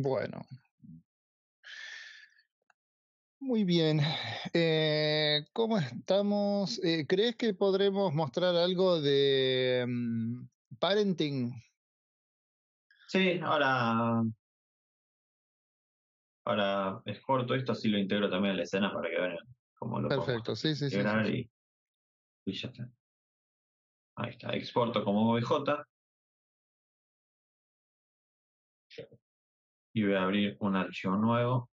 Bueno. Muy bien. Eh, ¿Cómo estamos? Eh, ¿Crees que podremos mostrar algo de mm, parenting? Sí, ahora. Ahora es esto, así lo integro también a la escena para que vean cómo lo Perfecto, sí, sí, sí, Y, ya está. Ahí está. Exporto como OBJ y voy a abrir un archivo nuevo.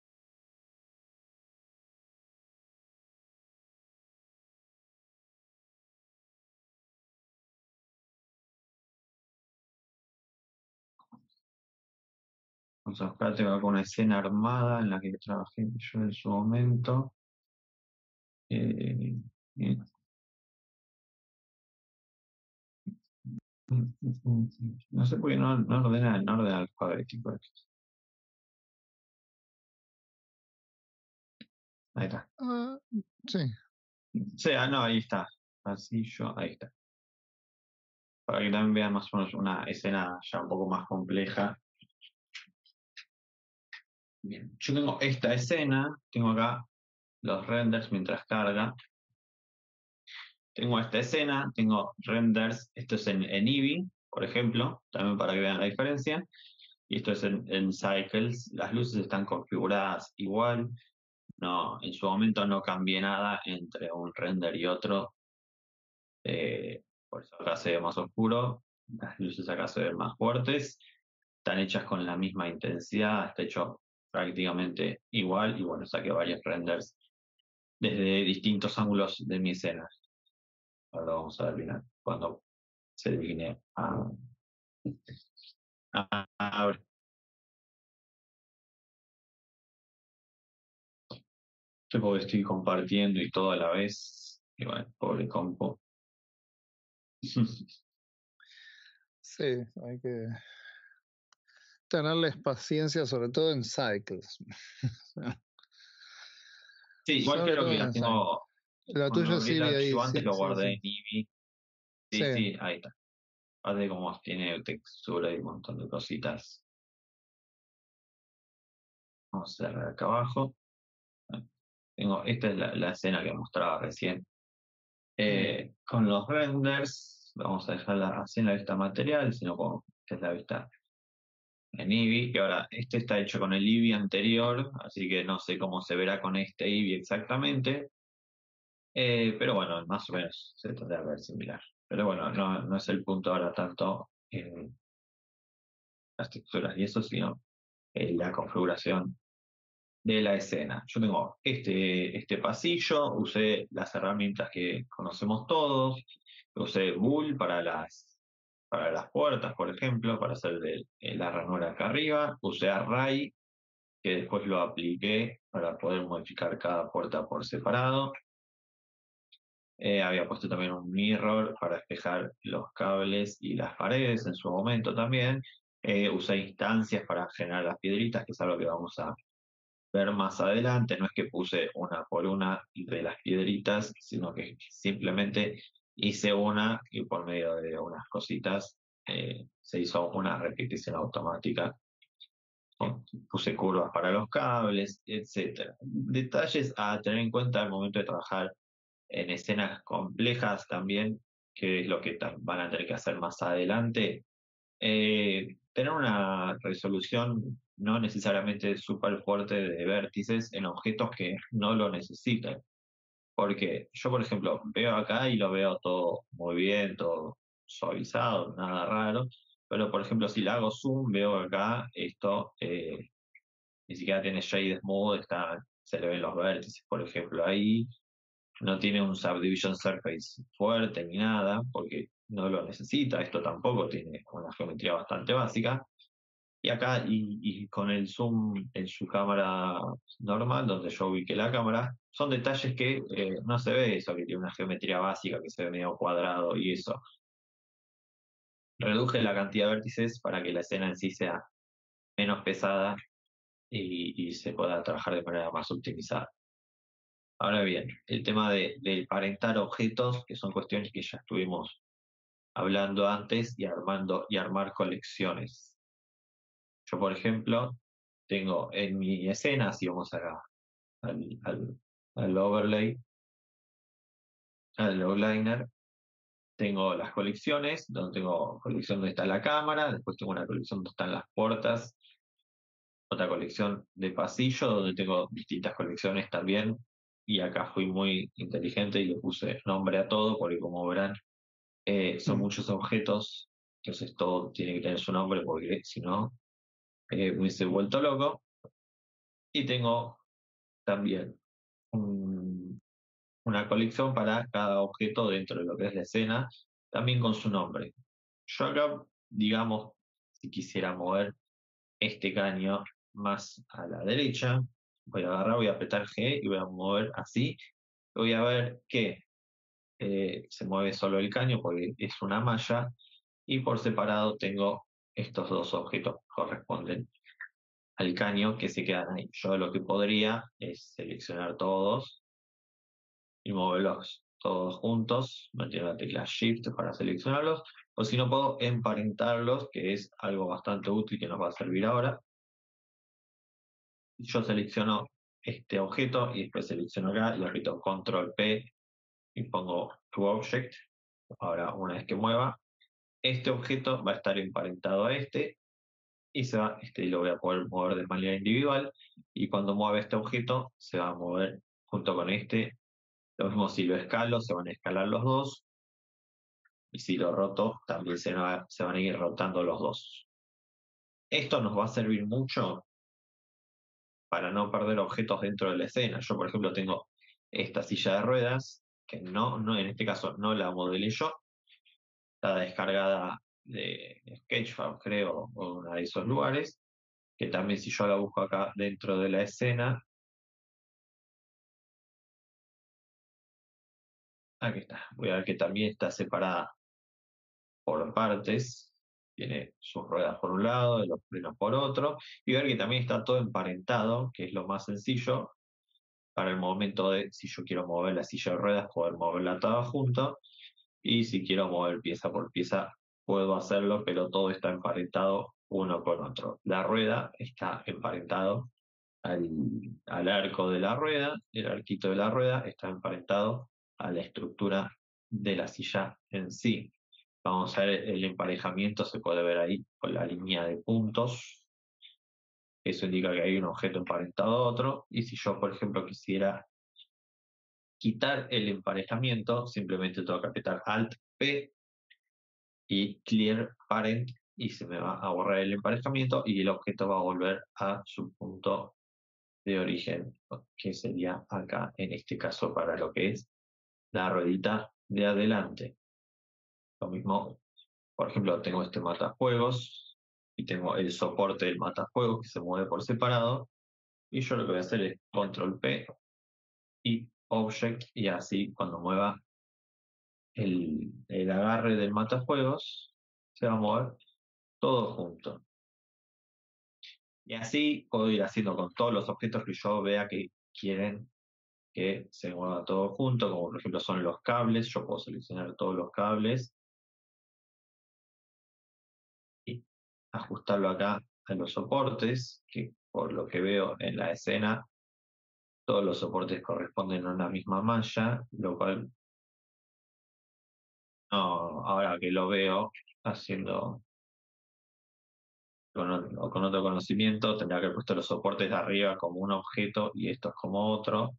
Vamos a buscar tengo una escena armada en la que trabajé yo en su momento. Eh, no sé por qué no, no ordena en orden alfabético. Ahí está. Ah, sí. Sí, ah, no, ahí está. Pasillo, ahí está. Para que también vean más o menos una escena ya un poco más compleja. Bien, yo tengo esta escena, tengo acá los renders mientras carga. Tengo esta escena, tengo renders, esto es en, en Eevee, por ejemplo, también para que vean la diferencia. Y esto es en Cycles, las luces están configuradas igual, no, en su momento no cambié nada entre un render y otro. Eh, por eso acá se ve más oscuro, las luces acá se ven más fuertes, están hechas con la misma intensidad, está hecho prácticamente igual y bueno, saqué varios renders desde distintos ángulos de mi escena. Ahora vamos a ver cuando se vine a, ah. ah, ah, Este estoy compartiendo y todo a la vez. Y bueno, pobre compo. Sí, hay que tenerles paciencia, sobre todo en cycles. sí, igual creo que la La tuya sí, ahí. antes sí, guardé sí, Sí, ahí está. Aparte, como tiene textura y un montón de cositas. Vamos a cerrar acá abajo esta es la, escena que mostraba recién. Mm. Eh, con los renders, vamos a dejarla así en la vista material, sino con esta es la vista en IBI, que ahora este está hecho con el IBI anterior, así que no sé cómo se verá con este IBI exactamente, eh, pero bueno, más o menos se trata de ver similar. Pero bueno, no es el punto ahora tanto en las texturas y eso, sino en la configuración de la escena. Yo tengo este, este pasillo, usé las herramientas que conocemos todos, usé Bull para las, para las puertas, por ejemplo, para hacer eh, la ranura acá arriba, usé Array, que después lo apliqué para poder modificar cada puerta por separado. Eh, había puesto también un mirror para despejar los cables y las paredes en su momento también. Eh, usé instancias para generar las piedritas, que es algo que vamos a, ver más adelante. No es que puse una por una de las piedritas, sino que simplemente hice una y por medio de unas cositas eh, se hizo una repetición automática. Puse curvas para los cables, etc. Detalles a tener en cuenta al momento de trabajar en escenas complejas también, que es lo que van a tener que hacer más adelante. Eh, tener una resolución no necesariamente super súper fuerte de vértices en objetos que no lo necesitan. Porque yo, por ejemplo, veo acá y lo veo todo muy bien, todo suavizado, nada raro. Pero, por ejemplo, si le hago zoom, veo acá esto eh, ni siquiera tiene shade smooth, está, se le ven los vértices, por ejemplo, ahí. No tiene un subdivision surface fuerte ni nada, porque no lo necesita. Esto tampoco tiene una geometría bastante básica. Y acá, y, con el zoom en su cámara normal, donde yo ubiqué la cámara, son detalles que eh, no se ve eso, que tiene una geometría básica, que se ve medio cuadrado y eso. Reduje la cantidad de vértices para que la escena en sí sea menos pesada y, se pueda trabajar de manera más optimizada. Ahora bien, el tema de, parentar objetos, que son cuestiones que ya estuvimos hablando antes, y armando y armar colecciones yo, por ejemplo, tengo en mi escena, si vamos acá al, al, al overlay, al outliner, tengo las colecciones, donde tengo colección donde está la cámara, después tengo una colección donde están las puertas, otra colección de pasillo, donde tengo distintas colecciones también, y acá fui muy inteligente y le puse nombre a todo, porque como verán, eh, son mm. muchos objetos, entonces todo tiene que tener su nombre, porque si no, me eh, hubiese vuelto loco. Y tengo también una colección para cada objeto dentro de lo que es la escena, también con su nombre. Yo acá, digamos, si quisiera mover este caño más a la derecha, voy a agarrar, voy a apretar G y voy a mover así. Voy a ver que eh, se mueve solo el caño porque es una malla y por separado tengo estos dos objetos corresponden al caño que se quedan ahí. Yo lo que podría es seleccionar todos y moverlos todos juntos, mantener la tecla Shift para seleccionarlos, o si no puedo emparentarlos, que es algo bastante útil que nos va a servir ahora. Yo selecciono este objeto y después selecciono acá y aprieto Control P y pongo To Object. Ahora, una vez que mueva, este objeto va a estar emparentado a este y se va, este lo voy a poder mover de manera individual y cuando mueve este objeto se va a mover junto con este. Lo mismo si lo escalo, se van a escalar los dos y si lo roto, también se, se van a ir rotando los dos. Esto nos va a servir mucho para no perder objetos dentro de la escena. Yo, por ejemplo, tengo esta silla de ruedas, que no, no en este caso no la modelé yo, la descargada de Sketchfab, creo, o uno de esos lugares, que también si yo la busco acá dentro de la escena, aquí está, voy a ver que también está separada por partes, tiene sus ruedas por un lado, los plenos por otro, y ver que también está todo emparentado, que es lo más sencillo, para el momento de si yo quiero mover la silla de ruedas, poder moverla toda junto, y si quiero mover pieza por pieza, puedo hacerlo, pero todo está emparentado uno con otro. La rueda está emparentado al, al arco de la rueda, el arquito de la rueda está emparentado a la estructura de la silla en sí. Vamos a ver el emparejamiento, se puede ver ahí con la línea de puntos. Eso indica que hay un objeto emparentado a otro. Y si yo, por ejemplo, quisiera quitar el emparejamiento, simplemente tengo que apretar Alt P y Clear Parent y se me va a borrar el emparejamiento y el objeto va a volver a su punto de origen, que sería acá en este caso para lo que es la ruedita de adelante. Lo mismo, por ejemplo, tengo este matafuegos y tengo el soporte del matafuegos que se mueve por separado y yo lo que voy a hacer es control P y y así cuando mueva el, el agarre del matafuegos se va a mover todo junto. Y así puedo ir haciendo con todos los objetos que yo vea que quieren que se mueva todo junto, como por ejemplo son los cables, yo puedo seleccionar todos los cables y ajustarlo acá a los soportes, que por lo que veo en la escena todos los soportes corresponden a una misma malla, lo cual no, ahora que lo veo haciendo con, otro conocimiento, tendrá que haber puesto los soportes de arriba como un objeto y estos como otro,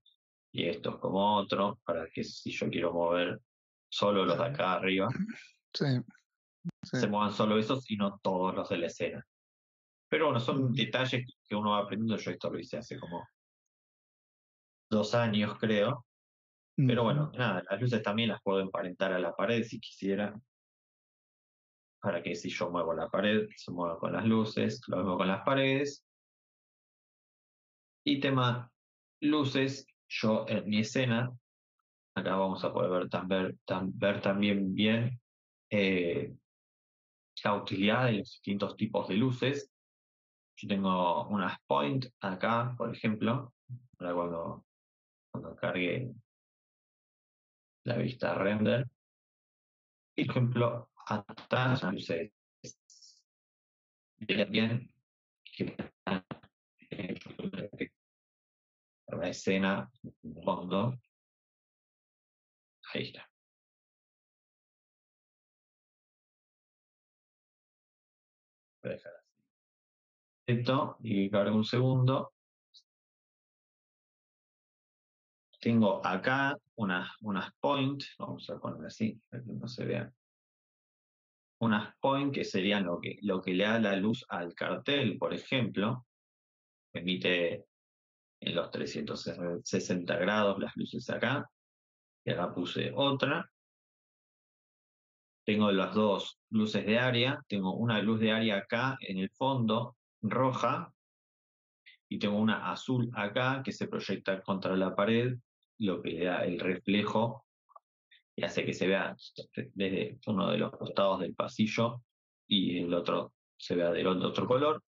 y estos como otro, para que si yo quiero mover solo los de acá arriba, se muevan solo esos y no todos los de la escena. Pero bueno, son mm. detalles que uno va aprendiendo. Yo esto lo hice hace como dos años, creo. Pero bueno, nada, las luces también las puedo emparentar a la pared si quisiera. Para que si yo muevo la pared, se mueva con las luces, lo mismo con las paredes. Y tema luces, yo en mi escena, acá vamos a poder ver, ver, también bien eh, la utilidad de los distintos tipos de luces. Yo tengo unas point acá, por ejemplo, para cuando cuando cargue la vista render. Por ejemplo, atrás ustedes bien que la escena, un fondo. Ahí está. Voy a dejar así. Esto, y cargue un segundo. tengo acá unas, unas point, vamos a poner así, para que no se vea, unas points que serían lo que, lo que le da la luz al cartel, por ejemplo, emite en los 360 grados las luces acá, y acá puse otra. Tengo las dos luces de área, tengo una luz de área acá en el fondo, roja, y tengo una azul acá que se proyecta contra la pared lo que le da el reflejo y hace que se vea desde uno de los costados del pasillo y el otro se vea de otro color.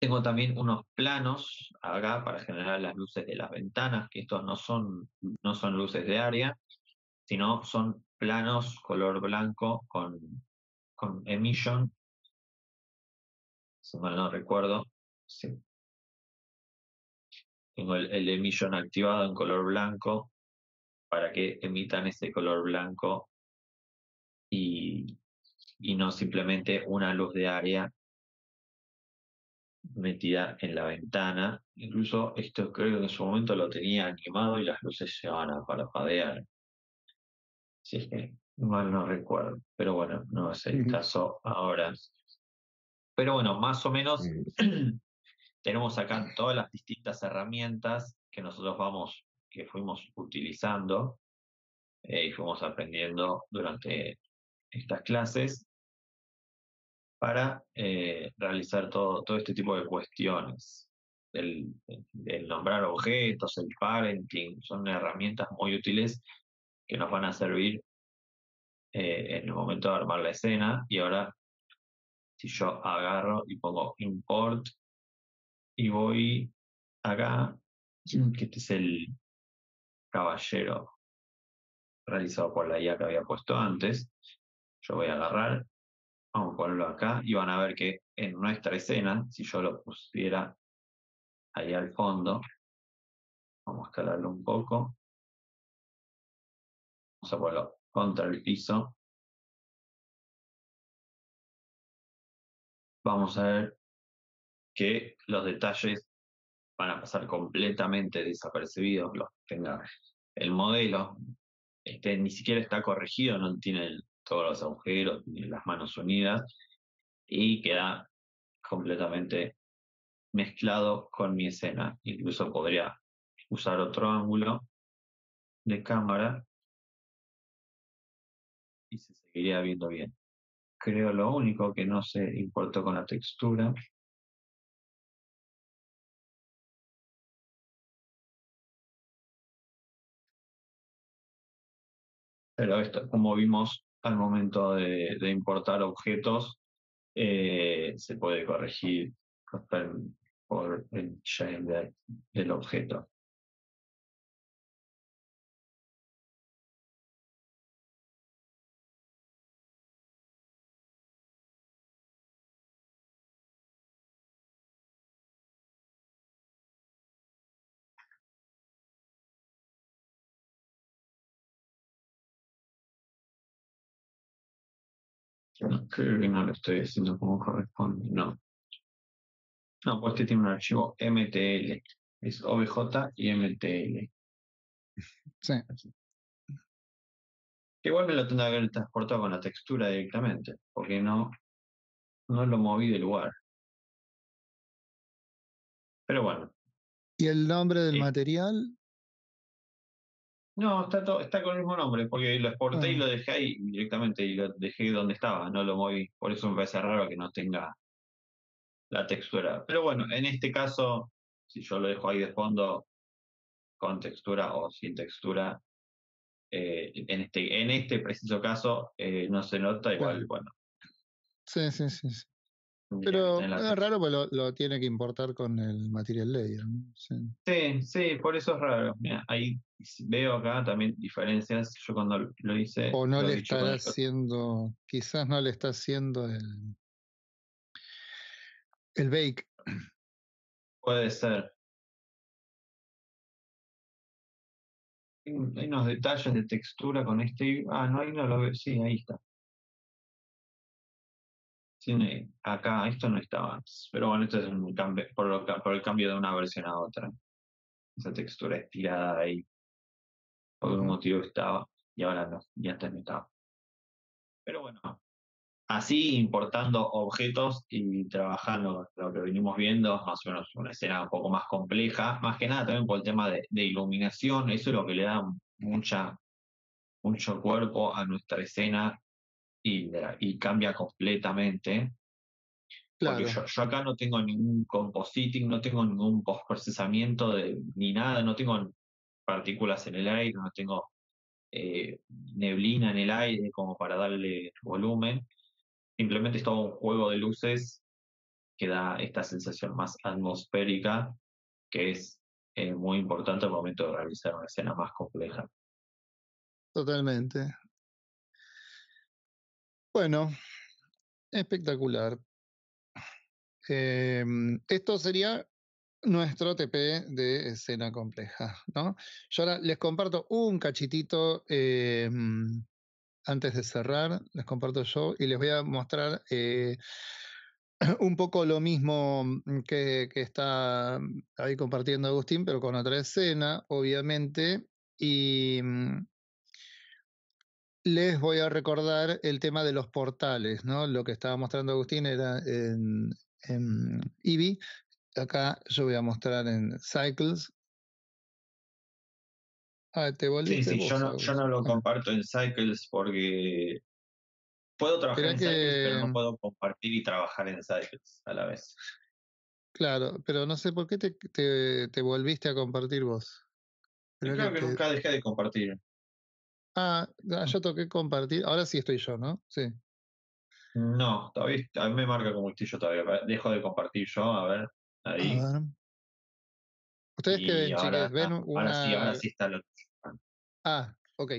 Tengo también unos planos acá para generar las luces de las ventanas, que estos no son, no son luces de área, sino son planos color blanco con, con emission, si mal no recuerdo, tengo el, emisión activado en color blanco para que emitan ese color blanco y, y no simplemente una luz de área metida en la ventana. Incluso esto creo que en su momento lo tenía animado y las luces se van a parpadear. Si es que mal no recuerdo, pero bueno, no ser el caso ahora. Pero bueno, más o menos mm. Tenemos acá todas las distintas herramientas que nosotros vamos, que fuimos utilizando eh, y fuimos aprendiendo durante estas clases para eh, realizar todo, este tipo de cuestiones. El, nombrar objetos, el parenting, son herramientas muy útiles que nos van a servir eh, en el momento de armar la escena. Y ahora, si yo agarro y pongo import y voy acá, mm, que este es el caballero realizado por la IA que había puesto antes. Yo voy a agarrar, vamos a ponerlo acá y van a ver que en nuestra escena, si yo lo pusiera ahí al fondo, vamos a escalarlo un poco, vamos a ponerlo contra el piso, vamos a ver que los detalles van a pasar completamente desapercibidos, los tenga el modelo, este, ni siquiera está corregido, no tiene todos los agujeros, ni las manos unidas, y queda completamente mezclado con mi escena. Incluso podría usar otro ángulo de cámara y se seguiría viendo bien. Creo lo único que no se importó con la textura pero esto, como vimos al momento de, importar objetos, eh, se puede corregir por el shame del objeto. Creo que no lo estoy haciendo como corresponde, no. No, pues este tiene un archivo MTL. Es OBJ y MTL. Sí. Igual me lo tendría que haber transportado con la textura directamente, porque no, no lo moví de lugar. Pero bueno. ¿Y el nombre del eh. material? No, está, está con el mismo nombre, porque lo exporté y ah. lo dejé ahí directamente y lo dejé donde estaba, no lo moví. Por eso me parece raro que no tenga la textura. Pero bueno, en este caso, si yo lo dejo ahí de fondo, con textura o sin textura, eh, en, este, en este preciso caso eh, no se nota igual, bueno. Sí, sí, sí. Pero es raro porque lo, tiene que importar con el material layer. Sí. sí, sí por eso es raro. Mira, ahí veo acá también diferencias, yo cuando lo hice... O no le estará haciendo, quizás no le está haciendo el, el bake. Puede ser. Hay unos detalles de textura con este... Ah, no, ahí no lo veo. Sí, ahí está. Tiene, acá, esto no estaba Pero bueno, esto es un cambio, por el cambio de una versión a otra. Esa textura estirada ahí por algún motivo estaba y ahora no, y antes no estaba. Pero bueno, así importando objetos y trabajando lo que venimos viendo, más o menos una escena un poco más compleja, más que nada también por el tema de, iluminación, eso es lo que le da mucha, mucho cuerpo a nuestra escena y, y cambia completamente. Claro. yo, acá no tengo ningún compositing, no tengo ningún post procesamiento de, ni nada, no tengo partículas en el aire, no tengo eh, neblina en el aire como para darle volumen. Simplemente es todo un juego de luces que da esta sensación más atmosférica que es eh, muy importante al momento de realizar una escena más compleja. Totalmente. Bueno, espectacular. Em, esto sería nuestro TP de escena compleja. ¿no? Yo ahora les comparto un cachitito eh, mm, antes de cerrar, les comparto yo y les voy a mostrar eh, un poco lo mismo mm, que, está ahí compartiendo Agustín, pero con otra escena, obviamente. Y mm, les voy a recordar el tema de los portales, ¿no? Lo que estaba mostrando Agustín era en, en IBI, acá yo voy a mostrar en Cycles. Ah, te sí, sí, yo, no, yo no, lo ah. comparto en Cycles porque puedo trabajar en Cycles, pero no puedo compartir y trabajar en Cycles a la vez. Claro, pero no sé por qué te, te, te volviste a compartir vos. Creo, que, nunca dejé de compartir. Ah, ah, yo toqué compartir. Ahora sí estoy yo, ¿no? Sí. No, todavía a mí me marca como estoy yo todavía. Dejo de compartir yo, a ver. Ahí. ¿Ustedes ¿Ven una... Ah, ok.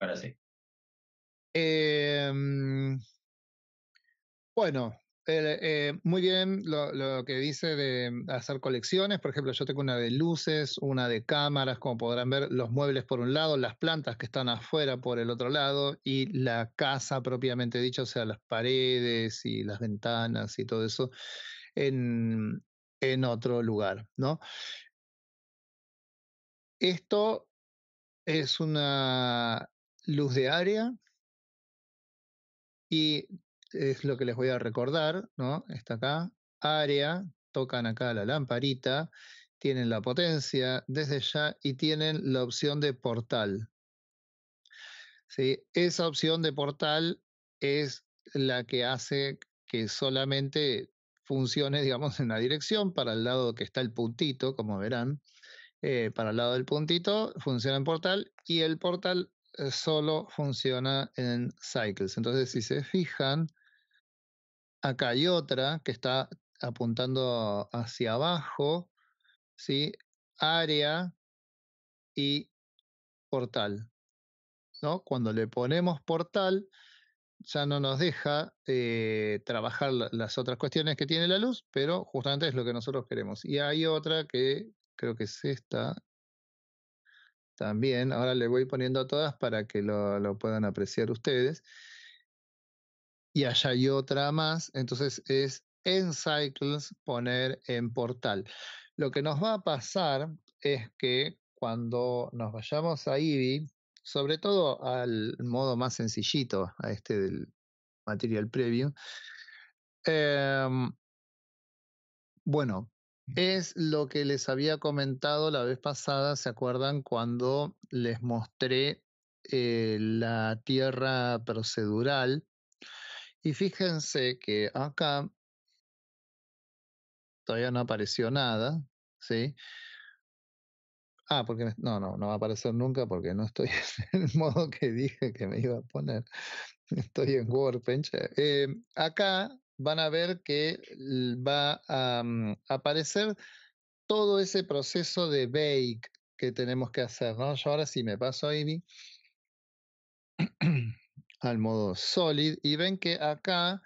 Ahora sí. Em, bueno, eh, eh, muy bien lo, lo, que dice de hacer colecciones. Por ejemplo, yo tengo una de luces, una de cámaras, como podrán ver, los muebles por un lado, las plantas que están afuera por el otro lado y la casa propiamente dicha, o sea, las paredes y las ventanas y todo eso en, en otro lugar, ¿no? Esto es una luz de área y es lo que les voy a recordar, ¿no? Está acá, área, tocan acá la lamparita, tienen la potencia desde ya y tienen la opción de portal. Esa opción de portal es la que hace que solamente funciones, digamos, en la dirección, para el lado que está el puntito, como verán, eh, para el lado del puntito funciona en portal y el portal eh, solo funciona en cycles. Entonces, si se fijan, acá hay otra que está apuntando hacia abajo, ¿sí? Área y portal, Cuando le ponemos portal, ya no nos deja eh, trabajar las otras cuestiones que tiene la luz, pero justamente es lo que nosotros queremos. Y hay otra que creo que es esta. También, ahora le voy poniendo todas para que lo, lo puedan apreciar ustedes. Y allá hay otra más, entonces es en Cycles poner en portal. Lo que nos va a pasar es que cuando nos vayamos a IBI, sobre todo al modo más sencillito, a este del material previo. Em, bueno, es lo que les había comentado la vez pasada, ¿se acuerdan cuando les mostré eh, la tierra procedural? Y fíjense que acá todavía no apareció nada, ¿sí? Ah, porque no, no, no va a aparecer nunca porque no estoy en el modo que dije que me iba a poner. Estoy en Word, eh, acá van a ver que va a mm, aparecer todo ese proceso de bake que tenemos que hacer, ¿no? Yo ahora sí me paso a al modo solid y ven que acá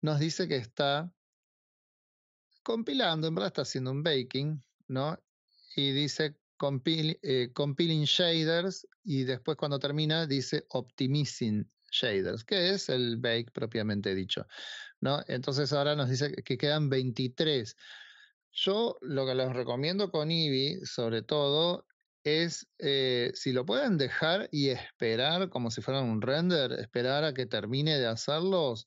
nos dice que está compilando, en verdad está haciendo un baking, ¿no? Y dice compiling eh, shaders y después cuando termina dice optimizing shaders, que es el bake propiamente dicho. ¿no? Entonces ahora nos dice que quedan 23. Yo lo que les recomiendo con Eevee, sobre todo, es eh, si lo pueden dejar y esperar como si fueran un render, esperar a que termine de hacerlos,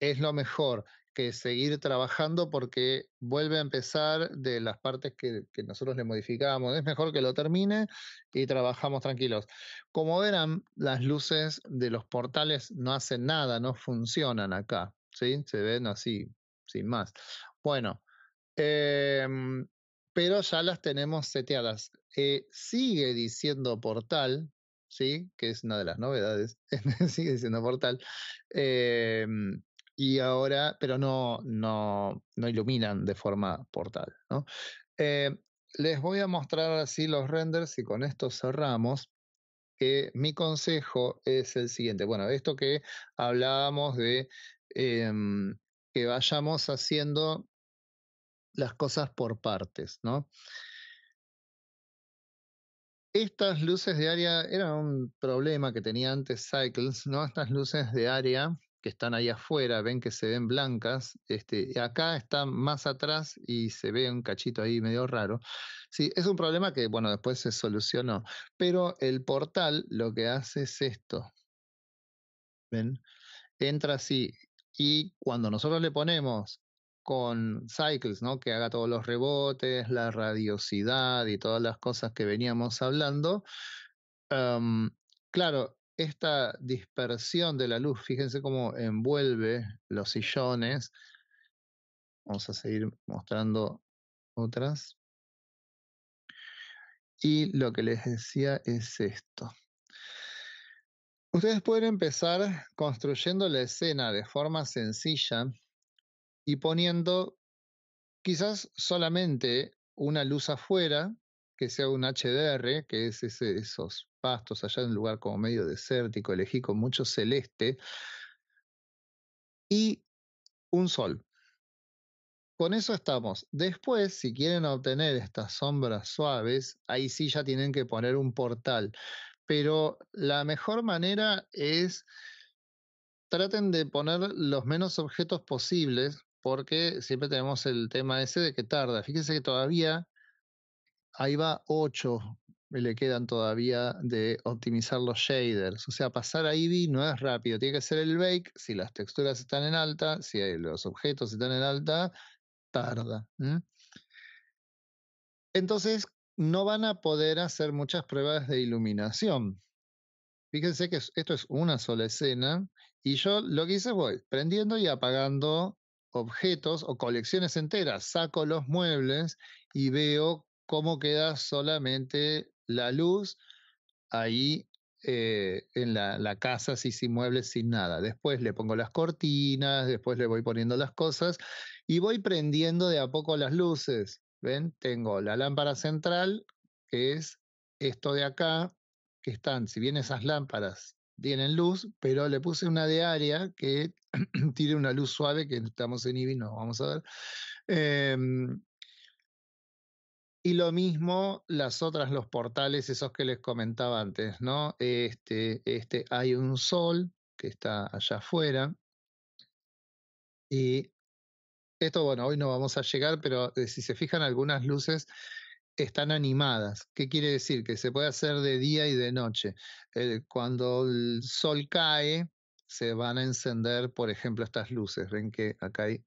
es lo mejor que seguir trabajando porque vuelve a empezar de las partes que, nosotros le modificamos. Es mejor que lo termine y trabajamos tranquilos. Como verán, las luces de los portales no hacen nada, no funcionan acá. ¿sí? Se ven así, sin más. Bueno, em, pero ya las tenemos seteadas. Eh, sigue diciendo portal, ¿sí? que es una de las novedades, sigue diciendo portal, em, y ahora, pero no, no, no iluminan de forma portal. ¿no? Eh, les voy a mostrar así los renders y con esto cerramos. Que mi consejo es el siguiente. Bueno, esto que hablábamos de em, que vayamos haciendo las cosas por partes, ¿no? Estas luces de área eran un problema que tenía antes Cycles, ¿no? Estas luces de área que están ahí afuera, ven que se ven blancas, este, acá están más atrás y se ve un cachito ahí medio raro. Sí, es un problema que, bueno, después se solucionó, pero el portal lo que hace es esto. ¿Ven? Entra así y cuando nosotros le ponemos con Cycles, ¿no? Que haga todos los rebotes, la radiosidad y todas las cosas que veníamos hablando. Em, claro, esta dispersión de la luz, fíjense cómo envuelve los sillones. Vamos a seguir mostrando otras. Y lo que les decía es esto. Ustedes pueden empezar construyendo la escena de forma sencilla y poniendo quizás solamente una luz afuera que sea un HDR, que es esos pastos allá en un lugar como medio desértico, elegí con mucho celeste, y un sol. Con eso estamos. Después, si quieren obtener estas sombras suaves, ahí sí ya tienen que poner un portal. Pero la mejor manera es traten de poner los menos objetos posibles porque siempre tenemos el tema ese de que tarda. Fíjense que todavía ahí va 8 le quedan todavía de optimizar los shaders. O sea, pasar a Eevee no es rápido, tiene que ser el bake. Si las texturas están en alta, si los objetos están en alta, tarda. Entonces, no van a poder hacer muchas pruebas de iluminación. Fíjense que esto es una sola escena y yo lo que hice voy prendiendo y apagando objetos o colecciones enteras. Saco los muebles y veo cómo queda solamente la luz ahí eh, en la, casa, sin muebles, sin nada. Después le pongo las cortinas, después le voy poniendo las cosas y voy prendiendo de a poco las luces. ¿Ven? Tengo la lámpara central, que es esto de acá, que están, si bien esas lámparas tienen luz, pero le puse una de área que tiene una luz suave, que estamos en IBI, no vamos a ver. Em, y lo mismo las otras, los portales, esos que les comentaba antes, ¿no? Este, este, hay un sol que está allá afuera. Y esto, bueno, hoy no vamos a llegar, pero eh, si se fijan, algunas luces están animadas. ¿Qué quiere decir? Que se puede hacer de día y de noche. Eh, cuando el sol cae, se van a encender, por ejemplo, estas luces. Ven que acá hay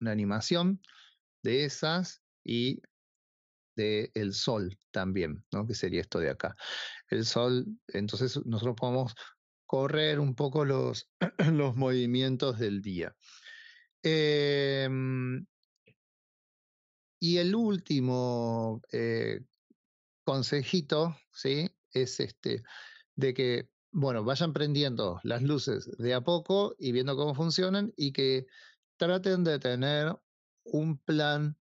una animación de esas y del Sol también, ¿no? que sería esto de acá. El Sol, entonces nosotros podemos correr un poco los, los movimientos del día. Em, y el último eh, consejito, ¿sí? Es este, de que, bueno, vayan prendiendo las luces de a poco y viendo cómo funcionan y que traten de tener un plan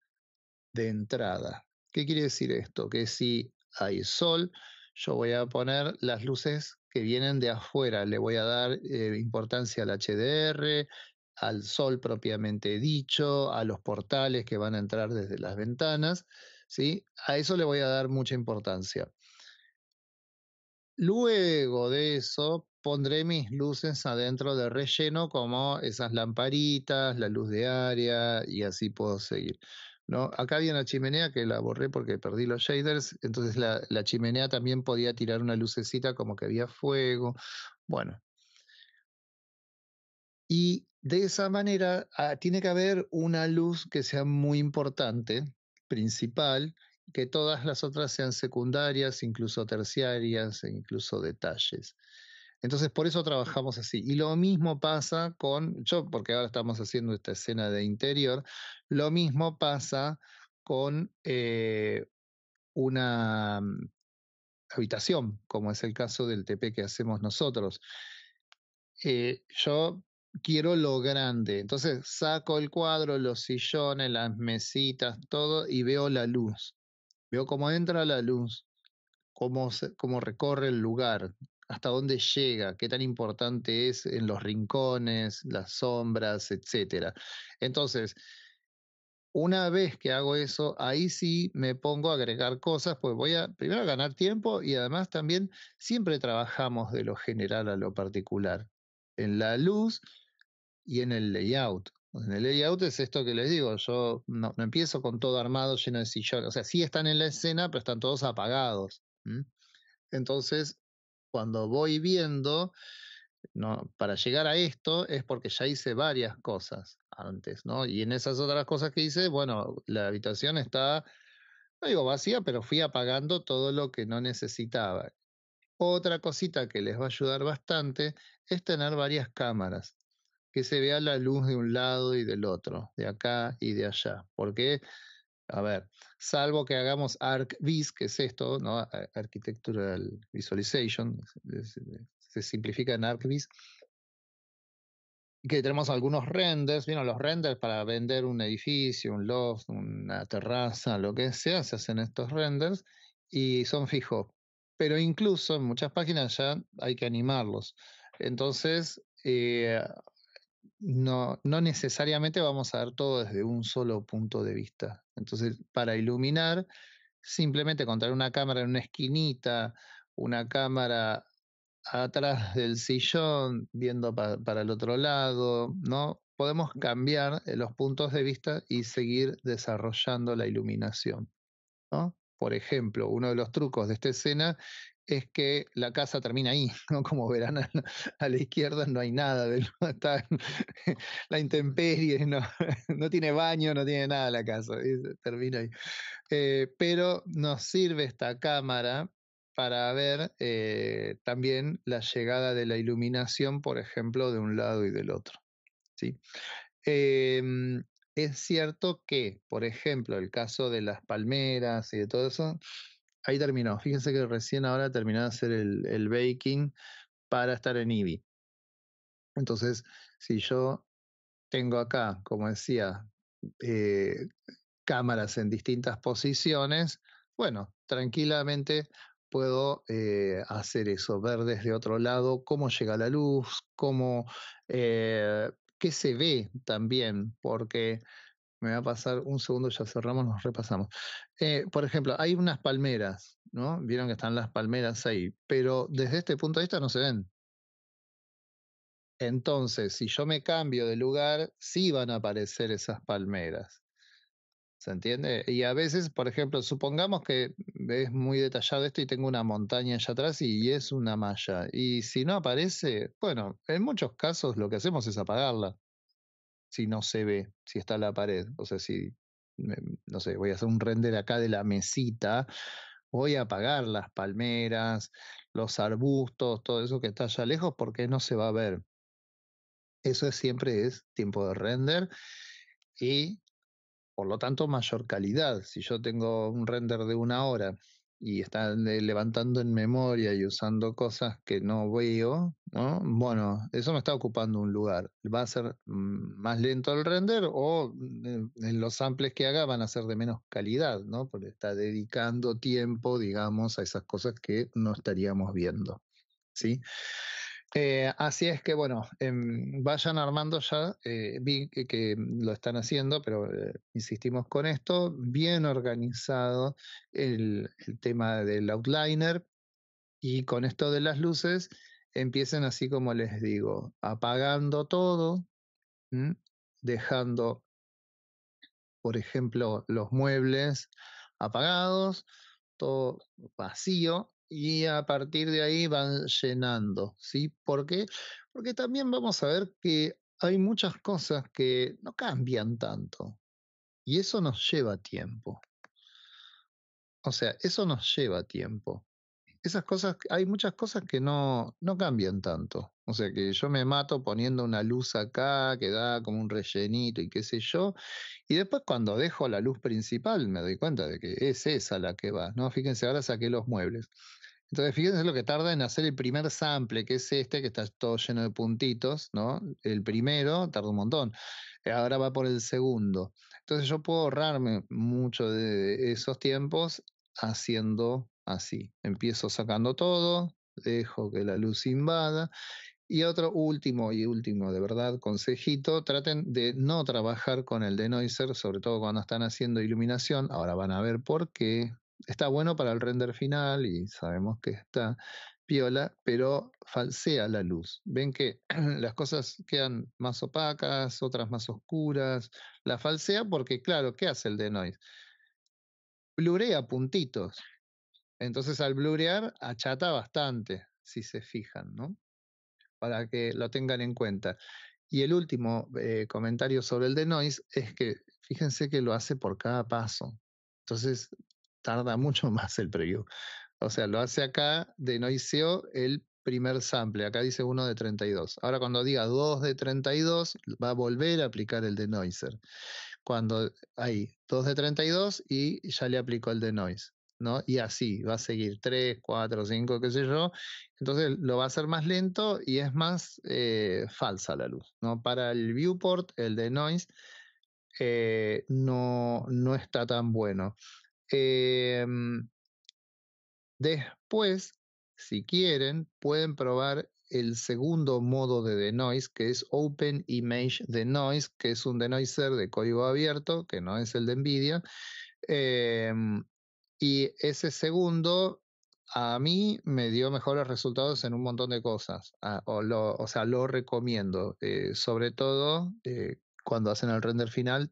de entrada, ¿Qué quiere decir esto? Que si hay sol, yo voy a poner las luces que vienen de afuera, le voy a dar eh, importancia al HDR, al sol propiamente dicho, a los portales que van a entrar desde las ventanas, ¿sí? A eso le voy a dar mucha importancia. Luego de eso, pondré mis luces adentro de relleno, como esas lamparitas, la luz de área, y así puedo seguir. ¿no? Acá había una chimenea que la borré porque perdí los shaders, entonces la, chimenea también podía tirar una lucecita como que había fuego. Bueno. Y de esa manera ah, tiene que haber una luz que sea muy importante, principal, que todas las otras sean secundarias, incluso terciarias, e incluso detalles. Entonces, por eso trabajamos así. Y lo mismo pasa con, yo, porque ahora estamos haciendo esta escena de interior, lo mismo pasa con eh, una mm, habitación, como es el caso del TP que hacemos nosotros. Eh, yo quiero lo grande, entonces saco el cuadro, los sillones, las mesitas, todo, y veo la luz. Veo cómo entra la luz, cómo, cómo recorre el lugar, hasta dónde llega, qué tan importante es en los rincones, las sombras, etcétera? Entonces, una vez que hago eso, ahí sí me pongo a agregar cosas, pues voy a primero a ganar tiempo y además también siempre trabajamos de lo general a lo particular, en la luz y en el layout. En el layout es esto que les digo, yo no, empiezo con todo armado lleno de sillones, o sea, sí están en la escena, pero están todos apagados. Entonces, cuando voy viendo, no, para llegar a esto es porque ya hice varias cosas antes, ¿no? Y en esas otras cosas que hice, bueno, la habitación está, no digo vacía, pero fui apagando todo lo que no necesitaba. Otra cosita que les va a ayudar bastante es tener varias cámaras, que se vea la luz de un lado y del otro, de acá y de allá, porque a ver, salvo que hagamos ArcVis, que es esto, ¿no? Architectural Visualization, se simplifica en ArcVis, que tenemos algunos renders, vieron los renders para vender un edificio, un loft, una terraza, lo que sea, se hacen estos renders y son fijos. Pero incluso en muchas páginas ya hay que animarlos. Entonces, eh, no, no necesariamente vamos a ver todo desde un solo punto de vista. Entonces, para iluminar, simplemente contar una cámara en una esquinita, una cámara atrás del sillón, viendo para el otro lado, ¿no? Podemos cambiar eh, los puntos de vista y seguir desarrollando la iluminación, ¿no? Por ejemplo, uno de los trucos de esta escena es que la casa termina ahí, ¿no? Como verán, a, la izquierda no hay nada, de, la intemperie, no, no, tiene baño, no tiene nada la casa, termina ahí. Eh, pero nos sirve esta cámara para ver eh, también la llegada de la iluminación, por ejemplo, de un lado y del otro. ¿sí? Em, es cierto que, por ejemplo, el caso de las palmeras y de todo eso, ahí terminó. Fíjense que recién ahora terminó de hacer el, baking para estar en IBI. Entonces, si yo tengo acá, como decía, eh, cámaras en distintas posiciones, bueno, tranquilamente puedo eh, hacer eso, ver desde otro lado cómo llega la luz, cómo, eh, qué se ve también, porque me va a pasar un segundo, ya cerramos, nos repasamos. Eh, por ejemplo, hay unas palmeras, ¿no? Vieron que están las palmeras ahí, pero desde este punto de vista no se ven. Entonces, si yo me cambio de lugar, sí van a aparecer esas palmeras. ¿Se entiende? Y a veces, por ejemplo, supongamos que es muy detallado esto y tengo una montaña allá atrás y es una malla. Y si no aparece, bueno, en muchos casos lo que hacemos es apagarla si no se ve, si está la pared. O sea, si, no sé, voy a hacer un render acá de la mesita, voy a apagar las palmeras, los arbustos, todo eso que está allá lejos porque no se va a ver. Eso siempre es tiempo de render y por lo tanto mayor calidad. Si yo tengo un render de una hora y están eh, levantando en memoria y usando cosas que no veo, ¿no? Bueno, eso me está ocupando un lugar. ¿Va a ser mm, más lento el render o mm, en eh, los samples que haga van a ser de menos calidad, ¿no? Porque está dedicando tiempo, digamos, a esas cosas que no estaríamos viendo, ¿sí? sí eh, así es que, bueno, em, vayan armando ya, vi eh, que, lo están haciendo, pero eh, insistimos con esto, bien organizado el, tema del outliner y con esto de las luces, empiecen así como les digo, apagando todo, dejando, por ejemplo, los muebles apagados, todo vacío, y a partir de ahí van llenando, ¿sí? ¿Por qué? Porque también vamos a ver que hay muchas cosas que no cambian tanto y eso nos lleva tiempo. O sea, eso nos lleva tiempo esas cosas, hay muchas cosas que no, no cambian tanto. O sea que yo me mato poniendo una luz acá que da como un rellenito y qué sé yo. Y después cuando dejo la luz principal me doy cuenta de que es esa la que va. ¿no? Fíjense, ahora saqué los muebles. Entonces, fíjense lo que tarda en hacer el primer sample, que es este, que está todo lleno de puntitos, ¿no? El primero tarda un montón. Eh, ahora va por el segundo. Entonces, yo puedo ahorrarme mucho de esos tiempos haciendo así. Empiezo sacando todo, dejo que la luz invada. Y otro último y último, de verdad, consejito, traten de no trabajar con el denoiser, sobre todo cuando están haciendo iluminación. Ahora van a ver por qué. Está bueno para el render final y sabemos que está piola, pero falsea la luz. Ven que las cosas quedan más opacas, otras más oscuras. La falsea porque, claro, ¿qué hace el denoiser? Blurea puntitos entonces al blurear achata bastante, si se fijan, ¿no? Para que lo tengan en cuenta. Y el último eh, comentario sobre el de noise es que fíjense que lo hace por cada paso. Entonces tarda mucho más el preview. O sea, lo hace acá de el primer sample. Acá dice 1 de 32. Ahora cuando diga 2 de 32, va a volver a aplicar el denoiser. Cuando hay 2 de 32 y ya le aplicó el denoise. Y así, va a seguir 3, 4, 5, qué sé yo. Entonces lo va a hacer más lento y es más eh, falsa la luz, ¿no? Para el viewport, el de noise, eh, no, está tan bueno. Em, después, si quieren, pueden probar el segundo modo de denoise, que es Open Image Denoise, que es un denoiser de código abierto, que no es el de NVIDIA. Em, y ese segundo a mí me dio mejores resultados en un montón de cosas. Ah, o, sea, lo recomiendo. Eh, sobre todo eh, cuando hacen el render final,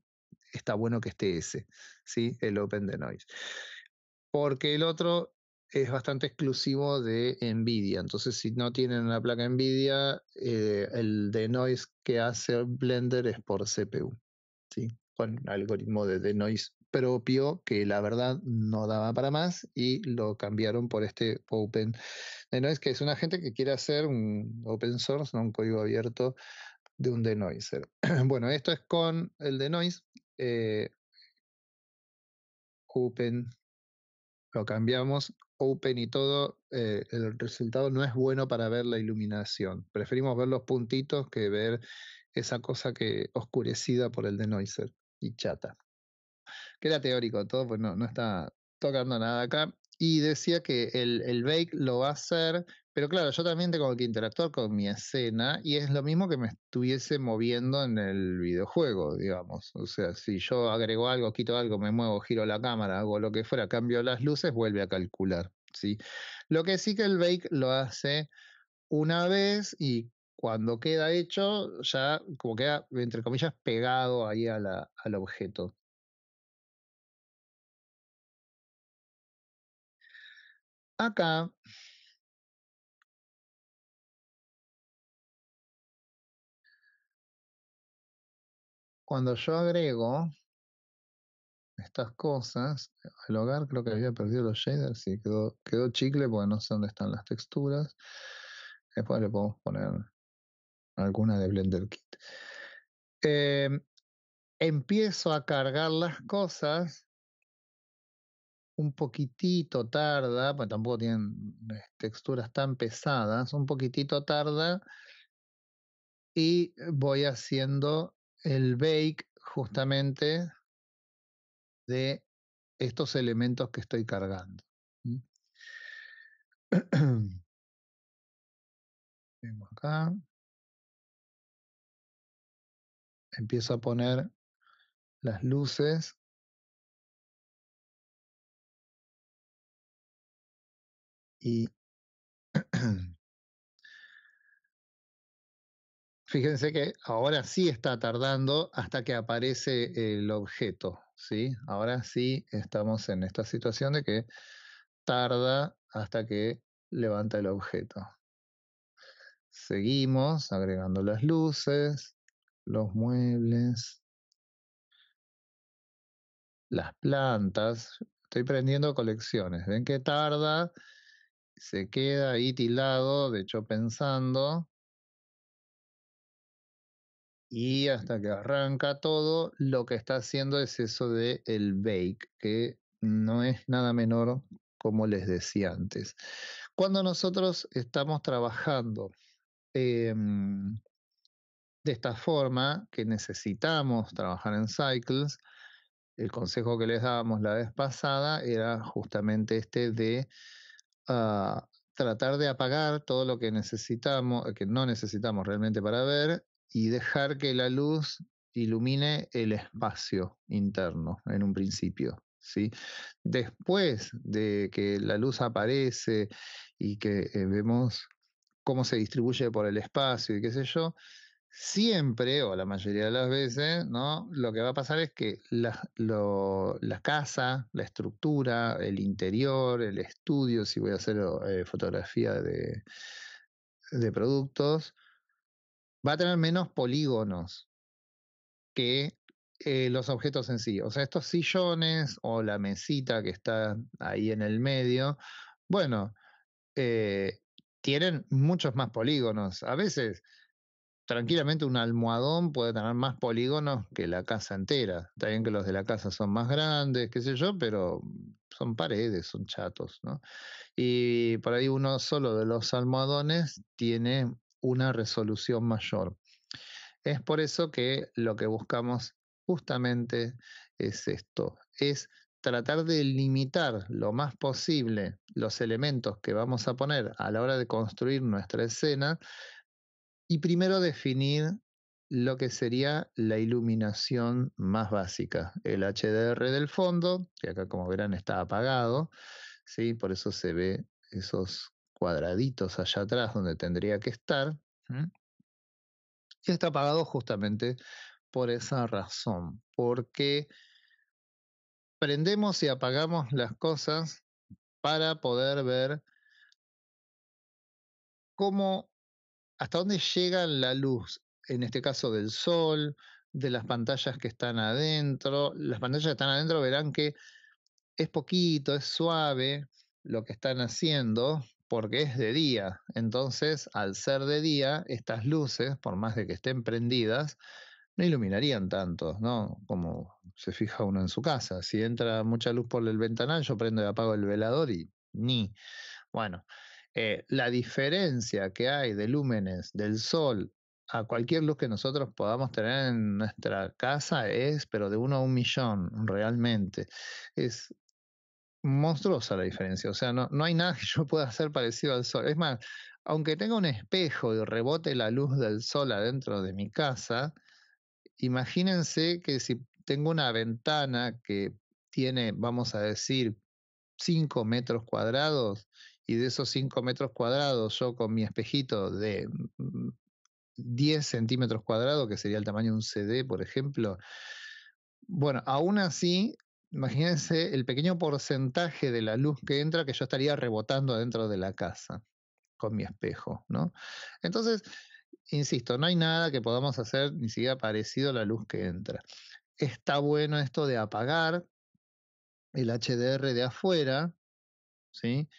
está bueno que esté ese, ¿sí? el Open de Noise. Porque el otro es bastante exclusivo de Nvidia. Entonces, si no tienen una placa Nvidia, eh, el Denoise que hace Blender es por CPU. ¿sí? Con algoritmo de Denoise Propio que la verdad no daba para más y lo cambiaron por este Open. Denoise, eh, que es una gente que quiere hacer un open source, ¿no? un código abierto de un denoiser. bueno, esto es con el denoise. Eh, open, lo cambiamos, open y todo, eh, el resultado no es bueno para ver la iluminación. Preferimos ver los puntitos que ver esa cosa que oscurecida por el denoiser y chata que era teórico todo, pues no, está tocando nada acá. Y decía que el, el bake lo va a hacer, pero claro, yo también tengo que interactuar con mi escena y es lo mismo que me estuviese moviendo en el videojuego, digamos. O sea, si yo agrego algo, quito algo, me muevo, giro la cámara, hago lo que fuera, cambio las luces, vuelve a calcular. ¿sí? Lo que sí que el bake lo hace una vez y cuando queda hecho, ya como queda, entre comillas, pegado ahí al objeto. acá cuando yo agrego estas cosas, al hogar creo que había perdido los shaders y quedó, quedó chicle porque no sé dónde están las texturas. Después le podemos poner alguna de Blender Kit. Em, empiezo a cargar las cosas un poquitito tarda, pues tampoco tienen mm, texturas tan pesadas, un poquitito tarda y voy haciendo el bake justamente de estos elementos que estoy cargando. Vengo acá. Empiezo a poner las luces Y fíjense que ahora sí está tardando hasta que aparece el objeto, ¿sí? Ahora sí estamos en esta situación de que tarda hasta que levanta el objeto. Seguimos agregando las luces, los muebles, las plantas. Estoy prendiendo colecciones. Ven que tarda se queda ahí tilado, de hecho pensando, y hasta que arranca todo, lo que está haciendo es eso de el bake, que no es nada menor, como les decía antes. Cuando nosotros estamos trabajando em, de esta forma, que necesitamos trabajar en cycles, el consejo que les dábamos la vez pasada era justamente este de a tratar de apagar todo lo que necesitamos, que no necesitamos realmente para ver, y dejar que la luz ilumine el espacio interno en un principio. ¿sí? Después de que la luz aparece y que eh, vemos cómo se distribuye por el espacio y qué sé yo, siempre o la mayoría de las veces, ¿no? Lo que va a pasar es que la, la casa, la estructura, el interior, el estudio, si voy a hacer eh, fotografía de, de productos, va a tener menos polígonos que eh, los objetos en sí. O sea, estos sillones o la mesita que está ahí en el medio, bueno, eh, tienen muchos más polígonos. A veces tranquilamente un almohadón puede tener más polígonos que la casa entera. Está bien que los de la casa son más grandes, qué sé yo, pero son paredes, son chatos, ¿no? Y por ahí uno solo de los almohadones tiene una resolución mayor. Es por eso que lo que buscamos justamente es esto, es tratar de limitar lo más posible los elementos que vamos a poner a la hora de construir nuestra escena y primero definir lo que sería la iluminación más básica, el HDR del fondo, que acá como verán está apagado, ¿sí? por eso se ve esos cuadraditos allá atrás donde tendría que estar, y está apagado justamente por esa razón, porque prendemos y apagamos las cosas para poder ver cómo hasta dónde llega la luz, en este caso del sol, de las pantallas que están adentro. Las pantallas que están adentro verán que es poquito, es suave lo que están haciendo porque es de día. Entonces, al ser de día, estas luces, por más de que estén prendidas, no iluminarían tanto, ¿no? Como se fija uno en su casa. Si entra mucha luz por el ventanal, yo prendo y apago el velador y ni. Bueno, eh, la diferencia que hay de lúmenes del sol a cualquier luz que nosotros podamos tener en nuestra casa es, pero de uno a un millón, realmente. Es monstruosa la diferencia. O sea, no, no hay nada que yo pueda hacer parecido al sol. Es más, aunque tenga un espejo y rebote la luz del sol adentro de mi casa, imagínense que si tengo una ventana que tiene, vamos a decir, cinco metros cuadrados y de esos 5 metros cuadrados, yo con mi espejito de 10 mm, centímetros cuadrados, que sería el tamaño de un CD, por ejemplo, bueno, aún así, imagínense el pequeño porcentaje de la luz que entra que yo estaría rebotando adentro de la casa con mi espejo, ¿no? Entonces, insisto, no hay nada que podamos hacer ni siquiera parecido a la luz que entra. Está bueno esto de apagar el HDR de afuera, ¿sí?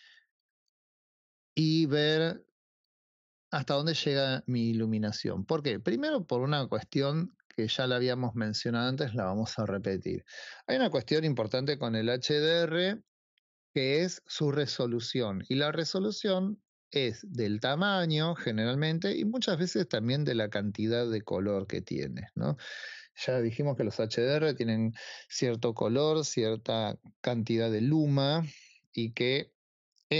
y ver hasta dónde llega mi iluminación. ¿Por qué? Primero por una cuestión que ya la habíamos mencionado antes, la vamos a repetir. Hay una cuestión importante con el HDR que es su resolución. Y la resolución es del tamaño generalmente y muchas veces también de la cantidad de color que tiene. ¿no? Ya dijimos que los HDR tienen cierto color, cierta cantidad de luma y que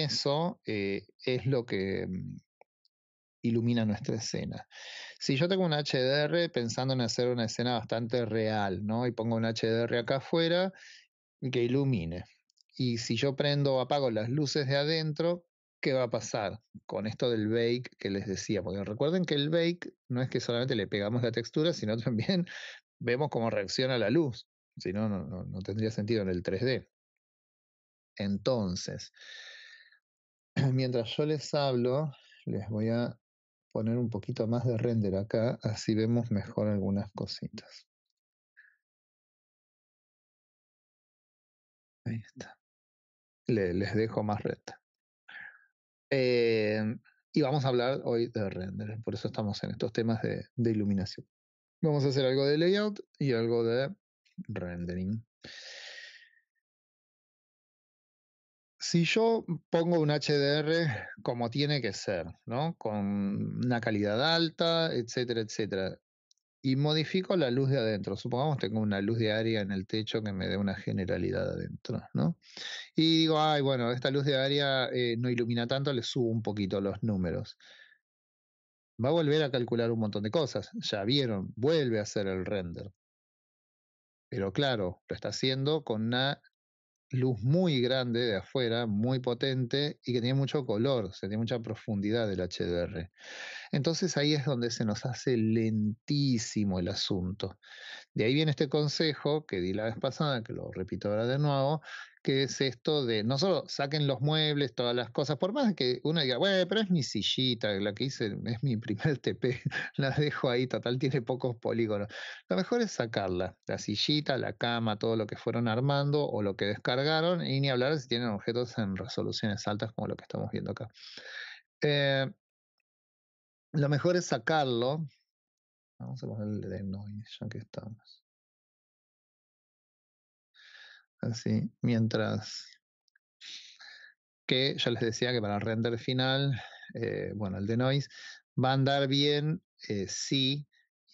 eso eh, es lo que mm, ilumina nuestra escena. Si yo tengo un HDR pensando en hacer una escena bastante real, ¿no? Y pongo un HDR acá afuera que ilumine. Y si yo prendo o apago las luces de adentro, ¿qué va a pasar con esto del bake que les decía? Porque recuerden que el bake no es que solamente le pegamos la textura, sino también vemos cómo reacciona la luz. Si no, no, no tendría sentido en el 3D. Entonces, mientras yo les hablo, les voy a poner un poquito más de render acá, así vemos mejor algunas cositas. Ahí está. Le, les dejo más recta. Em, y vamos a hablar hoy de render, por eso estamos en estos temas de iluminación. Vamos a hacer algo de layout y algo de rendering si yo pongo un HDR como tiene que ser, ¿no? Con una calidad alta, etcétera, etcétera, y modifico la luz de adentro. Supongamos tengo una luz de área en el techo que me dé una generalidad adentro, ¿no? Y digo, ay, bueno, esta luz de área eh, no ilumina tanto, le subo un poquito los números. Va a volver a calcular un montón de cosas. Ya vieron, vuelve a hacer el render. Pero claro, lo está haciendo con una luz muy grande de afuera, muy potente y que tiene mucho color, o tiene mucha profundidad del HDR. Entonces ahí es donde se nos hace lentísimo el asunto. De ahí viene este consejo que di la vez pasada, que lo repito ahora de nuevo, que es esto de no solo saquen los muebles, todas las cosas, por más que uno diga, bueno, pero es mi sillita, la que hice, es mi primer TP, la dejo ahí, total, tiene pocos polígonos. Lo mejor es sacarla, la sillita, la cama, todo lo que fueron armando o lo que descargaron, y ni hablar si tienen objetos en resoluciones altas como lo que estamos viendo acá. Eh, lo mejor es sacarlo. Vamos a ponerle de noise ya que estamos mientras que ya les decía que para render final, eh, bueno, el de noise va a andar bien eh, si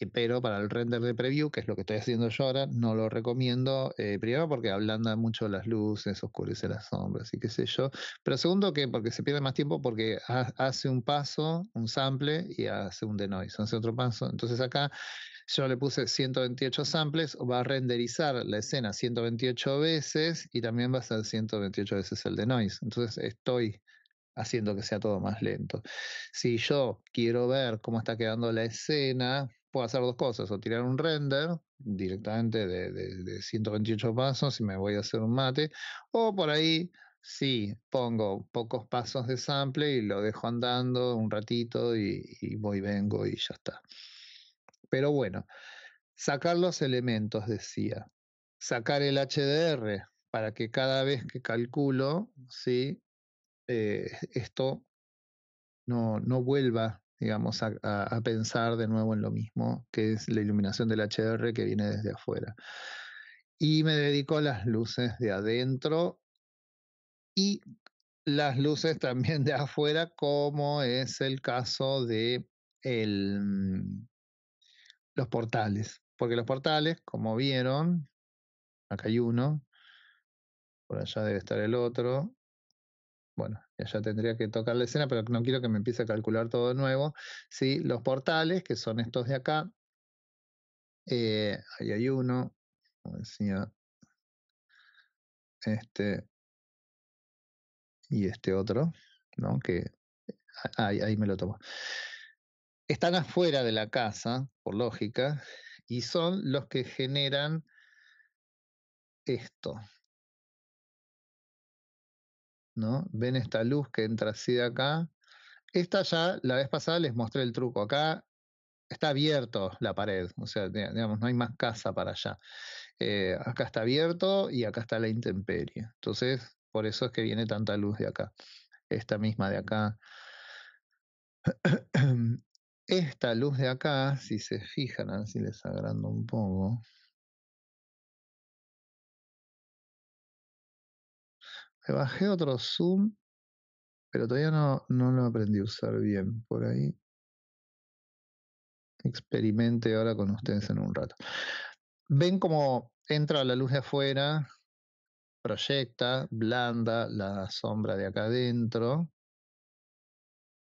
eh, pero para el render de preview, que es lo que estoy haciendo yo ahora, no lo recomiendo. Eh, primero porque hablando mucho las luces, oscurece las sombras y qué sé yo. Pero segundo que porque se pierde más tiempo porque hace un paso, un sample y hace un denoise, hace otro paso. Entonces acá yo le puse 128 samples, va a renderizar la escena 128 veces y también va a ser 128 veces el denoise. Entonces estoy haciendo que sea todo más lento. Si yo quiero ver cómo está quedando la escena, puedo hacer dos cosas, o tirar un render directamente de, 128 pasos y me voy a hacer un mate, o por ahí sí, pongo pocos pasos de sample y lo dejo andando un ratito y, y voy, vengo y ya está. Pero bueno, sacar los elementos, decía, sacar el HDR para que cada vez que calculo, ¿sí? Eh, esto no, no vuelva digamos, a, pensar de nuevo en lo mismo, que es la iluminación del HDR que viene desde afuera. Y me dedico a las luces de adentro y las luces también de afuera, como es el caso de mm, los portales. Porque los portales, como vieron, acá hay uno, por allá debe estar el otro. Bueno, ya tendría que tocar la escena, pero no quiero que me empiece a calcular todo de nuevo. ¿sí? Los portales, que son estos de acá, eh, ahí hay uno, este, y este otro, que ahí, ahí me lo tomo. Están afuera de la casa, por lógica, y son los que generan esto, ¿no? Ven esta luz que entra así de acá. Esta ya, la vez pasada les mostré el truco. Acá está abierto la pared, o sea, digamos, no hay más casa para allá. Eh, acá está abierto y acá está la intemperie. Entonces, por eso es que viene tanta luz de acá. Esta misma de acá. Esta luz de acá, si se fijan, si les agrando un poco. Me bajé otro Zoom, pero todavía no, no lo aprendí a usar bien. Por ahí experimente ahora con ustedes en un rato. Ven cómo entra la luz de afuera, proyecta, blanda la sombra de acá adentro.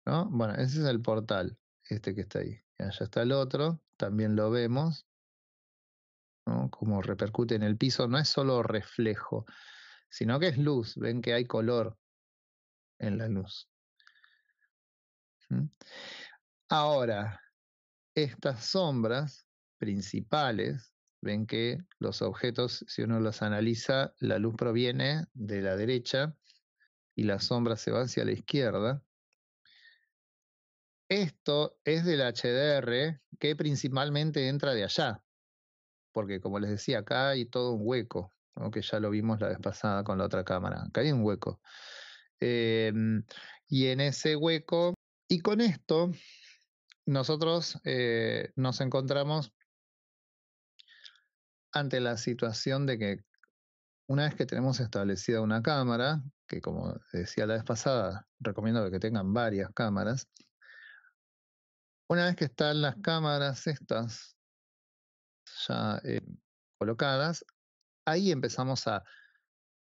¿no? Bueno, ese es el portal, este que está ahí. Allá está el otro, también lo vemos. ¿no? Como repercute en el piso, no es solo reflejo, sino que es luz, ven que hay color en la luz. ¿Mm? Ahora, estas sombras principales, ven que los objetos, si uno los analiza, la luz proviene de la derecha y la sombra se va hacia la izquierda. Esto es del HDR que principalmente entra de allá, porque como les decía, acá hay todo un hueco, que ya lo vimos la vez pasada con la otra cámara. Que hay un hueco. Em, y en ese hueco, y con esto, nosotros eh, nos encontramos ante la situación de que una vez que tenemos establecida una cámara, que como decía la vez pasada, recomiendo que tengan varias cámaras, una vez que están las cámaras estas ya eh, colocadas, ahí empezamos a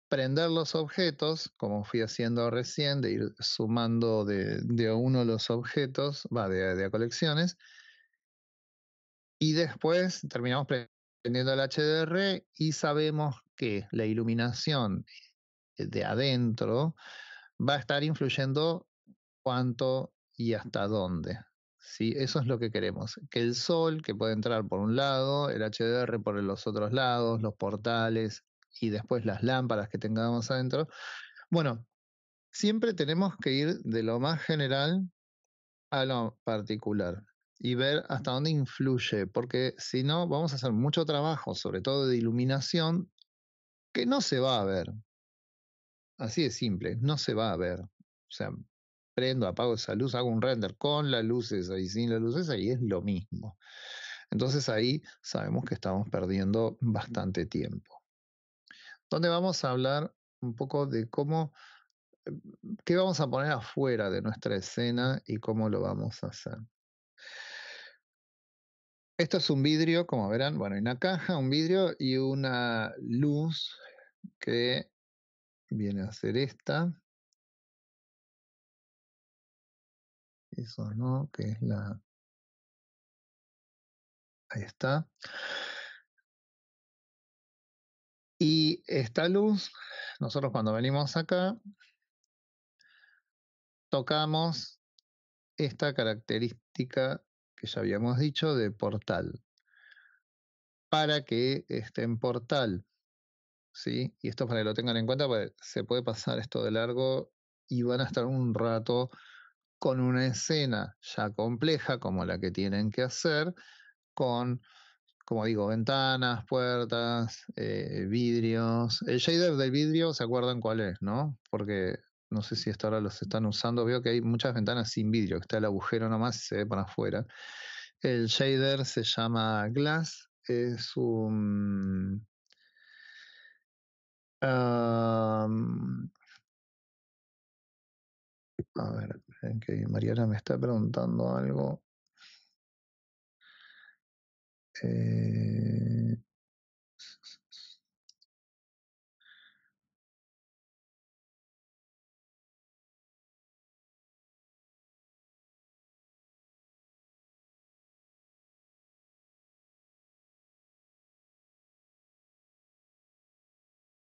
prender los objetos, como fui haciendo recién, de ir sumando de, uno los objetos, va, de, colecciones. Y después terminamos prendiendo el HDR y sabemos que la iluminación de adentro va a estar influyendo cuánto y hasta dónde. ¿sí? Eso es lo que queremos. Que el sol, que puede entrar por un lado, el HDR por los otros lados, los portales y después las lámparas que tengamos adentro. Bueno, siempre tenemos que ir de lo más general a lo particular y ver hasta dónde influye, porque si no, vamos a hacer mucho trabajo, sobre todo de iluminación, que no se va a ver. Así de simple, no se va a ver. O sea, prendo, apago esa luz, hago un render con las luces y sin las luces, ahí y es lo mismo. Entonces ahí sabemos que estamos perdiendo bastante tiempo. Donde vamos a hablar un poco de cómo, qué vamos a poner afuera de nuestra escena y cómo lo vamos a hacer. Esto es un vidrio, como verán, bueno, una caja, un vidrio y una luz que viene a ser esta. eso, ¿no? Que es la... Ahí está. Y esta luz, nosotros cuando venimos acá, tocamos esta característica que ya habíamos dicho de portal. Para que esté en portal, ¿sí? Y esto para que lo tengan en cuenta, porque se puede pasar esto de largo y van a estar un rato con una escena ya compleja como la que tienen que hacer, con, como digo, ventanas, puertas, eh, vidrios. El shader del vidrio, ¿se acuerdan cuál es, no? Porque no sé si hasta ahora los están usando. Veo que hay muchas ventanas sin vidrio, que está el agujero nomás y se ve para afuera. El shader se llama Glass, es un. A ver, que Mariana me está preguntando algo. Eh,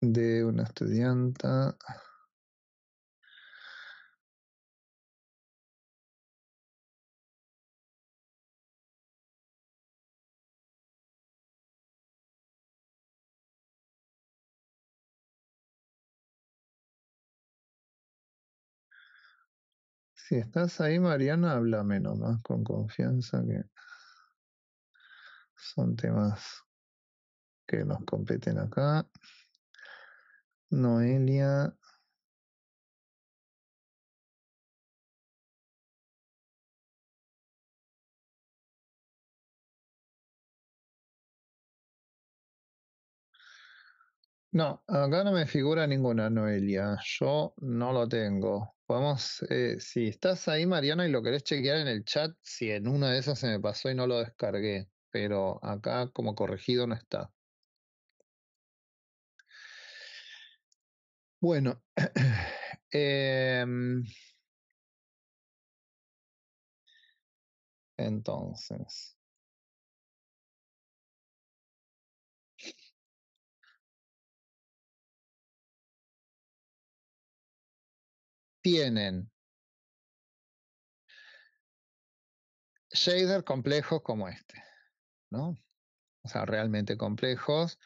de una estudianta Si estás ahí, Mariana, háblame nomás con confianza que son temas que nos competen acá. Noelia No, acá no me figura ninguna Noelia. Yo no lo tengo. Vamos, eh, si estás ahí, Mariana, y lo querés chequear en el chat, si en una de esas se me pasó y no lo descargué. Pero acá, como corregido, no está. Bueno, em, entonces. tienen shader complejos como este, ¿no? O sea, realmente complejos.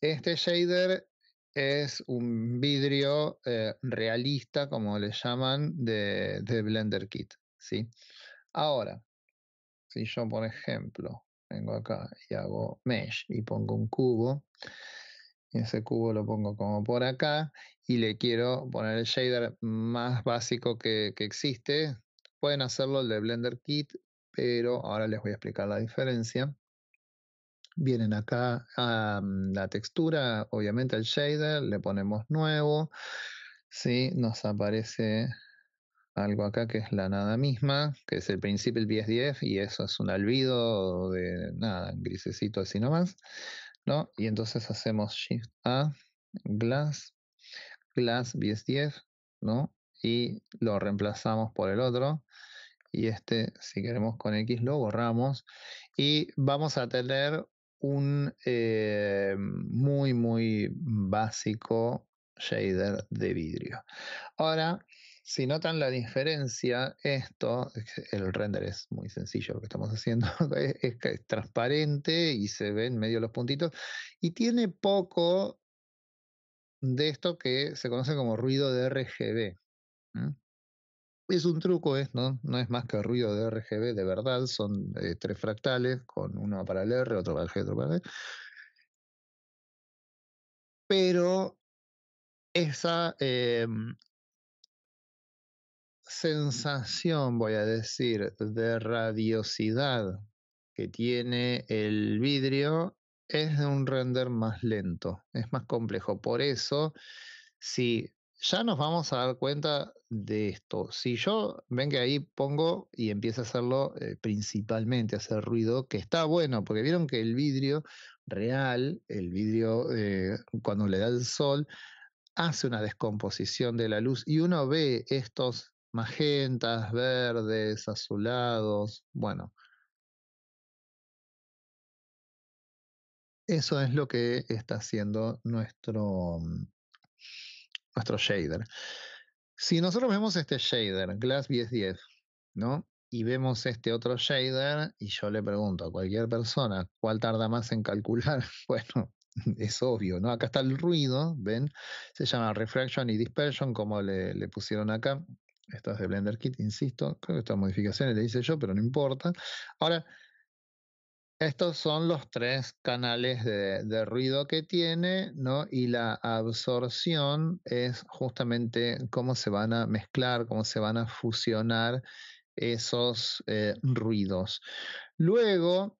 Este shader es un vidrio eh, realista, como le llaman, de, de, Blender Kit, ¿sí? Ahora, si yo, por ejemplo, vengo acá y hago mesh y pongo un cubo, ese cubo lo pongo como por acá y le quiero poner el shader más básico que, existe. Pueden hacerlo el de Blender Kit, pero ahora les voy a explicar la diferencia. Vienen acá a ah, mm, la textura, obviamente el shader, le ponemos nuevo. ¿sí? Nos aparece algo acá que es la nada misma, que es el principio el y eso es un albido de nada, grisecito así nomás. Y entonces hacemos Shift A, Glass, Glass 1010, ¿no? Y lo reemplazamos por el otro. Y este, si queremos con X, lo borramos. Y vamos a tener un eh, muy, muy básico shader de vidrio. Ahora, si notan la diferencia, esto, el render es muy sencillo lo que estamos haciendo, es, transparente y se ven medio los puntitos y tiene poco de esto que se conoce como ruido de RGB. Es un truco, es, ¿no? no es más que ruido de RGB de verdad, son eh, tres fractales con uno para el R, otro para el G, otro para el D. Pero esa em, sensación, voy a decir, de radiosidad que tiene el vidrio es de un render más lento, es más complejo. Por eso, si ya nos vamos a dar cuenta de esto, si yo ven que ahí pongo y empiezo a hacerlo eh, principalmente, hacer ruido, que está bueno, porque vieron que el vidrio real, el vidrio eh, cuando le da el sol, hace una descomposición de la luz y uno ve estos magentas, verdes, azulados, bueno. Eso es lo que está haciendo nuestro, mm, nuestro shader. Si nosotros vemos este shader, Glass 1010, ¿no? Y vemos este otro shader y yo le pregunto a cualquier persona, ¿cuál tarda más en calcular? Bueno, es obvio, ¿no? Acá está el ruido, ¿ven? Se llama refraction y dispersion, como le pusieron acá es de Blender Kit, insisto, creo que estas modificaciones le hice yo, pero no importa. Ahora, estos son los tres canales de, ruido que tiene, ¿no? Y la absorción es justamente cómo se van a mezclar, cómo se van a fusionar esos eh, ruidos. Luego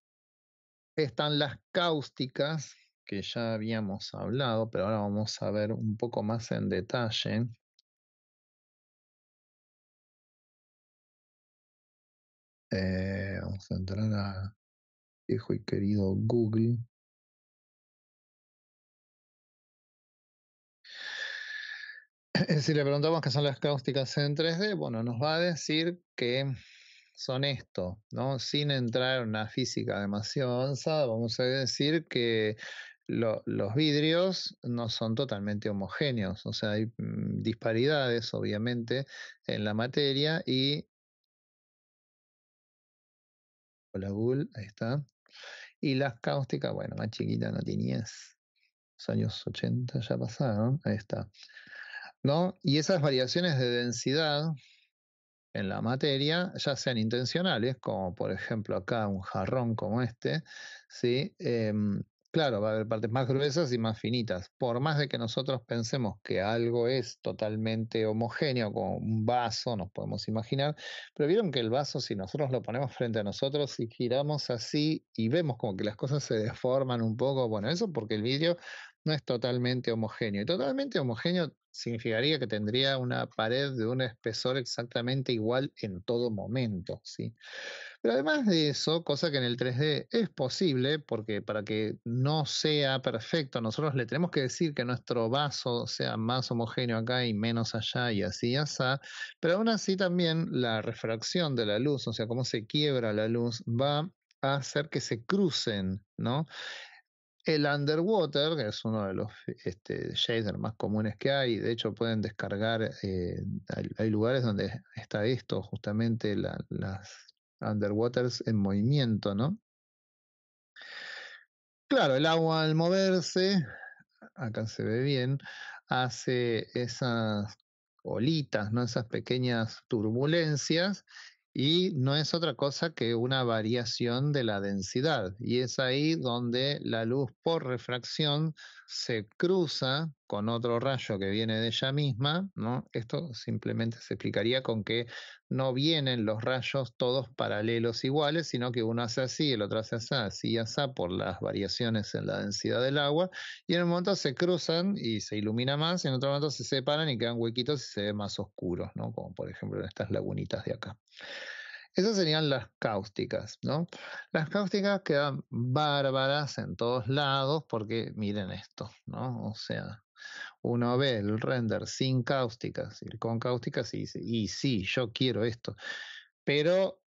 están las cáusticas, que ya habíamos hablado, pero ahora vamos a ver un poco más en detalle. Eh, vamos a entrar a viejo y querido Google. Si le preguntamos qué son las cáusticas en 3D, bueno, nos va a decir que son esto, ¿no? Sin entrar en una física demasiado avanzada, vamos a decir que los vidrios no son totalmente homogéneos, o sea, hay mm, disparidades, obviamente, en la materia y Colabul, ahí está. Y las cáusticas, bueno, más chiquita no tenías. Los años 80 ya pasaron, ahí está. ¿No? Y esas variaciones de densidad en la materia, ya sean intencionales, como por ejemplo acá un jarrón como este, ¿sí? Em, Claro, va a haber partes más gruesas y más finitas. Por más de que nosotros pensemos que algo es totalmente homogéneo, como un vaso, nos podemos imaginar, pero vieron que el vaso, si nosotros lo ponemos frente a nosotros y giramos así y vemos como que las cosas se deforman un poco, bueno, eso porque el vidrio no es totalmente homogéneo. Y totalmente homogéneo significaría que tendría una pared de un espesor exactamente igual en todo momento. ¿sí? Pero además de eso, cosa que en el 3D es posible, porque para que no sea perfecto, nosotros le tenemos que decir que nuestro vaso sea más homogéneo acá y menos allá y así y así, pero aún así también la refracción de la luz, o sea, cómo se quiebra la luz, va a hacer que se crucen, ¿no? El Underwater, que es uno de los este, shaders más comunes que hay, de hecho pueden descargar, eh, hay, lugares donde está esto, justamente las Underwaters en movimiento, ¿no? Claro, el agua al moverse, acá se ve bien, hace esas olitas, ¿no? esas pequeñas turbulencias y no es otra cosa que una variación de la densidad. Y es ahí donde la luz por refracción se cruza con otro rayo que viene de ella misma, ¿no? Esto simplemente se explicaría con que no vienen los rayos todos paralelos iguales, sino que uno hace así, el otro hace así, así y así por las variaciones en la densidad del agua, y en un momento se cruzan y se ilumina más, y en otro momento se separan y quedan huequitos y se ven más oscuros, ¿no? Como por ejemplo en estas lagunitas de acá. Esas serían las cáusticas, ¿no? Las cáusticas quedan bárbaras en todos lados porque miren esto, ¿no? O sea, uno ve el render sin cáusticas y con cáusticas y dice, y sí, yo quiero esto. Pero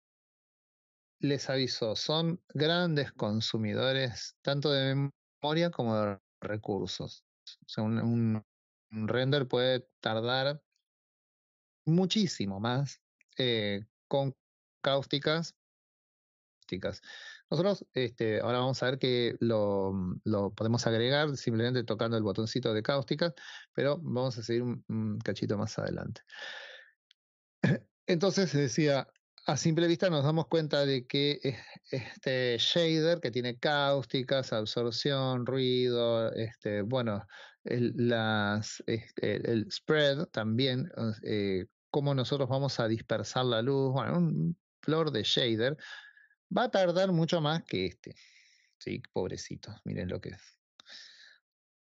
les aviso, son grandes consumidores tanto de memoria como de recursos. O sea, un, render puede tardar muchísimo más eh, con cáusticas. Nosotros este, ahora vamos a ver que mm, lo, podemos agregar simplemente tocando el botoncito de cáusticas, pero vamos a seguir un, cachito más adelante. Entonces decía, a simple vista nos damos cuenta de que este shader que tiene cáusticas, absorción, ruido, este, bueno, el, spread también, eh, cómo nosotros vamos a dispersar la luz, bueno, flor de shader, va a tardar mucho más que este. Sí, pobrecito. miren lo que es.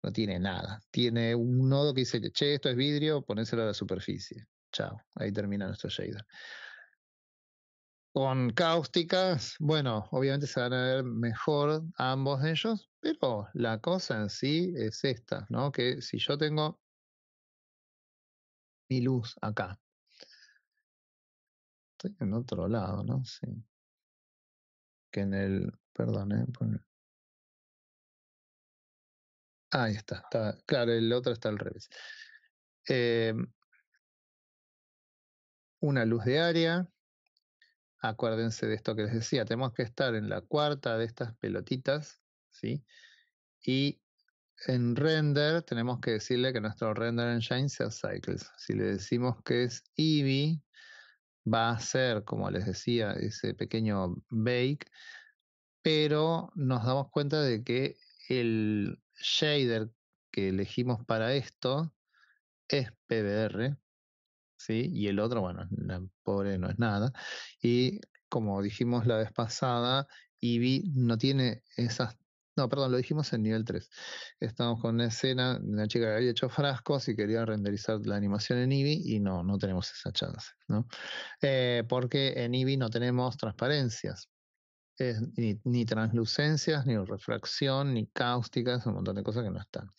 No tiene nada. Tiene un nodo que dice, che, esto es vidrio, ponéselo a la superficie. Chao, ahí termina nuestro shader. Con cáusticas, bueno, obviamente se van a ver mejor ambos de ellos, pero la cosa en sí es esta, ¿no? Que si yo tengo mi luz acá, en otro lado, ¿no? Sí. Que en el. Perdón, ¿eh? Ahí está, está. Claro, el otro está al revés. Eh, una luz de área Acuérdense de esto que les decía. Tenemos que estar en la cuarta de estas pelotitas, ¿sí? Y en render tenemos que decirle que nuestro render engine sea cycles. Si le decimos que es eevee va a ser, como les decía, ese pequeño bake, pero nos damos cuenta de que el shader que elegimos para esto es PBR, ¿sí? Y el otro, bueno, pobre no es nada. Y como dijimos la vez pasada, Eevee no tiene esas no, perdón, lo dijimos en nivel 3. Estamos con una escena de una chica que había hecho frascos y quería renderizar la animación en Eevee y no, no tenemos esa chance, eh, porque en Eevee no tenemos transparencias, ni, ni, translucencias, ni refracción, ni cáusticas, un montón de cosas que no están.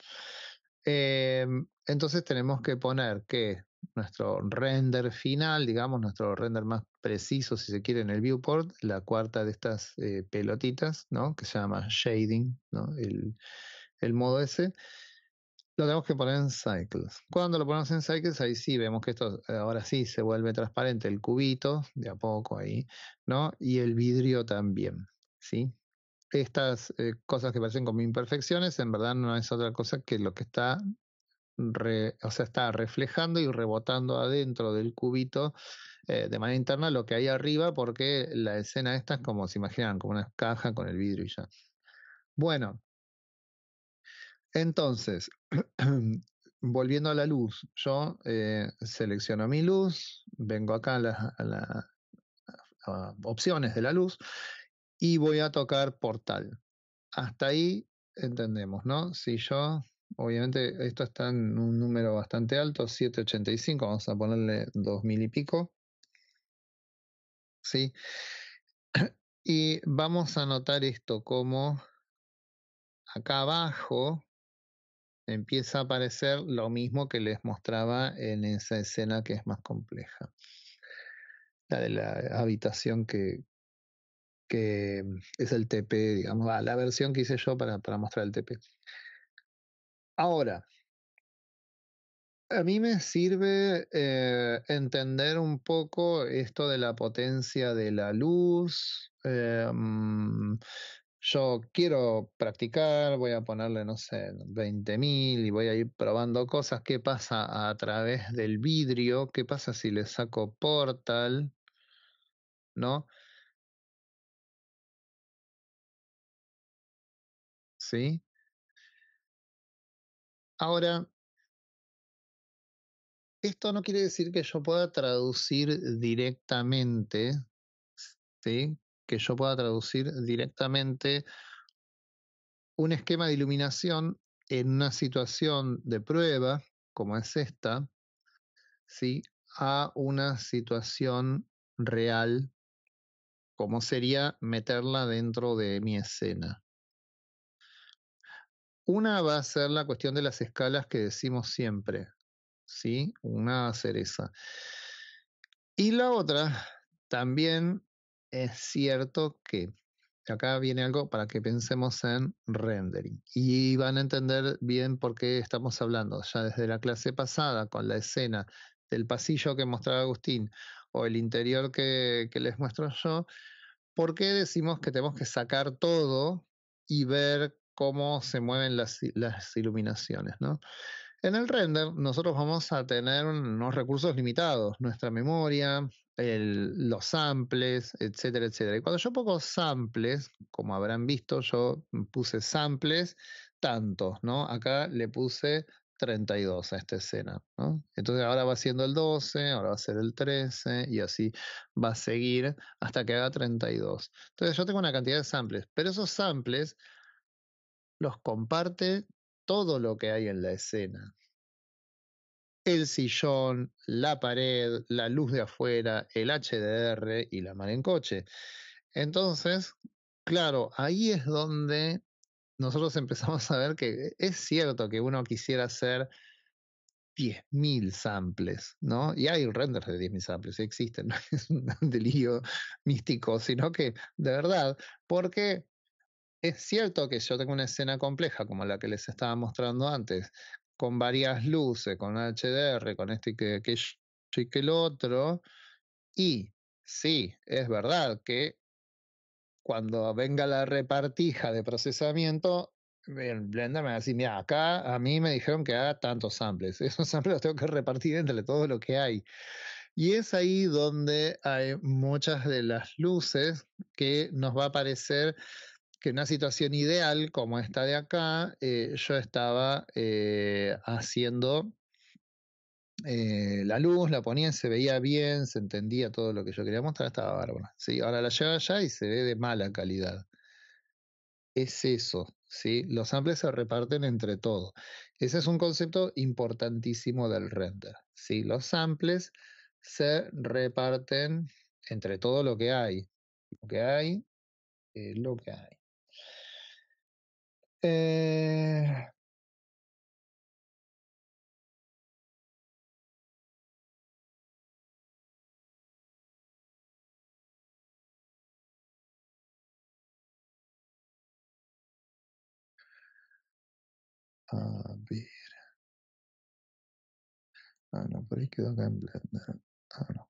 Em, entonces tenemos que poner que nuestro render final, digamos, nuestro render más preciso, si se quiere, en el viewport, la cuarta de estas eh, pelotitas, ¿no? Que se llama shading, ¿no? El, el modo ese. Lo tenemos que poner en cycles. Cuando lo ponemos en cycles, ahí sí vemos que esto eh, ahora sí se vuelve transparente, el cubito, de a poco ahí, ¿no? Y el vidrio también, ¿sí? Estas eh, cosas que parecen como imperfecciones, en verdad no es otra cosa que lo que está o sea, está reflejando y rebotando adentro del cubito eh, de manera interna lo que hay arriba, porque la escena esta es como se imaginan, como una caja con el vidrio y ya. Bueno, entonces, volviendo a la luz, yo eh, selecciono mi luz, vengo acá a, las opciones de la luz y voy a tocar portal. Hasta ahí entendemos, ¿no? Si yo Obviamente esto está en un número bastante alto, 7.85, vamos a ponerle 2.000 y pico. ¿Sí? Y vamos a notar esto como acá abajo empieza a aparecer lo mismo que les mostraba en esa escena que es más compleja. La de la habitación que, que es el TP, digamos, la versión que hice yo para, para mostrar el TP. Ahora, a mí me sirve eh, entender un poco esto de la potencia de la luz. Eh, mm, yo quiero practicar, voy a ponerle, no sé, 20.000 y voy a ir probando cosas. ¿Qué pasa a través del vidrio? ¿Qué pasa si le saco portal? ¿No? ¿Sí? Ahora, esto no quiere decir que yo pueda traducir directamente, que yo pueda traducir directamente un esquema de iluminación en una situación de prueba, como es esta, a una situación real, como sería meterla dentro de mi escena. Una va a ser la cuestión de las escalas que decimos siempre, ¿sí? Una cereza. Y la otra, también es cierto que acá viene algo para que pensemos en rendering. Y van a entender bien por qué estamos hablando. Ya desde la clase pasada, con la escena del pasillo que mostraba Agustín o el interior que, que les muestro yo, ¿por qué decimos que tenemos que sacar todo y ver cómo se mueven las, las iluminaciones, ¿no? En el render nosotros vamos a tener unos recursos limitados, nuestra memoria, los samples, etcétera, etcétera. Y cuando yo pongo samples, como habrán visto, yo puse samples tantos, ¿no? Acá le puse 32 a esta escena, ¿no? Entonces ahora va siendo el 12, ahora va a ser el 13 y así va a seguir hasta que haga 32. Entonces yo tengo una cantidad de samples, pero esos samples los comparte todo lo que hay en la escena. El sillón, la pared, la luz de afuera, el HDR y la mar en coche. Entonces, claro, ahí es donde nosotros empezamos a ver que es cierto que uno quisiera hacer 10.000 samples, ¿no? Y hay renders de 10.000 samples, existen, no es un delirio místico, sino que de verdad, porque es cierto que yo tengo una escena compleja como la que les estaba mostrando antes, con varias luces, con HDR, con este y que que el otro. Y sí, es verdad que cuando venga la repartija de procesamiento, Blender me va a decir, mira, acá a mí me dijeron que haga tantos samples. Esos samples los tengo que repartir entre todo lo que hay. Y es ahí donde hay muchas de las luces que nos va a aparecer en una situación ideal como esta de acá, eh, yo estaba eh, haciendo eh, la luz, la ponía, se veía bien, se entendía todo lo que yo quería mostrar, estaba bárbara. ¿sí? Ahora la lleva allá y se ve de mala calidad. Es eso, ¿sí? Los samples se reparten entre todo, Ese es un concepto importantísimo del render, ¿sí? Los samples se reparten entre todo lo que hay. Lo que hay, lo que hay. Eh... A ver. Ah, no, por ahí quedó acá en Blender. Ah, no,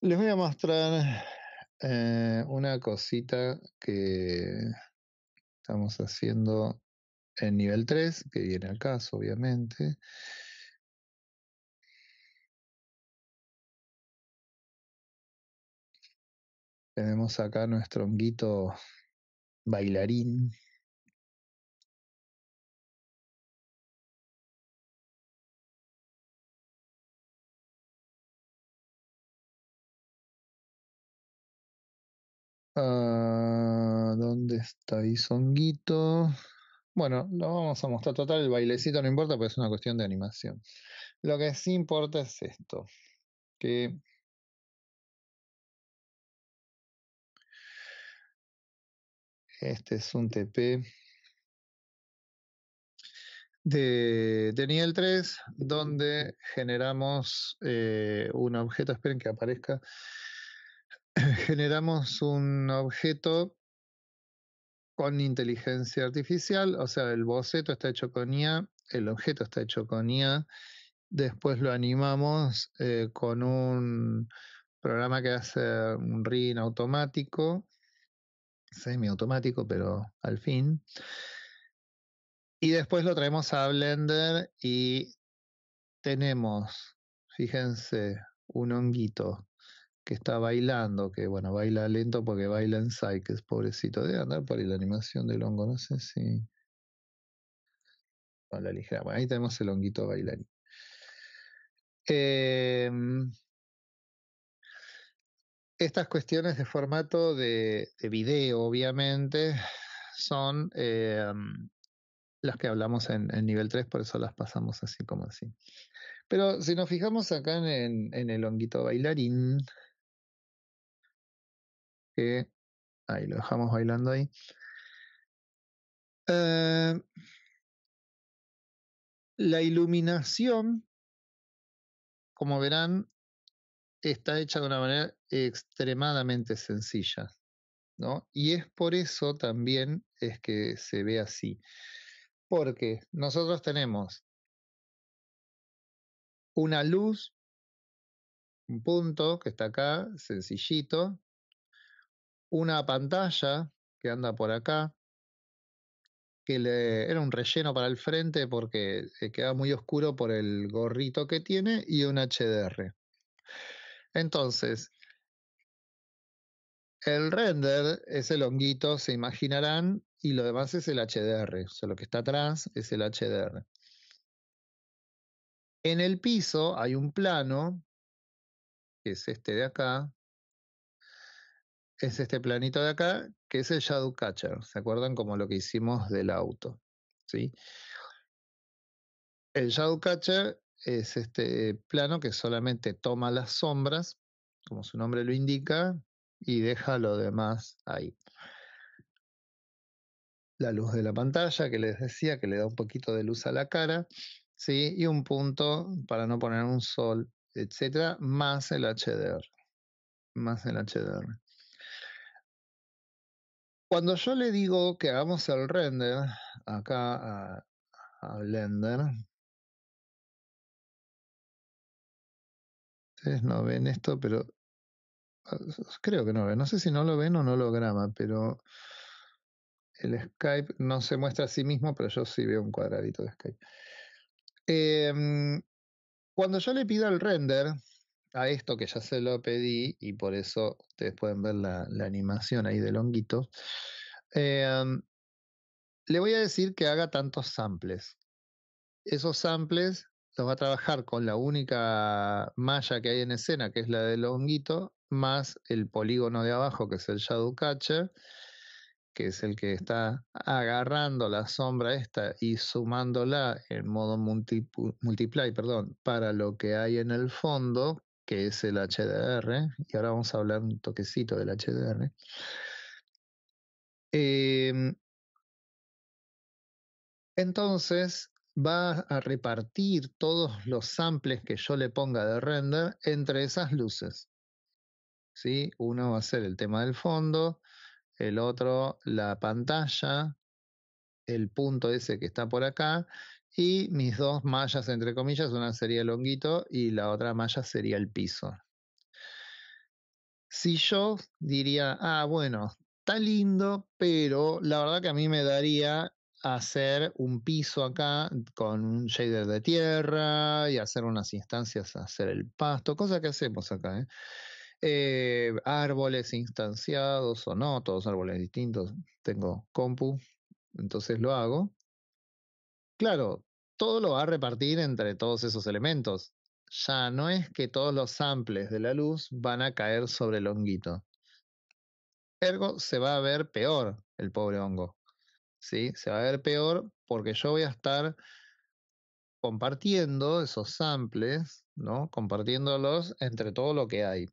Les voy a mostrar eh, una cosita que estamos haciendo en nivel 3, que viene al obviamente. Tenemos acá nuestro honguito bailarín. ¿Dónde ah, ¿Dónde está Isonguito? Bueno, lo vamos a mostrar. Total, el bailecito no importa, pues es una cuestión de animación. Lo que sí importa es esto. Que este es un TP de, Daniel nivel 3, donde generamos eh, un objeto, esperen que aparezca, generamos un objeto con inteligencia artificial, o sea, el boceto está hecho con IA, el objeto está hecho con IA, después lo animamos eh, con un programa que hace un ring automático, semiautomático, pero al fin. Y después lo traemos a Blender y tenemos, fíjense, un honguito que está bailando, que bueno, baila lento porque baila en es pobrecito. de andar por ahí la animación del hongo, no sé si. la ahí tenemos el honguito bailarín. Em, estas cuestiones de formato de, video, obviamente, son em, las que hablamos en, nivel 3, por eso las pasamos así como así. Pero si nos fijamos acá en, en el honguito bailarín, ahí lo dejamos bailando ahí. Eh, la iluminación, como verán, está hecha de una manera extremadamente sencilla, ¿no? Y es por eso también es que se ve así. Porque nosotros tenemos una luz, un punto que está acá, sencillito, una pantalla que anda por acá, que le, era un relleno para el frente porque eh, queda muy oscuro por el gorrito que tiene y un HDR. Entonces, el render es el honguito, se imaginarán, y lo demás es el HDR, o sea, lo que está atrás es el HDR. En el piso hay un plano, que es este de acá, es este planito de acá, que es el Shadow Catcher. ¿Se acuerdan como lo que hicimos del auto? ¿Sí? El Shadow Catcher es este plano que solamente toma las sombras, como su nombre lo indica, y deja lo demás ahí. La luz de la pantalla, que les decía, que le da un poquito de luz a la cara, ¿sí? y un punto para no poner un sol, etcétera, más el HDR. Más el HDR. Cuando yo le digo que hagamos el render acá a, Blender, ustedes no ven esto, pero ah, creo que no ven, no sé si no lo ven o no lo grama, pero el Skype no se muestra a sí mismo, pero yo sí veo un cuadradito de Skype. Em, cuando yo le pido al render, a esto que ya se lo pedí y por eso ustedes pueden ver la, animación ahí de Longuito em, le voy a decir que haga tantos samples. Esos samples los va a trabajar con la única malla que hay en escena, que es la de Longuito más el polígono de abajo, que es el Shadow Catcher, que es el que está agarrando la sombra esta y sumándola en modo multiply, perdón, para lo que hay en el fondo, que es el HDR, y ahora vamos a hablar un toquecito del HDR. Em, entonces va a repartir todos los samples que yo le ponga de render entre esas luces. ¿Sí? Uno va a ser el tema del fondo, el otro la pantalla, el punto ese que está por acá y mis dos mallas, entre comillas, una sería el honguito y la otra malla sería el piso. Si yo diría, ah, bueno, está lindo, pero la verdad que a mí me daría hacer un piso acá con un shader de tierra y hacer unas instancias, hacer el pasto, cosa que hacemos acá. ¿eh? Eh, árboles instanciados o no, todos árboles distintos. Tengo compu, entonces lo hago. Claro, todo lo va a repartir entre todos esos elementos. Ya no es que todos los samples de la luz van a caer sobre el honguito. Ergo, se va a ver peor el pobre hongo. ¿Sí? Se va a ver peor porque yo voy a estar compartiendo esos samples, ¿no? Compartiéndolos entre todo lo que hay.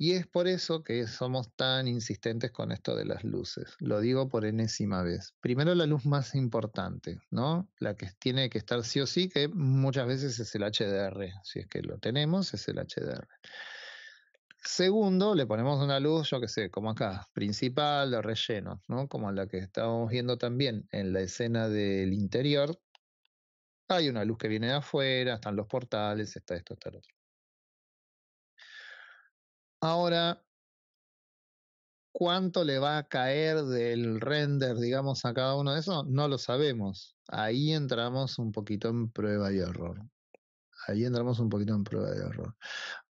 Y es por eso que somos tan insistentes con esto de las luces. Lo digo por enésima vez. Primero la luz más importante, ¿no? La que tiene que estar sí o sí, que muchas veces es el HDR. Si es que lo tenemos, es el HDR. Segundo, le ponemos una luz, yo qué sé, como acá, principal de relleno, ¿no? Como la que estábamos viendo también en la escena del interior. Hay una luz que viene de afuera, están los portales, está esto, está lo otro. Ahora, ¿cuánto le va a caer del render, digamos, a cada uno de esos? No lo sabemos. Ahí entramos un poquito en prueba y error. Ahí entramos un poquito en prueba y error.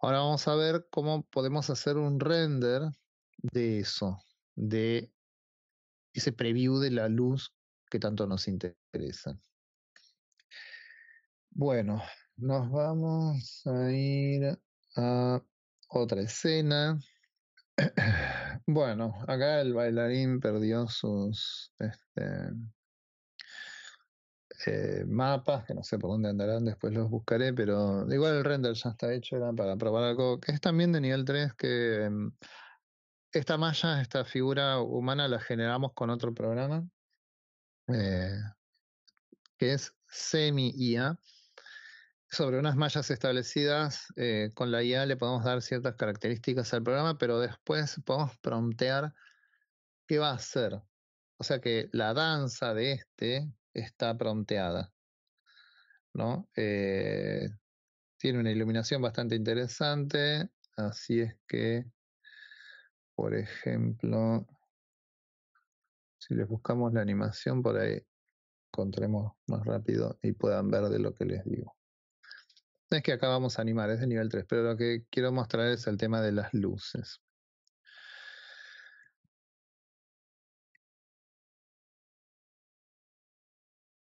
Ahora vamos a ver cómo podemos hacer un render de eso, de ese preview de la luz que tanto nos interesa. Bueno, nos vamos a ir a otra escena. Bueno, acá el bailarín perdió sus este, eh, mapas, que no sé por dónde andarán, después los buscaré, pero igual el render ya está hecho, era para probar algo que es también de nivel 3, que mm, esta malla, esta figura humana la generamos con otro programa, eh, que es semi-IA, sobre unas mallas establecidas, eh, con la IA le podemos dar ciertas características al programa, pero después podemos promptear qué va a hacer. O sea que la danza de este está pronteada. ¿no? Eh, tiene una iluminación bastante interesante, así es que, por ejemplo, si les buscamos la animación por ahí, encontremos más rápido y puedan ver de lo que les digo. Es que acá vamos a animar, es de nivel 3, pero lo que quiero mostrar es el tema de las luces.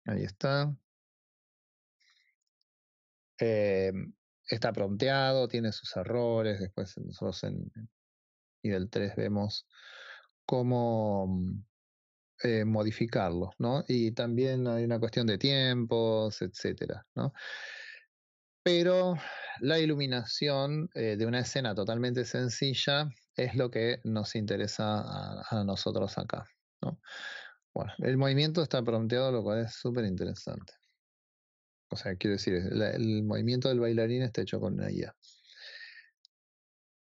Ahí está. Em, está prompteado, tiene sus errores. Después nosotros en nivel 3 vemos cómo mm, eh, modificarlo, ¿no? Y también hay una cuestión de tiempos, etcétera, ¿no? pero la iluminación eh, de una escena totalmente sencilla es lo que nos interesa a, nosotros acá. Bueno, el movimiento está prompteado, lo cual es súper interesante. O sea, quiero decir, el, movimiento del bailarín está hecho con una IA.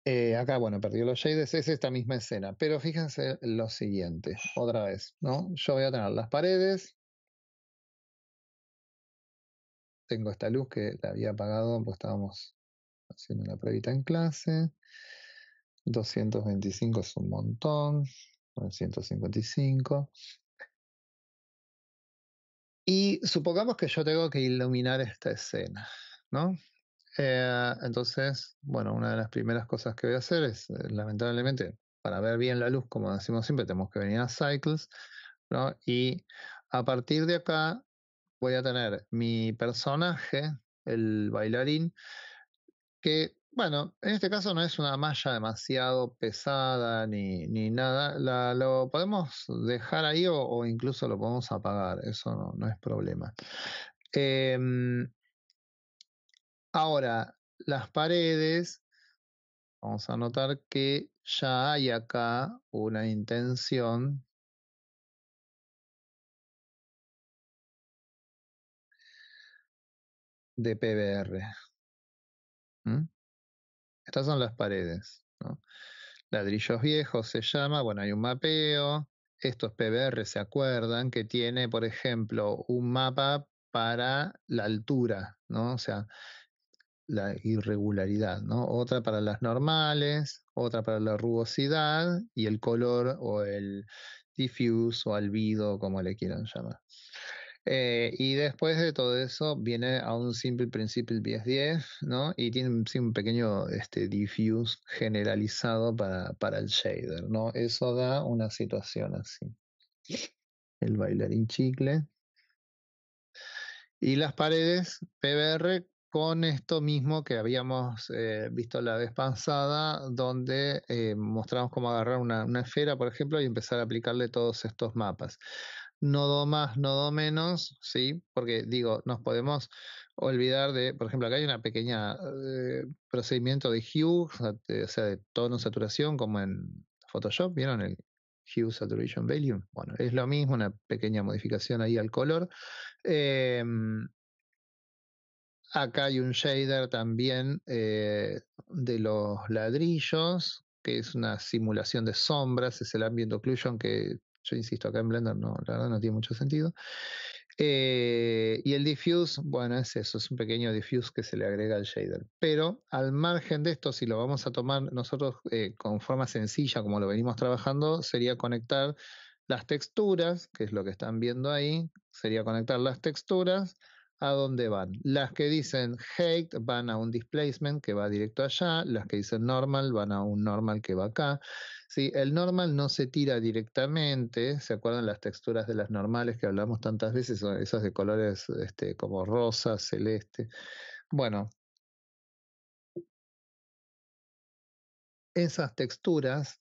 Eh, acá, bueno, perdió los shades, es esta misma escena. Pero fíjense lo siguiente, otra vez, ¿no? Yo voy a tener las paredes, tengo esta luz que la había apagado porque estábamos haciendo una pruebita en clase. 225 es un montón. 955. Y supongamos que yo tengo que iluminar esta escena, eh, entonces, bueno, una de las primeras cosas que voy a hacer es, eh, lamentablemente, para ver bien la luz, como decimos siempre, tenemos que venir a Cycles, Y a partir de acá voy a tener mi personaje, el bailarín, que, bueno, en este caso no es una malla demasiado pesada ni, ni nada. La, lo podemos dejar ahí o, incluso lo podemos apagar, eso no, no es problema. Em, ahora, las paredes, vamos a notar que ya hay acá una intención de PBR. ¿Mm? Estas son las paredes. Ladrillos viejos se llama, bueno, hay un mapeo. Estos PBR se acuerdan que tiene, por ejemplo, un mapa para la altura, ¿no? O sea, la irregularidad, ¿no? Otra para las normales, otra para la rugosidad y el color o el diffuse o albido, como le quieran llamar. Eh, y después de todo eso viene a un simple principio el 10 ¿no? Y tiene un, pequeño este, diffuse generalizado para, para el shader, ¿no? Eso da una situación así. El bailarín chicle. Y las paredes PBR con esto mismo que habíamos eh, visto la vez pasada, donde eh, mostramos cómo agarrar una, una esfera, por ejemplo, y empezar a aplicarle todos estos mapas no do más, no do menos, ¿sí? Porque digo, nos podemos olvidar de, por ejemplo, acá hay una pequeña eh, procedimiento de hue, o sea, de tono saturación, como en Photoshop, ¿vieron? El hue saturation value. Bueno, es lo mismo, una pequeña modificación ahí al color. Em, acá hay un shader también eh, de los ladrillos, que es una simulación de sombras, es el ambient occlusion que yo insisto, acá en Blender no, no tiene mucho sentido. Eh, y el diffuse, bueno, es eso, es un pequeño diffuse que se le agrega al shader. Pero al margen de esto, si lo vamos a tomar nosotros eh, con forma sencilla, como lo venimos trabajando, sería conectar las texturas, que es lo que están viendo ahí, sería conectar las texturas ¿a dónde van? Las que dicen hate van a un displacement que va directo allá, las que dicen normal van a un normal que va acá. si el normal no se tira directamente, ¿se acuerdan las texturas de las normales que hablamos tantas veces? Esas de colores este, como rosa, celeste. Bueno, esas texturas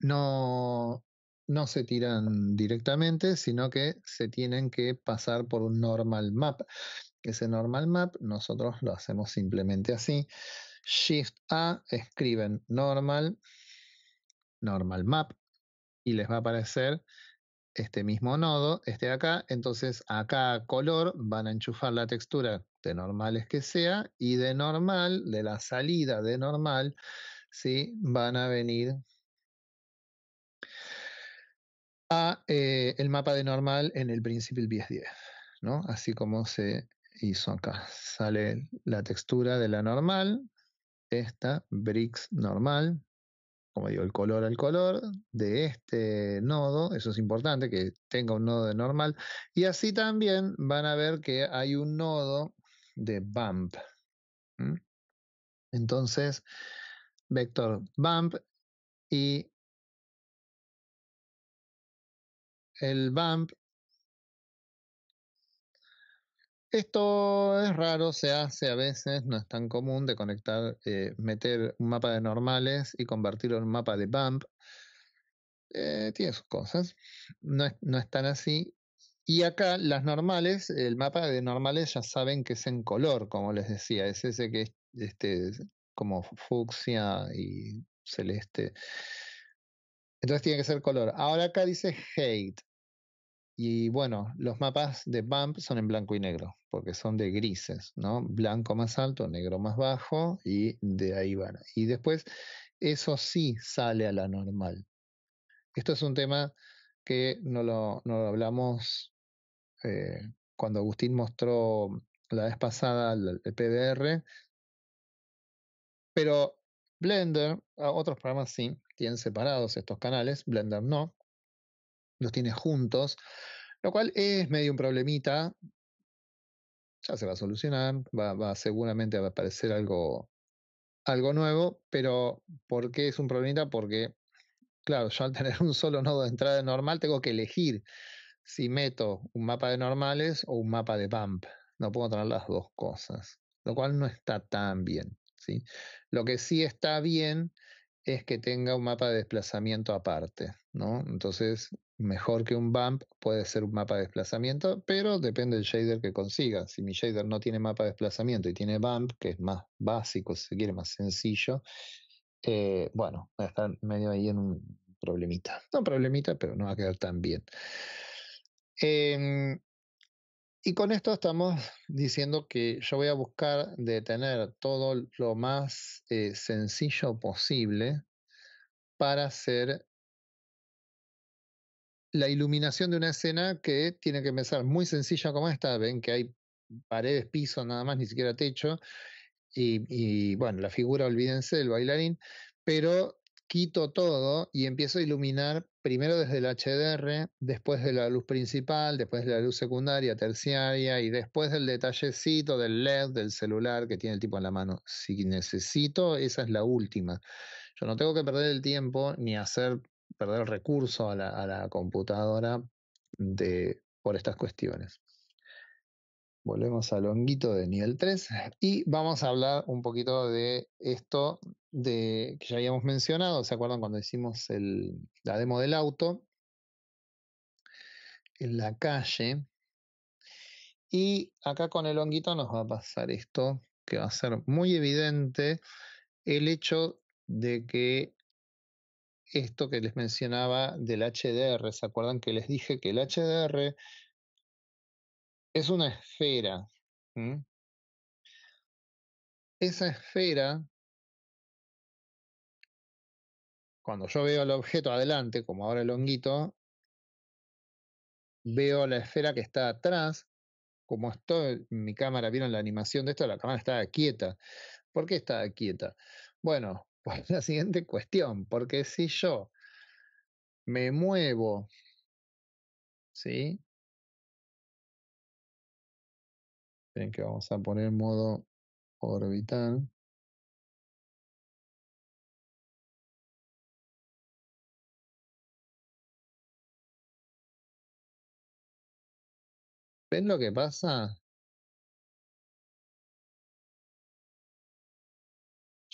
no, no se tiran directamente, sino que se tienen que pasar por un normal map. Ese normal map nosotros lo hacemos simplemente así. Shift A, escriben normal, normal map, y les va a aparecer este mismo nodo, este de acá. Entonces acá color van a enchufar la textura de normales que sea, y de normal, de la salida de normal, ¿sí? van a venir eh, el mapa de normal en el principal 10 ¿no? Así como se hizo acá. Sale la textura de la normal, esta bricks normal, como digo, el color al color de este nodo, eso es importante, que tenga un nodo de normal, y así también van a ver que hay un nodo de bump. Entonces, vector bump y el bump. Esto es raro, se hace a veces, no es tan común de conectar, eh, meter un mapa de normales y convertirlo en un mapa de bump. Eh, tiene sus cosas, no es, tan así. Y acá las normales, el mapa de normales ya saben que es en color, como les decía, es ese que es este, como fucsia y celeste. Entonces tiene que ser color. Ahora acá dice hate. Y bueno, los mapas de bump son en blanco y negro, porque son de grises, ¿no? Blanco más alto, negro más bajo, y de ahí van. Y después, eso sí sale a la normal. Esto es un tema que no lo, hablamos eh, cuando Agustín mostró la vez pasada el, el PDR, pero Blender, ah, otros programas sí, tienen separados estos canales, Blender no, los tiene juntos, lo cual es medio un problemita. Ya se va a solucionar, va, seguramente va a aparecer algo, algo nuevo, pero ¿por qué es un problemita? Porque, claro, yo al tener un solo nodo de entrada normal tengo que elegir si meto un mapa de normales o un mapa de bump. No puedo tener las dos cosas, lo cual no está tan bien. ¿sí? Lo que sí está bien es que tenga un mapa de desplazamiento aparte, ¿no? Entonces, mejor que un bump puede ser un mapa de desplazamiento, pero depende del shader que consiga. Si mi shader no tiene mapa de desplazamiento y tiene bump, que es más básico, si se quiere, más sencillo, eh, bueno, va a estar medio ahí en un problemita. No problemita, pero no va a quedar tan bien. Em, y con esto estamos diciendo que yo voy a buscar de tener todo lo más eh, sencillo posible para hacer la iluminación de una escena que tiene que empezar muy sencilla como esta, ven que hay paredes, piso, nada más, ni siquiera techo, y, bueno, la figura, olvídense, del bailarín, pero quito todo y empiezo a iluminar primero desde el HDR, después de la luz principal, después de la luz secundaria, terciaria y después del detallecito del LED del celular que tiene el tipo en la mano. Si necesito, esa es la última. Yo no tengo que perder el tiempo ni hacer perder el recurso a la, computadora por estas cuestiones. Volvemos al honguito de nivel 3 y vamos a hablar un poquito de esto de, que ya habíamos mencionado, ¿se acuerdan cuando hicimos la demo del auto? En la calle. Y acá con el honguito nos va a pasar esto, que va a ser muy evidente el hecho de que esto que les mencionaba del HDR. ¿Se acuerdan que les dije que el HDR es una esfera? Esa esfera, cuando yo veo el objeto adelante, como ahora el honguito, veo la esfera que está atrás. Como estoy, mi cámara, vieron la animación de esto, la cámara está quieta. ¿Por qué está quieta? Bueno, la siguiente cuestión, porque si yo me muevo, ¿sí? Ven que vamos a poner modo orbital. ¿Ven lo que pasa?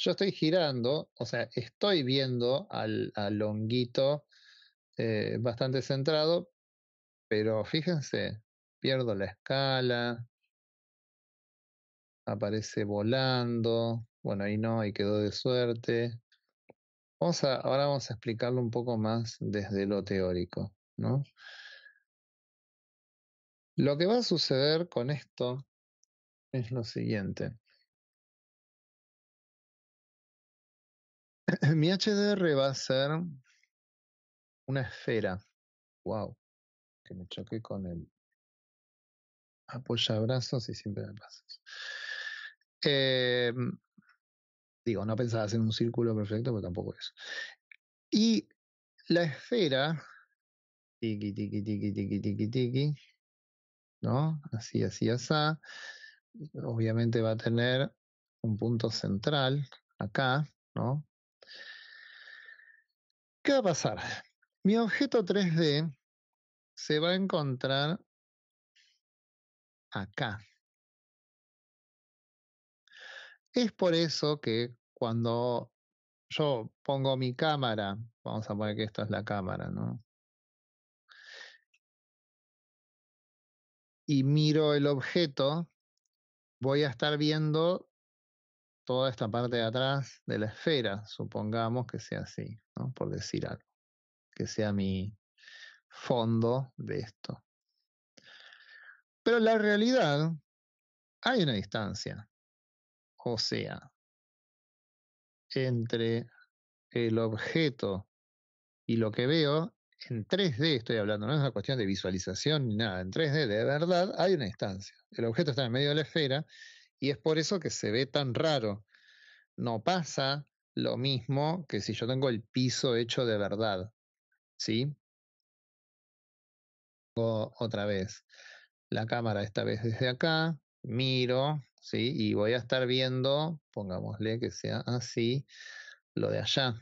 yo estoy girando, o sea, estoy viendo al, al honguito eh, bastante centrado, pero fíjense, pierdo la escala, aparece volando, bueno, ahí no, ahí quedó de suerte. Vamos ahora vamos a explicarlo un poco más desde lo teórico, ¿no? Lo que va a suceder con esto es lo siguiente. mi HDR va a ser una esfera. Wow, que me choqué con el apoyabrazos y siempre me pasas em, digo, no pensaba hacer un círculo perfecto, pero tampoco es. Y la esfera, tiki, tiki, tiki, tiki, tiki, tiki, ¿no? Así, así, así. Obviamente va a tener un punto central acá, ¿no? ¿Qué va a pasar? Mi objeto 3D se va a encontrar acá. Es por eso que cuando yo pongo mi cámara, vamos a poner que esta es la cámara, ¿no? Y miro el objeto, voy a estar viendo toda esta parte de atrás de la esfera, supongamos que sea así, por decir algo, que sea mi fondo de esto. Pero la realidad hay una distancia, o sea, entre el objeto y lo que veo, en 3D estoy hablando, no es una cuestión de visualización ni nada, en 3D de verdad hay una distancia. El objeto está en medio de la esfera y es por eso que se ve tan raro. No pasa lo mismo que si yo tengo el piso hecho de verdad. ¿Sí? otra vez la cámara esta vez desde acá, miro, ¿sí? Y voy a estar viendo, pongámosle que sea así, lo de allá.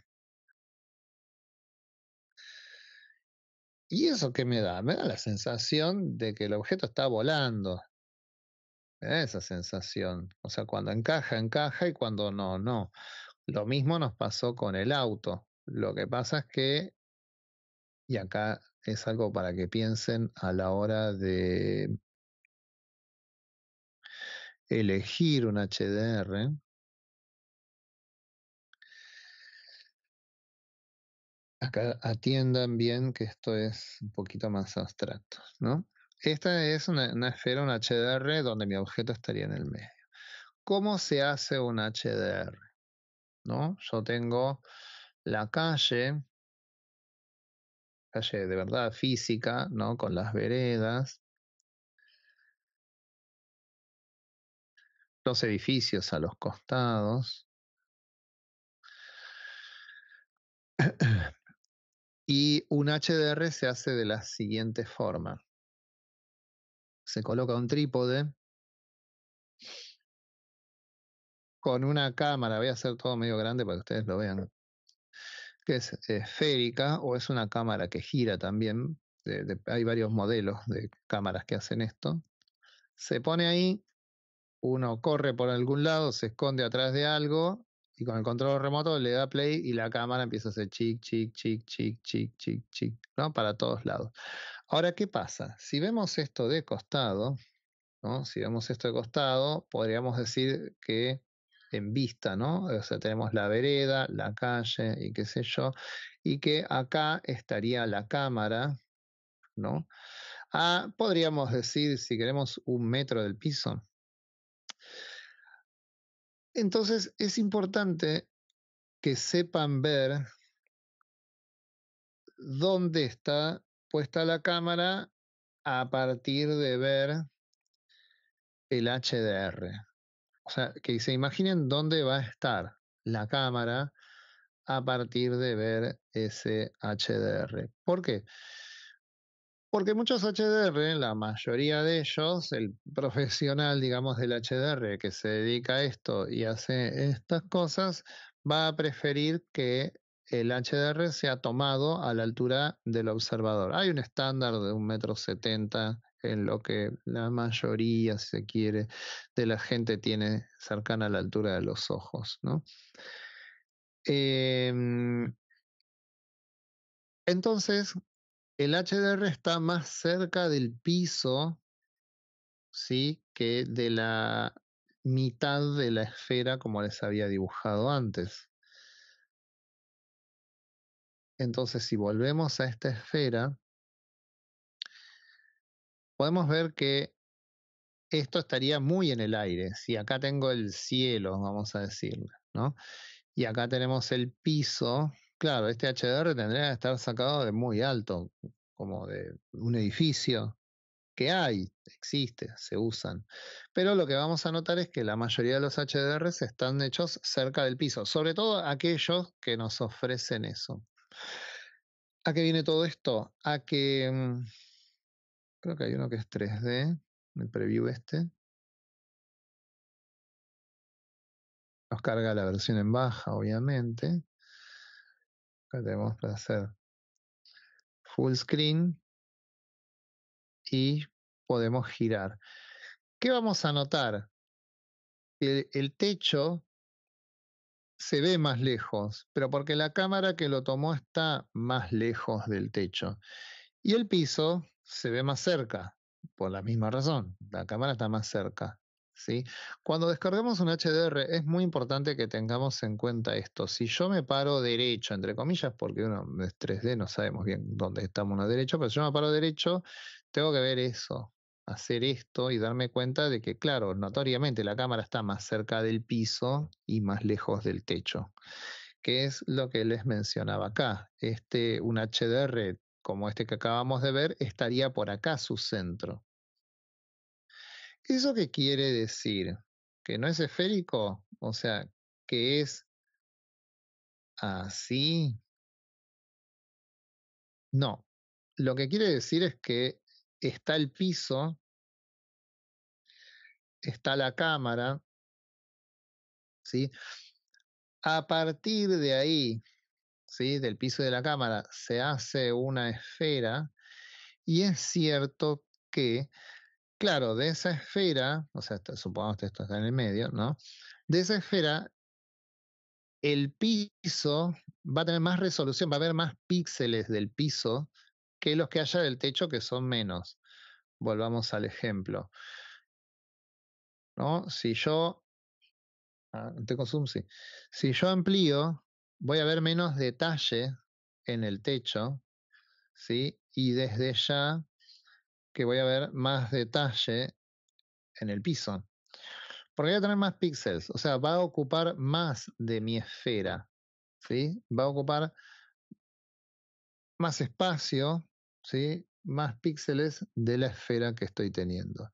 ¿Y eso qué me da? Me da la sensación de que el objeto está volando, esa sensación. O sea, cuando encaja, encaja y cuando no, no. Lo mismo nos pasó con el auto. Lo que pasa es que, y acá es algo para que piensen a la hora de elegir un HDR. Acá atiendan bien que esto es un poquito más abstracto, ¿no? Esta es una, esfera, un HDR, donde mi objeto estaría en el medio. ¿Cómo se hace un HDR? ¿No? Yo tengo la calle, calle de verdad física, ¿no? Con las veredas, los edificios a los costados. Y un HDR se hace de la siguiente forma se coloca un trípode con una cámara, voy a hacer todo medio grande para que ustedes lo vean, que es esférica o es una cámara que gira también, hay varios modelos de cámaras que hacen esto, se pone ahí, uno corre por algún lado, se esconde atrás de algo y con el control remoto le da play y la cámara empieza a hacer chic, chic, chic, chic, chic, chic, chic, ¿no? Para todos lados. Ahora, ¿qué pasa? Si vemos esto de costado, si vemos esto de costado, podríamos decir que en vista, ¿no? O sea, tenemos la vereda, la calle y qué sé yo, y que acá estaría la cámara, ¿no? Ah, podríamos decir, si queremos, un metro del piso. Entonces, es importante que sepan ver dónde está puesta la cámara a partir de ver el HDR. O sea, que se imaginen dónde va a estar la cámara a partir de ver ese HDR. ¿Por qué? Porque muchos HDR, la mayoría de ellos, el profesional, digamos, del HDR que se dedica a esto y hace estas cosas, va a preferir que el HDR se ha tomado a la altura del observador. Hay un estándar de un metro setenta en lo que la mayoría, se quiere, de la gente tiene cercana a la altura de los ojos. ¿no? Em, entonces, el HDR está más cerca del piso, ¿sí? Que de la mitad de la esfera como les había dibujado antes. Entonces, si volvemos a esta esfera, podemos ver que esto estaría muy en el aire. Si acá tengo el cielo, vamos a decirle, ¿no? Y acá tenemos el piso. Claro, este HDR tendría que estar sacado de muy alto, como de un edificio que hay, existe, se usan. Pero lo que vamos a notar es que la mayoría de los HDRs están hechos cerca del piso, sobre todo aquellos que nos ofrecen eso. ¿A qué viene todo esto? A que... Mm, creo que hay uno que es 3D, el preview este. Nos carga la versión en baja, obviamente. Acá tenemos para hacer full screen y podemos girar. ¿Qué vamos a notar? El, el techo se ve más lejos, pero porque la cámara que lo tomó está más lejos del techo. Y el piso se ve más cerca, por la misma razón, la cámara está más cerca. ¿sí? Cuando descargamos un HDR es muy importante que tengamos en cuenta esto. Si yo me paro derecho, entre comillas, porque uno es 3D, no sabemos bien dónde estamos uno derecho, pero si yo me paro derecho, tengo que ver eso hacer esto y darme cuenta de que, claro, notoriamente la cámara está más cerca del piso y más lejos del techo, que es lo que les mencionaba acá. Este, un HDR como este que acabamos de ver, estaría por acá su centro. ¿Eso qué quiere decir? ¿Que no es esférico? O sea, que es así. No, lo que quiere decir es que está el piso, está la cámara, ¿sí? A partir de ahí, ¿sí? Del piso de la cámara se hace una esfera y es cierto que, claro, de esa esfera, o sea, supongamos que esto está en el medio, ¿no? De esa esfera, el piso va a tener más resolución, va a haber más píxeles del piso que los que haya del techo, que son menos. Volvamos al ejemplo. ¿No? Si yo. Ah, te Si yo amplío, voy a ver menos detalle en el techo, ¿sí? Y desde ya que voy a ver más detalle en el piso. Porque voy a tener más píxeles, o sea, va a ocupar más de mi esfera, ¿sí? Va a ocupar más espacio, ¿sí? más píxeles de la esfera que estoy teniendo.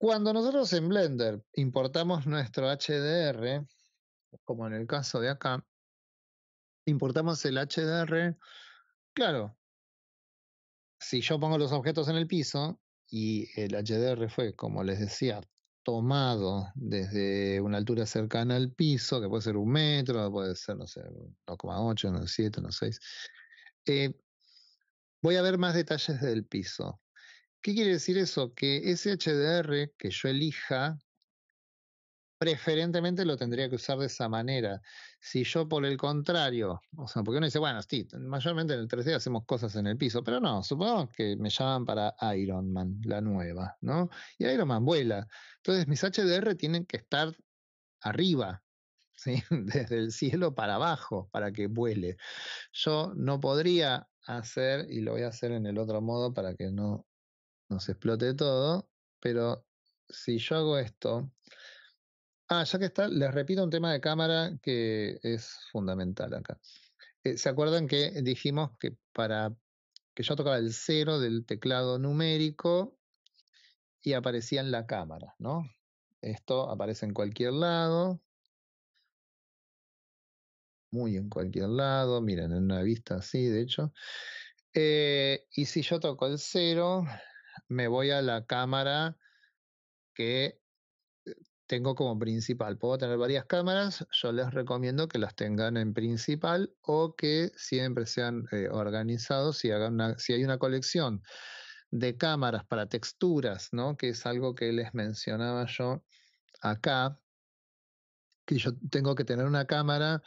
Cuando nosotros en Blender importamos nuestro HDR, como en el caso de acá, importamos el HDR, claro, si yo pongo los objetos en el piso y el HDR fue, como les decía, tomado desde una altura cercana al piso, que puede ser un metro, puede ser, no sé, 2,8 1,7, 1,6, voy a ver más detalles del piso. ¿Qué quiere decir eso? Que ese HDR que yo elija preferentemente lo tendría que usar de esa manera. Si yo por el contrario, o sea, porque uno dice, bueno, sí, mayormente en el 3D hacemos cosas en el piso, pero no, supongamos que me llaman para Iron Man, la nueva, ¿no? Y Iron Man vuela. Entonces mis HDR tienen que estar arriba, ¿sí? Desde el cielo para abajo, para que vuele. Yo no podría hacer, y lo voy a hacer en el otro modo para que no nos explote todo, pero si yo hago esto, Ah, ya que está, les repito un tema de cámara que es fundamental acá. Eh, ¿Se acuerdan que dijimos que para que yo tocaba el cero del teclado numérico y aparecía en la cámara, ¿no? Esto aparece en cualquier lado, muy en cualquier lado, miren, en una vista así, de hecho. Eh, y si yo toco el cero, me voy a la cámara que tengo como principal. Puedo tener varias cámaras, yo les recomiendo que las tengan en principal o que siempre sean eh, organizados si, si hay una colección de cámaras para texturas, ¿no? que es algo que les mencionaba yo acá, que yo tengo que tener una cámara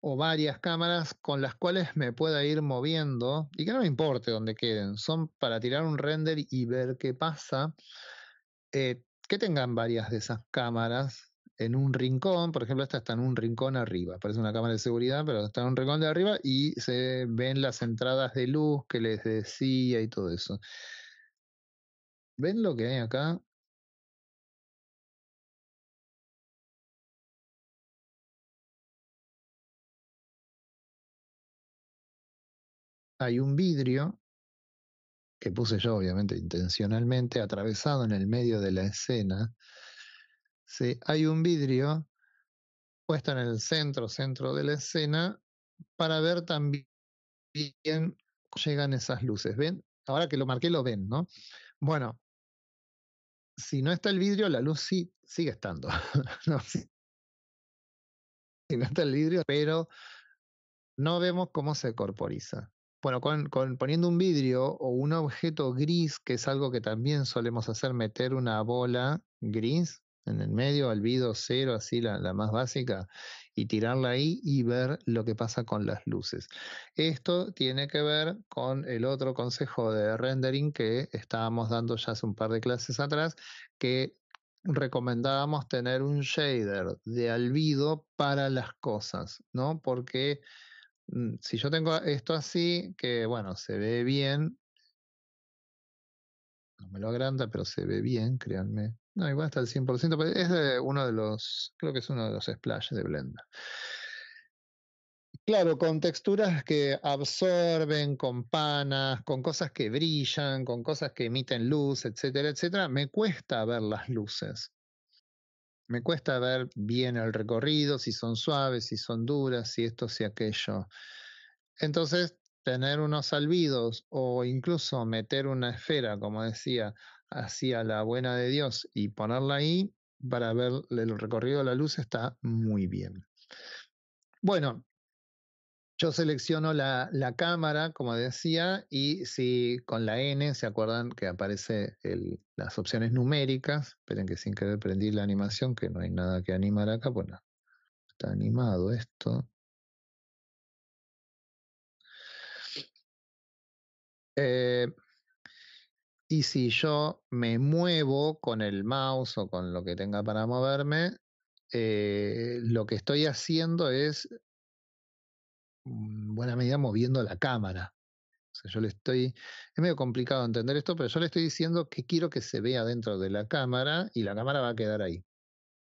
o varias cámaras con las cuales me pueda ir moviendo y que no me importe dónde queden, son para tirar un render y ver qué pasa. Eh, que tengan varias de esas cámaras en un rincón, por ejemplo, esta está en un rincón arriba, parece una cámara de seguridad, pero está en un rincón de arriba y se ven las entradas de luz que les decía y todo eso. ¿Ven lo que hay acá? Hay un vidrio que puse yo obviamente intencionalmente, atravesado en el medio de la escena, hay un vidrio puesto en el centro, centro de la escena, para ver también cómo llegan esas luces. ¿Ven? Ahora que lo marqué lo ven, ¿no? Bueno, si no está el vidrio, la luz sí sigue estando. no, si no está el vidrio, pero no vemos cómo se corporiza. Bueno, con, poniendo un vidrio o un objeto gris, que es algo que también solemos hacer, meter una bola gris en el medio, albido cero, así la, la, más básica, y tirarla ahí y ver lo que pasa con las luces. Esto tiene que ver con el otro consejo de rendering que estábamos dando ya hace un par de clases atrás, que recomendábamos tener un shader de albido para las cosas, ¿no? Porque Mm, si yo tengo esto así, que bueno, se ve bien, no me lo agranda, pero se ve bien, créanme. No, igual hasta el 100%, es uno de los, creo que es uno de los splashes de Blender. Claro, con texturas que absorben, con panas, con cosas que brillan, con cosas que emiten luz, etcétera, etcétera, me cuesta ver las luces me cuesta ver bien el recorrido, si son suaves, si son duras, si esto, si aquello. Entonces, tener unos albidos o incluso meter una esfera, como decía, hacia la buena de Dios y ponerla ahí para ver el recorrido de la luz está muy bien. Bueno, yo selecciono la, la, cámara, como decía, y si con la N, ¿se acuerdan que aparece las opciones numéricas? Esperen que sin querer prendí la animación, que no hay nada que animar acá, bueno, pues está animado esto. Eh, y si yo me muevo con el mouse o con lo que tenga para moverme, eh, lo que estoy haciendo es buena medida moviendo la cámara. O sea, yo le estoy, es medio complicado entender esto, pero yo le estoy diciendo que quiero que se vea dentro de la cámara y la cámara va a quedar ahí.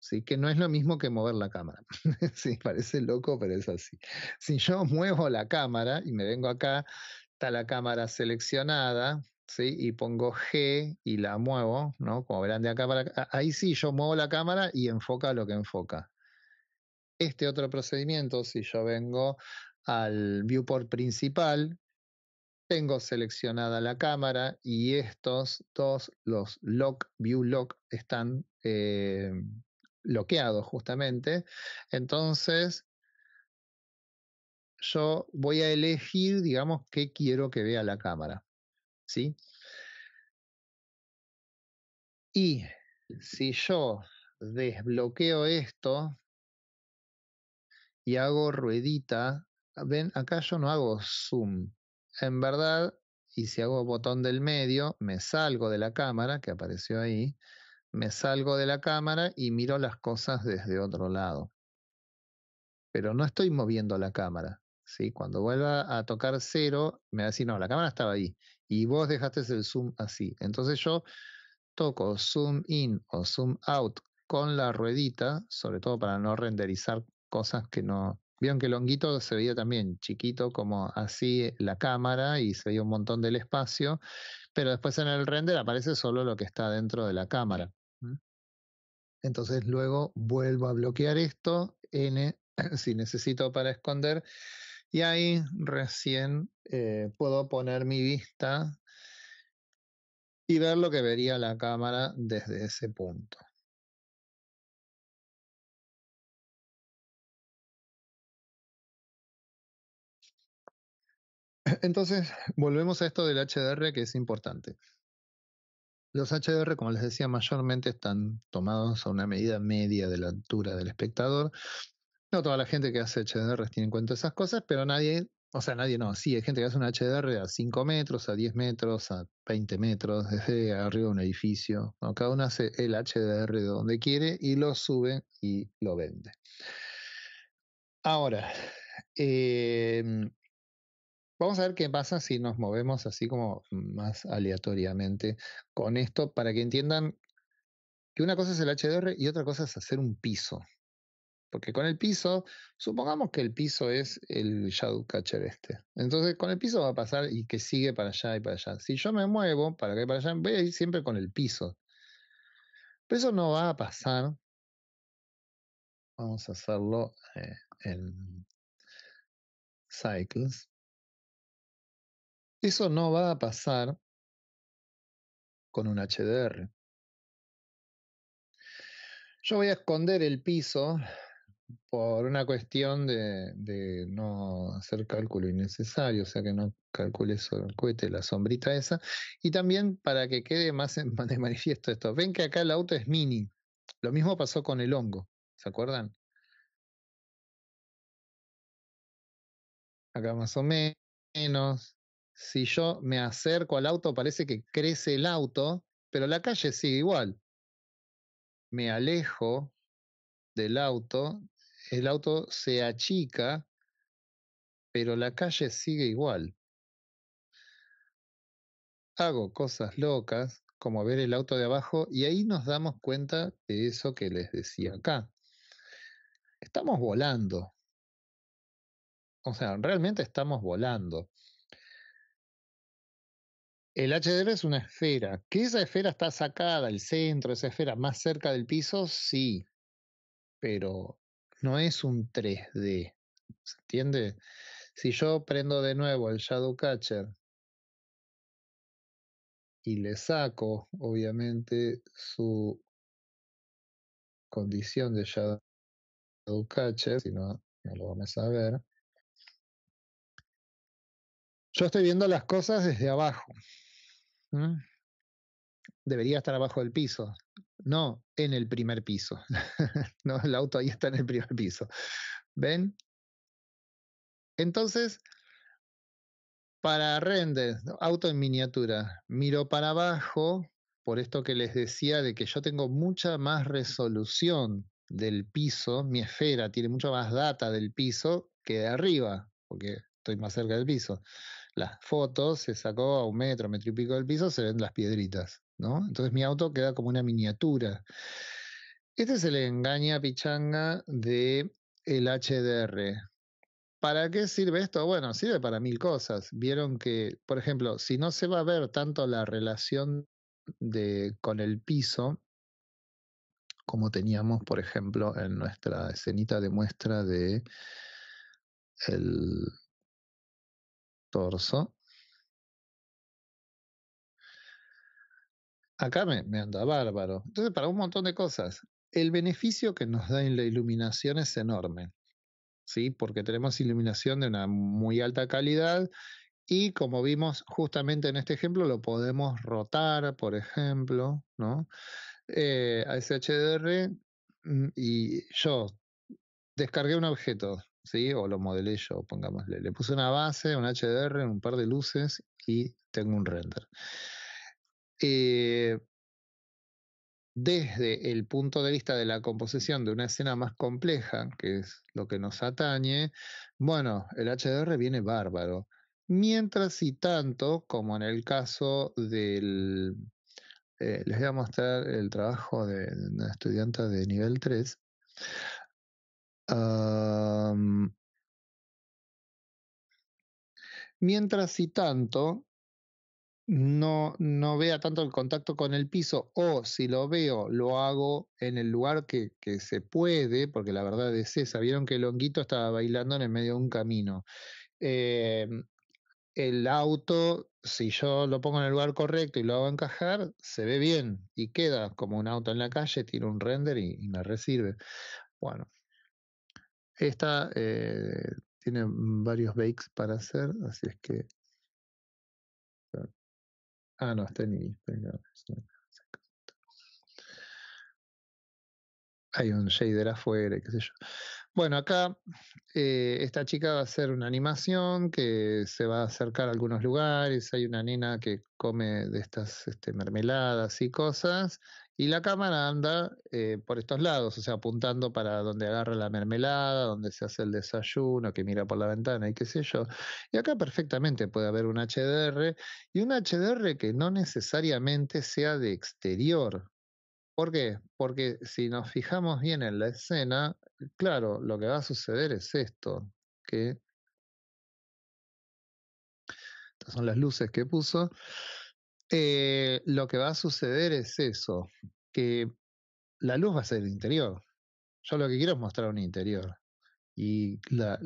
Sí, que no es lo mismo que mover la cámara. sí, parece loco, pero es así. Si yo muevo la cámara y me vengo acá, está la cámara seleccionada, ¿sí? Y pongo G y la muevo, ¿no? Como verán de acá para acá. Ahí sí, yo muevo la cámara y enfoca lo que enfoca. Este otro procedimiento, si yo vengo al viewport principal, tengo seleccionada la cámara y estos dos, los lock, view lock, están eh, bloqueados justamente. Entonces, yo voy a elegir, digamos, qué quiero que vea la cámara. Y si yo desbloqueo esto y hago ruedita ven, acá yo no hago zoom. En verdad, y si hago botón del medio, me salgo de la cámara, que apareció ahí, me salgo de la cámara y miro las cosas desde otro lado. Pero no estoy moviendo la cámara. ¿sí? Cuando vuelva a tocar cero, me va a decir, no, la cámara estaba ahí. Y vos dejaste el zoom así. Entonces yo toco zoom in o zoom out con la ruedita, sobre todo para no renderizar cosas que no, Vieron que el honguito se veía también chiquito como así la cámara y se veía un montón del espacio, pero después en el render aparece solo lo que está dentro de la cámara. Entonces luego vuelvo a bloquear esto, N, si necesito para esconder, y ahí recién eh, puedo poner mi vista y ver lo que vería la cámara desde ese punto. Entonces, volvemos a esto del HDR que es importante. Los HDR, como les decía, mayormente están tomados a una medida media de la altura del espectador. No toda la gente que hace HDR tiene en cuenta esas cosas, pero nadie, o sea, nadie no. Sí, hay gente que hace un HDR a 5 metros, a 10 metros, a 20 metros, desde arriba de un edificio. Cada uno hace el HDR donde quiere y lo sube y lo vende. Ahora, em, Vamos a ver qué pasa si nos movemos así como más aleatoriamente con esto para que entiendan que una cosa es el HDR y otra cosa es hacer un piso. Porque con el piso, supongamos que el piso es el Catcher este. Entonces con el piso va a pasar y que sigue para allá y para allá. Si yo me muevo para acá y para allá, voy a ir siempre con el piso. Pero eso no va a pasar. Vamos a hacerlo eh, en Cycles. Eso no va a pasar con un HDR. Yo voy a esconder el piso por una cuestión de, no hacer cálculo innecesario, o sea que no calcule sobre el cohete la sombrita esa, y también para que quede más de manifiesto esto. Ven que acá el auto es mini, lo mismo pasó con el hongo, ¿se acuerdan? Acá más o menos, si yo me acerco al auto, parece que crece el auto, pero la calle sigue igual. Me alejo del auto, el auto se achica, pero la calle sigue igual. Hago cosas locas, como ver el auto de abajo, y ahí nos damos cuenta de eso que les decía acá. Estamos volando. O sea, realmente estamos volando. El HDR es una esfera. ¿Que esa esfera está sacada, el centro, esa esfera más cerca del piso? Sí. Pero no es un 3D. ¿Se entiende? Si yo prendo de nuevo el Shadow Catcher y le saco, obviamente, su condición de Shadow Catcher, si no, no lo vamos a saber. Yo estoy viendo las cosas desde abajo. Debería estar abajo del piso. No, en el primer piso. no, el auto ahí está en el primer piso. ¿Ven? Entonces, para render, auto en miniatura, miro para abajo, por esto que les decía de que yo tengo mucha más resolución del piso, mi esfera tiene mucha más data del piso que de arriba, porque estoy más cerca del piso. Las fotos se sacó a un metro, metro y pico del piso, se ven las piedritas, ¿no? Entonces mi auto queda como una miniatura. Este es el engaña pichanga de el HDR. ¿Para qué sirve esto? Bueno, sirve para mil cosas. Vieron que, por ejemplo, si no se va a ver tanto la relación de, con el piso, como teníamos, por ejemplo, en nuestra escenita de muestra de el torso. Acá me, anda bárbaro. Entonces, para un montón de cosas, el beneficio que nos da en la iluminación es enorme, ¿sí? Porque tenemos iluminación de una muy alta calidad y como vimos justamente en este ejemplo, lo podemos rotar, por ejemplo, ¿no? Eh, a SHDR mm, y yo descargué un objeto, o lo modelé yo, pongámosle. Le puse una base, un HDR, un par de luces y tengo un render. Eh, desde el punto de vista de la composición de una escena más compleja, que es lo que nos atañe, bueno, el HDR viene bárbaro. Mientras y tanto, como en el caso del... Eh, les voy a mostrar el trabajo de una estudiante de nivel 3, mientras y tanto, no, no vea tanto el contacto con el piso o si lo veo, lo hago en el lugar que, se puede, porque la verdad es esa. Vieron que el honguito estaba bailando en el medio de un camino. Eh, el auto, si yo lo pongo en el lugar correcto y lo hago encajar, se ve bien y queda como un auto en la calle, tiro un render y, me recibe Bueno, esta eh, tiene mm, varios bakes para hacer, así es que. Ah, no, está en I. Hay un shader afuera, qué sé yo. Bueno, acá eh, esta chica va a hacer una animación que se va a acercar a algunos lugares. Hay una nena que come de estas este, mermeladas y cosas. Y la cámara anda eh, por estos lados, o sea, apuntando para donde agarra la mermelada, donde se hace el desayuno, que mira por la ventana y qué sé yo. Y acá perfectamente puede haber un HDR y un HDR que no necesariamente sea de exterior, ¿Por qué? Porque si nos fijamos bien en la escena, claro, lo que va a suceder es esto, que estas son las luces que puso, eh, lo que va a suceder es eso, que la luz va a ser el interior. Yo lo que quiero es mostrar un interior. Y las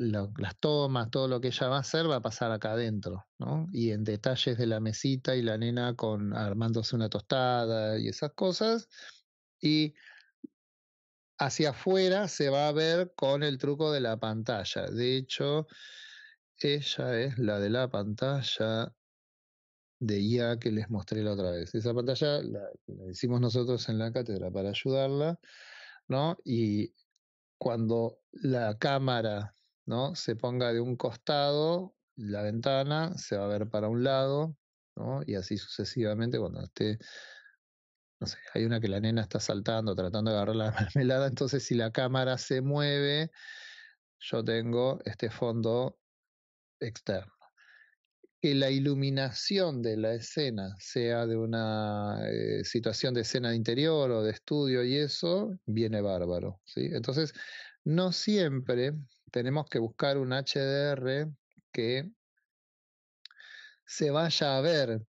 tomas, todo lo que ella va a hacer va a pasar acá adentro, ¿no? Y en detalles de la mesita y la nena con armándose una tostada y esas cosas, y hacia afuera se va a ver con el truco de la pantalla. De hecho, ella es la de la pantalla de IA que les mostré la otra vez. Esa pantalla la, la hicimos nosotros en la cátedra para ayudarla, ¿no? Y cuando la cámara ¿no? se ponga de un costado, la ventana se va a ver para un lado, ¿no? y así sucesivamente cuando esté hay una que la nena está saltando, tratando de agarrar la mermelada, entonces si la cámara se mueve, yo tengo este fondo externo. Que la iluminación de la escena sea de una eh, situación de escena de interior o de estudio y eso, viene bárbaro. Entonces, no siempre tenemos que buscar un HDR que se vaya a ver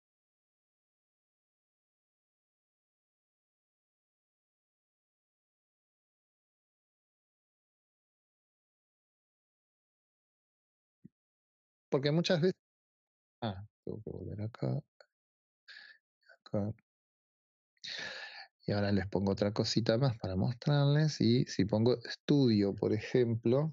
porque muchas veces... Ah, tengo que volver acá. Acá. Y ahora les pongo otra cosita más para mostrarles. Y si pongo estudio, por ejemplo,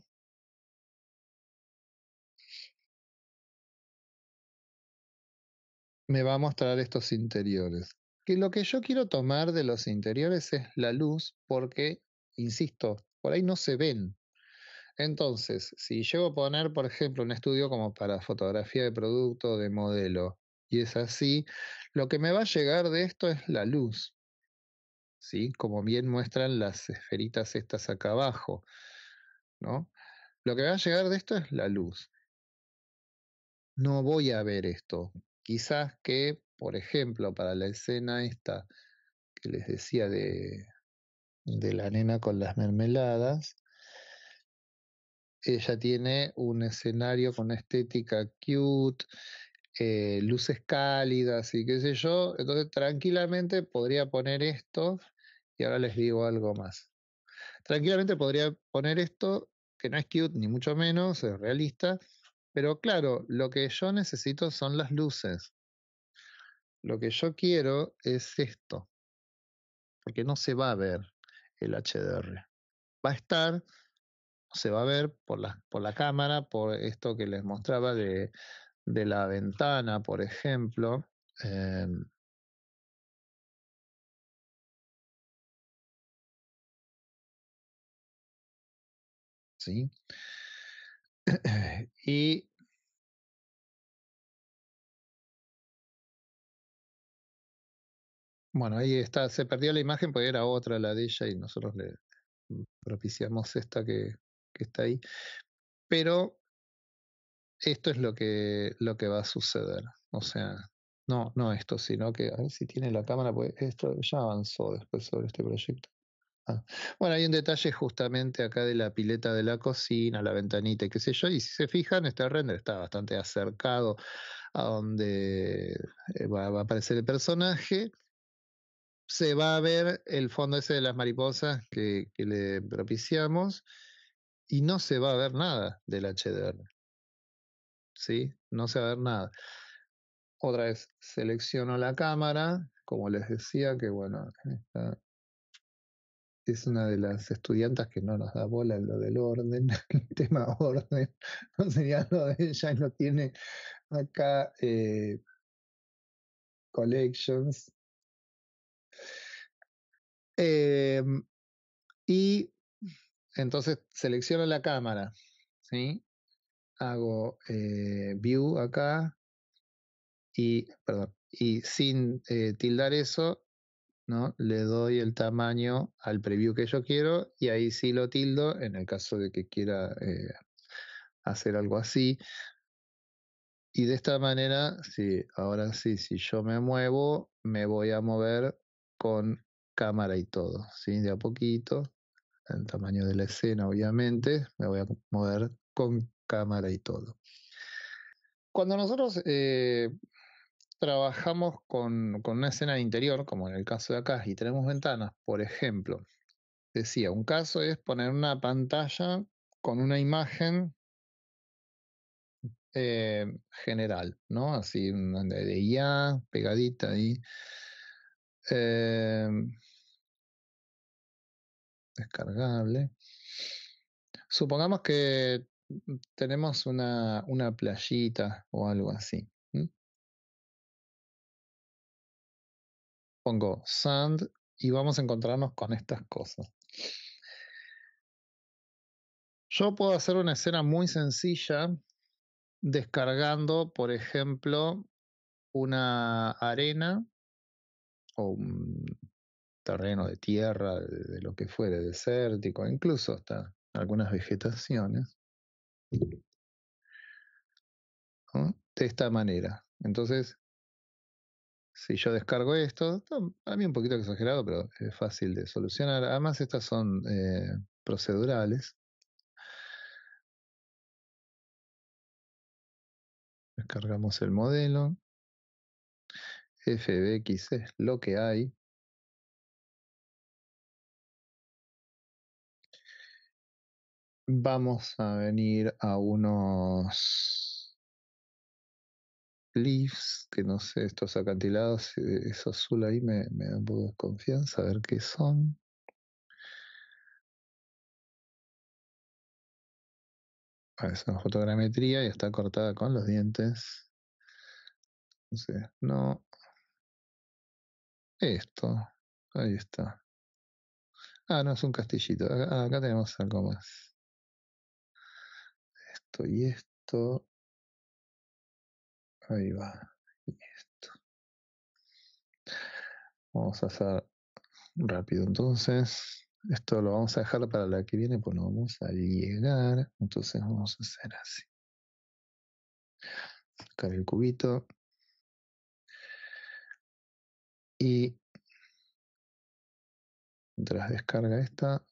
me va a mostrar estos interiores. Que lo que yo quiero tomar de los interiores es la luz porque, insisto, por ahí no se ven. Entonces, si llego a poner, por ejemplo, un estudio como para fotografía de producto, de modelo, y es así, lo que me va a llegar de esto es la luz. ¿Sí? Como bien muestran las esferitas estas acá abajo, ¿no? Lo que va a llegar de esto es la luz. No voy a ver esto. Quizás que, por ejemplo, para la escena esta que les decía de, de la nena con las mermeladas, ella tiene un escenario con estética cute, eh, luces cálidas y qué sé yo. Entonces, tranquilamente podría poner esto, y ahora les digo algo más. Tranquilamente podría poner esto, que no es cute, ni mucho menos, es realista, pero claro, lo que yo necesito son las luces. Lo que yo quiero es esto, porque no se va a ver el HDR. Va a estar, se va a ver por la, por la cámara, por esto que les mostraba de, de la ventana, por ejemplo. Em ¿Sí? y bueno, ahí está, se perdió la imagen porque era otra la de ella y nosotros le mm, propiciamos esta que, que está ahí. Pero esto es lo que, lo que va a suceder. O sea, no, no esto, sino que a ver si tiene la cámara, pues esto ya avanzó después sobre este proyecto. Ah, bueno, hay un detalle justamente acá de la pileta de la cocina, la ventanita y qué sé yo. Y si se fijan, este render está bastante acercado a donde eh, va, a aparecer el personaje. Se va a ver el fondo ese de las mariposas que, que le propiciamos y no se va a ver nada del HDR. ¿Sí? No se va a ver nada. Otra vez, selecciono la cámara, como les decía, que bueno, es una de las estudiantes que no nos da bola en lo del orden, el tema orden, no sería lo de ella, no tiene acá eh, collections. Em, y entonces selecciono la cámara, ¿sí? Hago eh, view acá y, sin eh, tildar eso, ¿no? Le doy el tamaño al preview que yo quiero y ahí sí lo tildo en el caso de que quiera eh, hacer algo así. Y de esta manera, sí, ahora sí, si yo me muevo, me voy a mover con cámara y todo, ¿sí? De a poquito el tamaño de la escena, obviamente, me voy a mover con cámara y todo. Cuando nosotros eh, trabajamos con, una escena de interior, como en el caso de acá, y tenemos ventanas, por ejemplo, decía, un caso es poner una pantalla con una imagen eh, general, ¿no? Así, de, ya IA, pegadita ahí. Eh, descargable. Supongamos que mm, tenemos una, una playita o algo así. Pongo sand y vamos a encontrarnos con estas cosas. Yo puedo hacer una escena muy sencilla descargando, por ejemplo, una arena o terreno de tierra, de, lo que fuere, desértico, incluso hasta algunas vegetaciones. De esta manera. Entonces, si yo descargo esto, a mí un poquito exagerado, pero es fácil de solucionar. Además, estas son eh, procedurales. Descargamos el modelo. FBX e, es lo que hay. vamos a venir a unos leaves, que no sé, estos acantilados, eh, eso azul ahí me, da un poco de desconfianza, a ver qué son. Ah, es una fotogrametría y está cortada con los dientes. sé, no. Esto. Ahí está. Ah, no, es un castillito. Ah, acá tenemos algo más y esto. Ahí va. Y esto. Vamos a hacer rápido entonces. Esto lo vamos a dejar para la que viene, pues no vamos a llegar. Entonces vamos a hacer así. Sacar el cubito. Y mientras descarga esta,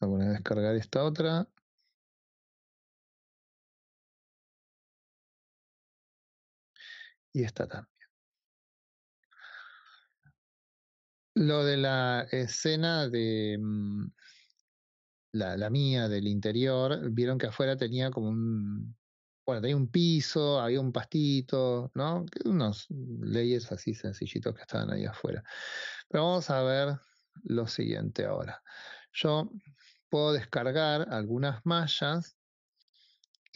vamos a descargar esta otra y esta también. Lo de la escena de mm, la, mía del interior, vieron que afuera tenía como un, bueno, tenía un piso, había un pastito, ¿no? Unos leyes así sencillitos que estaban ahí afuera. Pero vamos a ver lo siguiente ahora. Yo puedo descargar algunas mallas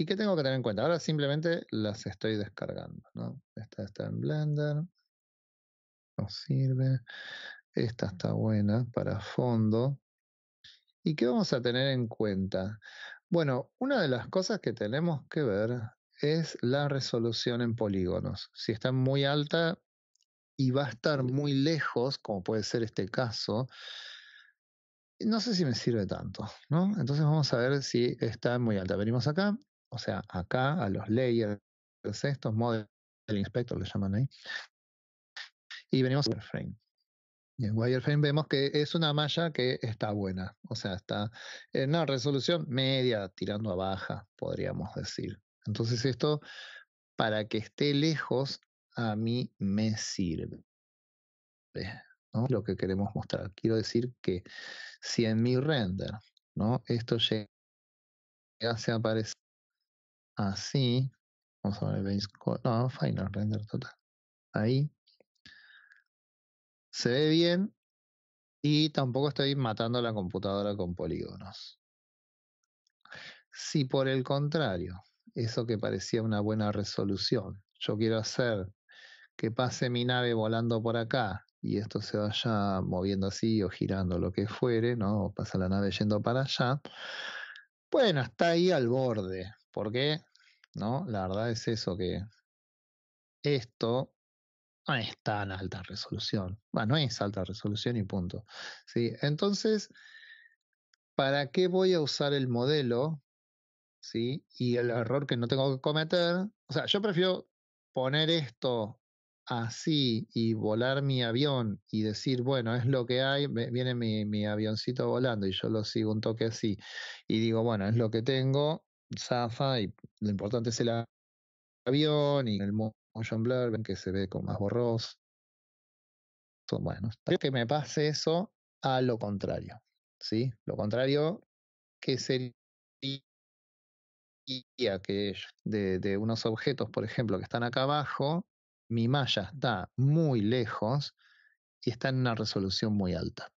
¿Y qué tengo que tener en cuenta? Ahora simplemente las estoy descargando, Esta está en Blender, no sirve. Esta está buena para fondo. ¿Y qué vamos a tener en cuenta? Bueno, una de las cosas que tenemos que ver es la resolución en polígonos. Si está muy alta y va a estar muy lejos, como puede ser este caso, no sé si me sirve tanto, Entonces vamos a ver si está muy alta. Venimos acá o sea, acá a los layers, estos model inspector lo llaman ahí. Y venimos a wireframe. Y en wireframe vemos que es una malla que está buena. O sea, está en una resolución media, tirando a baja, podríamos decir. Entonces esto, para que esté lejos, a mí me sirve. ¿no? Lo que queremos mostrar. Quiero decir que si en mi render ¿no? esto llega a aparecer así, ah, vamos a ver no, final render total, ahí, se ve bien y tampoco estoy matando la computadora con polígonos. Si por el contrario, eso que parecía una buena resolución, yo quiero hacer que pase mi nave volando por acá y esto se vaya moviendo así o girando lo que fuere, ¿no? pasa la nave yendo para allá. Bueno, está ahí al borde, porque ¿no? La verdad es eso que esto no es tan alta resolución. Bueno, no es alta resolución y punto. ¿Sí? Entonces, ¿para qué voy a usar el modelo? ¿Sí? Y el error que no tengo que cometer. O sea, yo prefiero poner esto así y volar mi avión y decir, bueno, es lo que hay, viene mi, mi avioncito volando y yo lo sigo un toque así y digo, bueno, es lo que tengo, zafa y lo importante es el avión y el motion blur, ven que se ve con más borroso. Bueno, creo que me pase eso a lo contrario, ¿sí? Lo contrario que sería que de, de unos objetos, por ejemplo, que están acá abajo, mi malla está muy lejos y está en una resolución muy alta.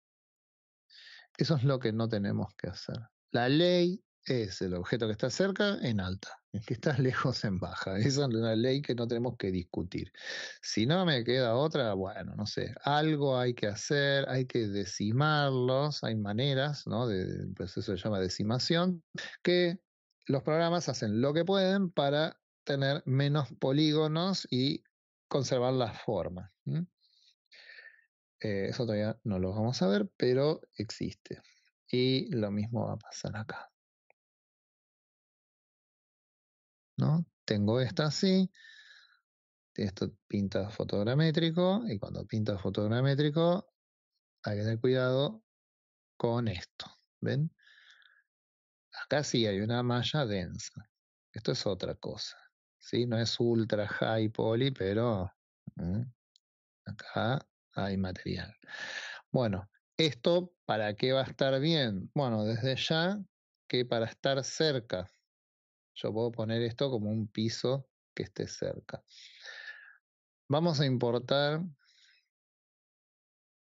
Eso es lo que no tenemos que hacer. La ley es el objeto que está cerca en alta, el que está lejos en baja. Esa es una ley que no tenemos que discutir. Si no me queda otra, bueno, no sé, algo hay que hacer, hay que decimarlos, hay maneras, ¿no? De, el proceso se llama decimación, que los programas hacen lo que pueden para tener menos polígonos y conservar la forma. Eh, eso todavía no lo vamos a ver, pero existe. Y lo mismo va a pasar acá. Tengo esta así, esto pinta fotogramétrico y cuando pinta fotogramétrico hay que tener cuidado con esto, ¿ven? Acá sí hay una malla densa. Esto es otra cosa, ¿sí? No es ultra high poly, pero acá hay material. Bueno, ¿esto para qué va a estar bien? Bueno, desde ya que para estar cerca yo puedo poner esto como un piso que esté cerca. Vamos a importar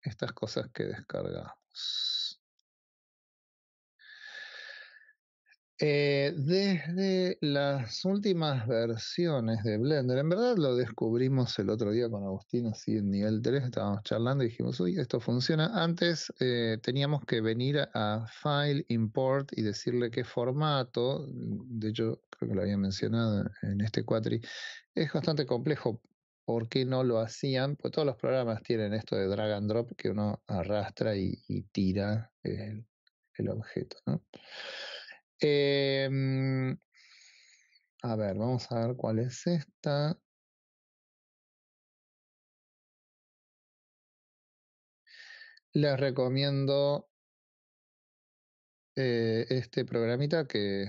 estas cosas que descargamos. Eh, desde las últimas versiones de Blender, en verdad lo descubrimos el otro día con Agustín, así en nivel 3, estábamos charlando y dijimos, uy, esto funciona. Antes eh, teníamos que venir a, File, Import y decirle qué formato, de hecho creo que lo había mencionado en este cuatri, es bastante complejo. ¿Por qué no lo hacían? Pues todos los programas tienen esto de drag and drop que uno arrastra y, tira el, el objeto, ¿no? Eh, mm, a ver, vamos a ver cuál es esta. Les recomiendo eh, este programita que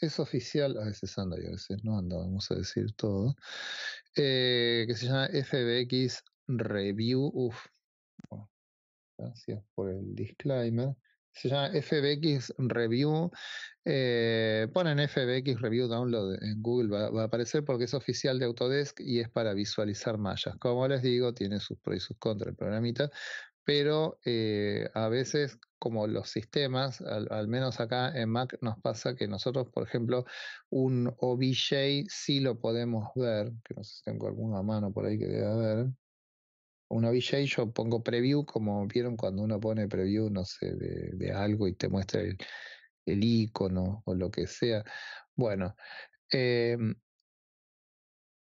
es oficial, a veces anda y a veces no anda, vamos a decir todo, eh, que se llama FBX Review. Uf. gracias por el disclaimer se llama FBX Review. Eh, ponen FBX Review Download en Google, va, a aparecer porque es oficial de Autodesk y es para visualizar mallas. Como les digo, tiene sus pros y sus contras el programita, pero eh, a veces como los sistemas, al, menos acá en Mac nos pasa que nosotros, por ejemplo, un OBJ sí lo podemos ver, que no sé si tengo alguna mano por ahí que debe ver una VJ, yo pongo preview, como vieron cuando uno pone preview, no sé, de, algo y te muestra el, icono o lo que sea. Bueno, em,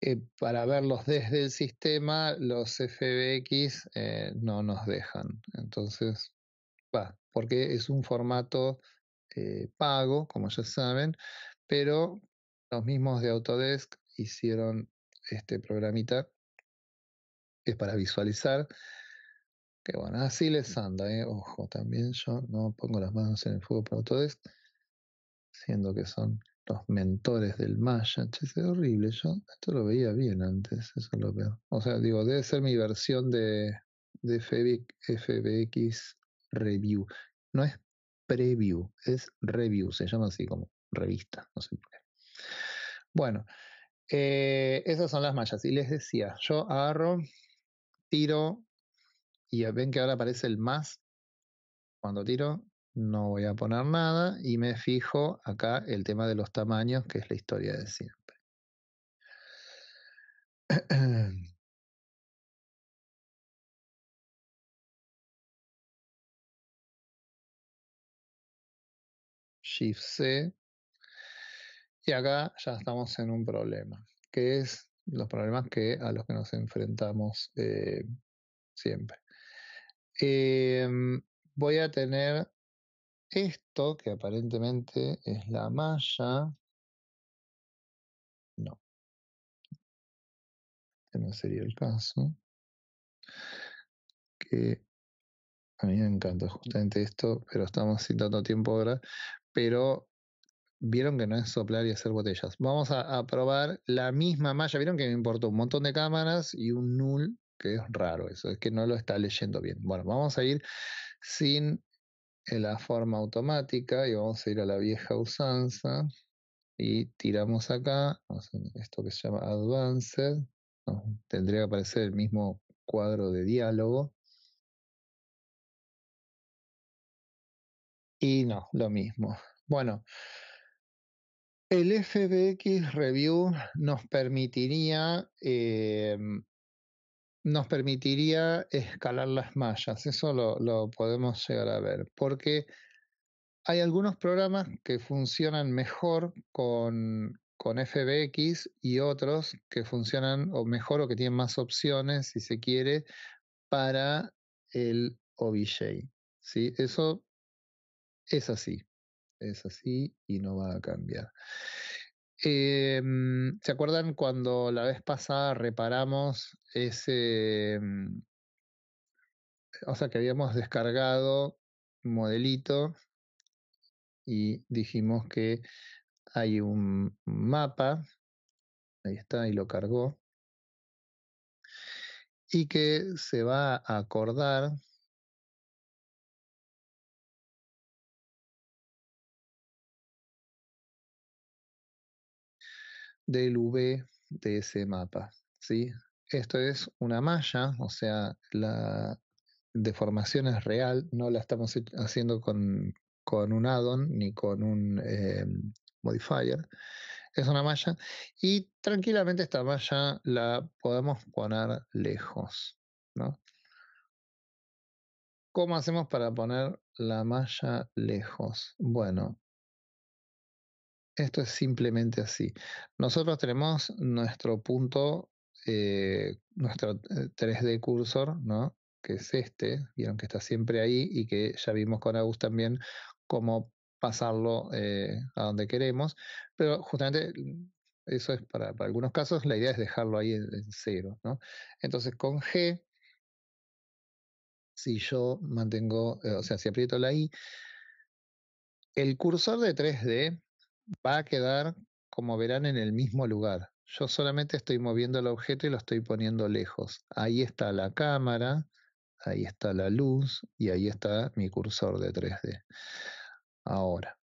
eh, para verlos desde el sistema, los FBX eh, no nos dejan. Entonces, va, porque es un formato eh, pago, como ya saben, pero los mismos de Autodesk hicieron este programita es para visualizar. Que bueno, así les mm. anda, eh, ojo, también yo no pongo las manos en el fuego todo esto siendo que son los mentores del Maya. es horrible, yo esto lo veía bien antes, eso es lo veo O sea, digo, debe ser mi versión de, de FBX Review. No es preview, es review, se llama así como revista, no sé Bueno, eh, esas son las mallas. Y les decía, yo agarro tiro y ven que ahora aparece el más. Cuando tiro no voy a poner nada y me fijo acá el tema de los tamaños, que es la historia de siempre. Shift C. Y acá ya estamos en un problema, que es los problemas que a los que nos enfrentamos eh, siempre. Em, voy a tener esto, que aparentemente es la malla. No. Este no sería el caso. Que a mí me encanta justamente esto, pero estamos sin tanto tiempo ahora. Pero vieron que no es soplar y hacer botellas. Vamos a, probar la misma malla. Vieron que me importó un montón de cámaras y un null, que es raro eso, es que no lo está leyendo bien. Bueno, vamos a ir sin eh, la forma automática y vamos a ir a la vieja usanza y tiramos acá, esto que se llama Advanced, tendría que aparecer el mismo cuadro de diálogo. Y no, lo mismo. Bueno, el FBX Review nos permitiría, em, nos permitiría escalar las mallas, eso lo, podemos llegar a ver, porque hay algunos programas que funcionan mejor con, FBX y otros que funcionan o mejor o que tienen más opciones, si se quiere, para el OBJ. ¿sí? Eso es así es así y no va a cambiar. Em, ¿Se acuerdan cuando la vez pasada reparamos ese... Mm, o sea, que habíamos descargado un modelito y dijimos que hay un mapa, ahí está, y lo cargó, y que se va a acordar del V de ese mapa. ¿sí? Esto es una malla, o sea, la deformación es real, no la estamos haciendo con, un addon ni con un eh, modifier. Es una malla y tranquilamente esta malla la podemos poner lejos. ¿no? ¿Cómo hacemos para poner la malla lejos? Bueno, esto es simplemente así. Nosotros tenemos nuestro punto, eh, nuestro 3D eh, cursor, ¿no? que es este, vieron que está siempre ahí y que ya vimos con Agus también cómo pasarlo eh, a donde queremos, pero justamente mm, eso es para, algunos casos, la idea es dejarlo ahí en, cero. Entonces con G, si yo mantengo, o sea, si aprieto la I, el cursor de 3D va a quedar, como verán, en el mismo lugar. Yo solamente estoy moviendo el objeto y lo estoy poniendo lejos. Ahí está la cámara, ahí está la luz y ahí está mi cursor de 3D. Ahora,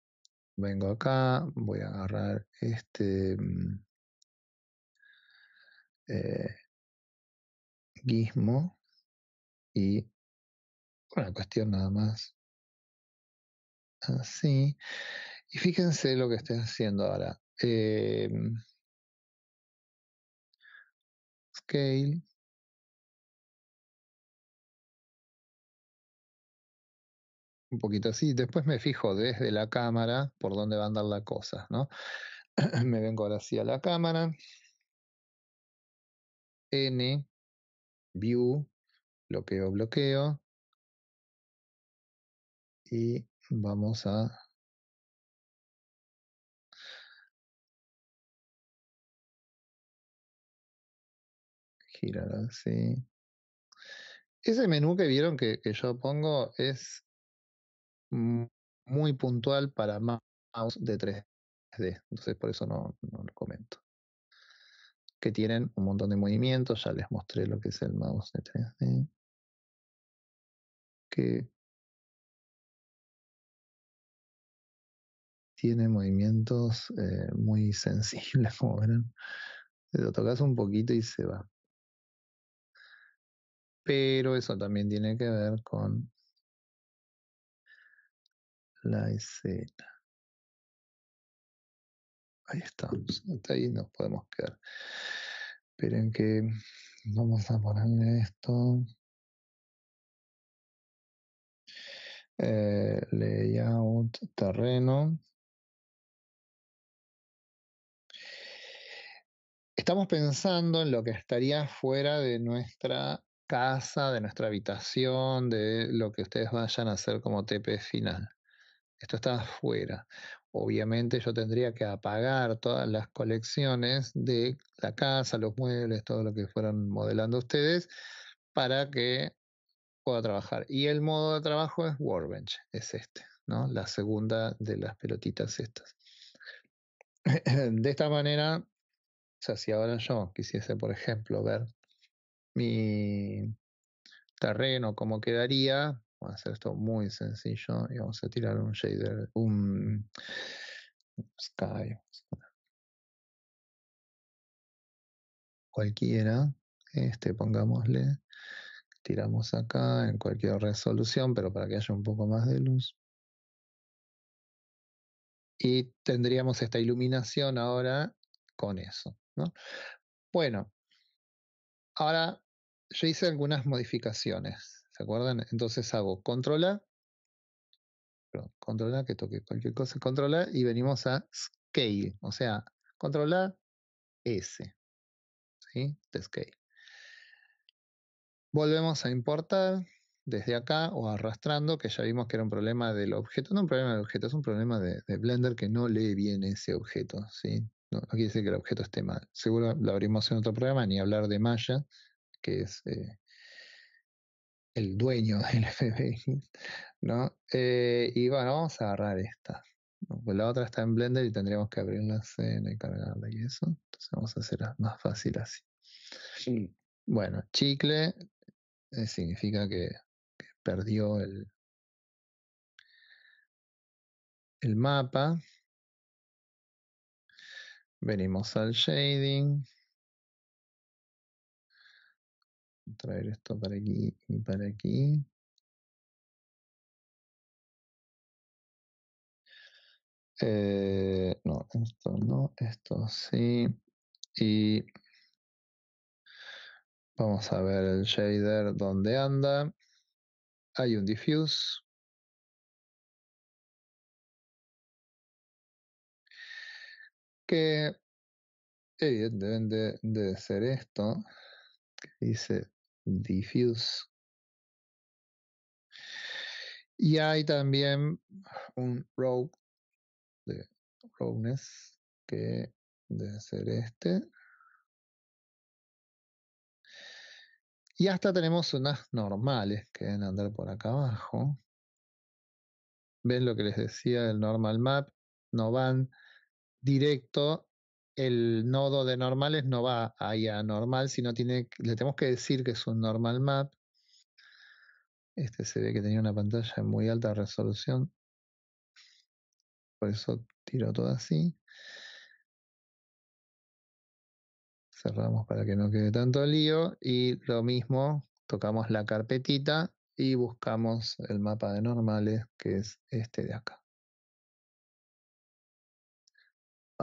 vengo acá, voy a agarrar este mm, eh, gizmo y una cuestión nada más así. Y fíjense lo que estoy haciendo ahora. Em, scale. Un poquito así. Después me fijo desde la cámara por dónde va a andar la cosa, ¿no? me vengo ahora sí a la cámara. N, view, bloqueo, bloqueo. Y vamos a Ese menú que vieron que, yo pongo es muy puntual para mouse de 3D. Entonces por eso no, lo comento. Que tienen un montón de movimientos. Ya les mostré lo que es el mouse de 3D. Que tiene movimientos eh, muy sensibles, como verán. Lo tocas un poquito y se va pero eso también tiene que ver con la escena. Ahí estamos, hasta ahí nos podemos quedar. Esperen que vamos a ponerle esto. Eh, layout terreno. Estamos pensando en lo que estaría fuera de nuestra casa, de nuestra habitación, de lo que ustedes vayan a hacer como TP final. Esto está afuera. Obviamente yo tendría que apagar todas las colecciones de la casa, los muebles, todo lo que fueron modelando ustedes, para que pueda trabajar. Y el modo de trabajo es Workbench, es este, ¿no? La segunda de las pelotitas estas. De esta manera, si ahora yo quisiese, por ejemplo, ver mi terreno, como quedaría. vamos a hacer esto muy sencillo y vamos a tirar un shader, un sky, cualquiera, este pongámosle, tiramos acá en cualquier resolución, pero para que haya un poco más de luz. Y tendríamos esta iluminación ahora con eso. Bueno, ahora yo hice algunas modificaciones, ¿se acuerdan? Entonces hago control A, control A que toque cualquier cosa, control A y venimos a scale, o sea, control A, S, ¿sí? De scale. Volvemos a importar desde acá o arrastrando, que ya vimos que era un problema del objeto, no un problema del objeto, es un problema de, Blender que no lee bien ese objeto, ¿sí? No, no, quiere decir que el objeto esté mal. Seguro lo abrimos en otro programa, ni hablar de malla, que es eh, el dueño del FBI, ¿no? Eh, y bueno, vamos a agarrar esta. Pues la otra está en Blender y tendríamos que abrir la en y cargarla y eso. Entonces vamos a hacerla más fácil así. Bueno, chicle eh, significa que, perdió el mapa. Venimos al shading. traer esto para aquí y para aquí. Eh, no, esto no, esto sí. Y vamos a ver el shader donde anda. Hay un diffuse. Que evidentemente debe ser esto. Que dice diffuse. Y hay también un rogue de roughness que debe ser este. Y hasta tenemos unas normales que deben andar por acá abajo. ¿Ven lo que les decía del normal map? No van directo el nodo de normales no va ahí a normal, sino tiene, le tenemos que decir que es un normal map. Este se ve que tenía una pantalla en muy alta resolución. Por eso tiro todo así. Cerramos para que no quede tanto lío. Y lo mismo, tocamos la carpetita y buscamos el mapa de normales, que es este de acá.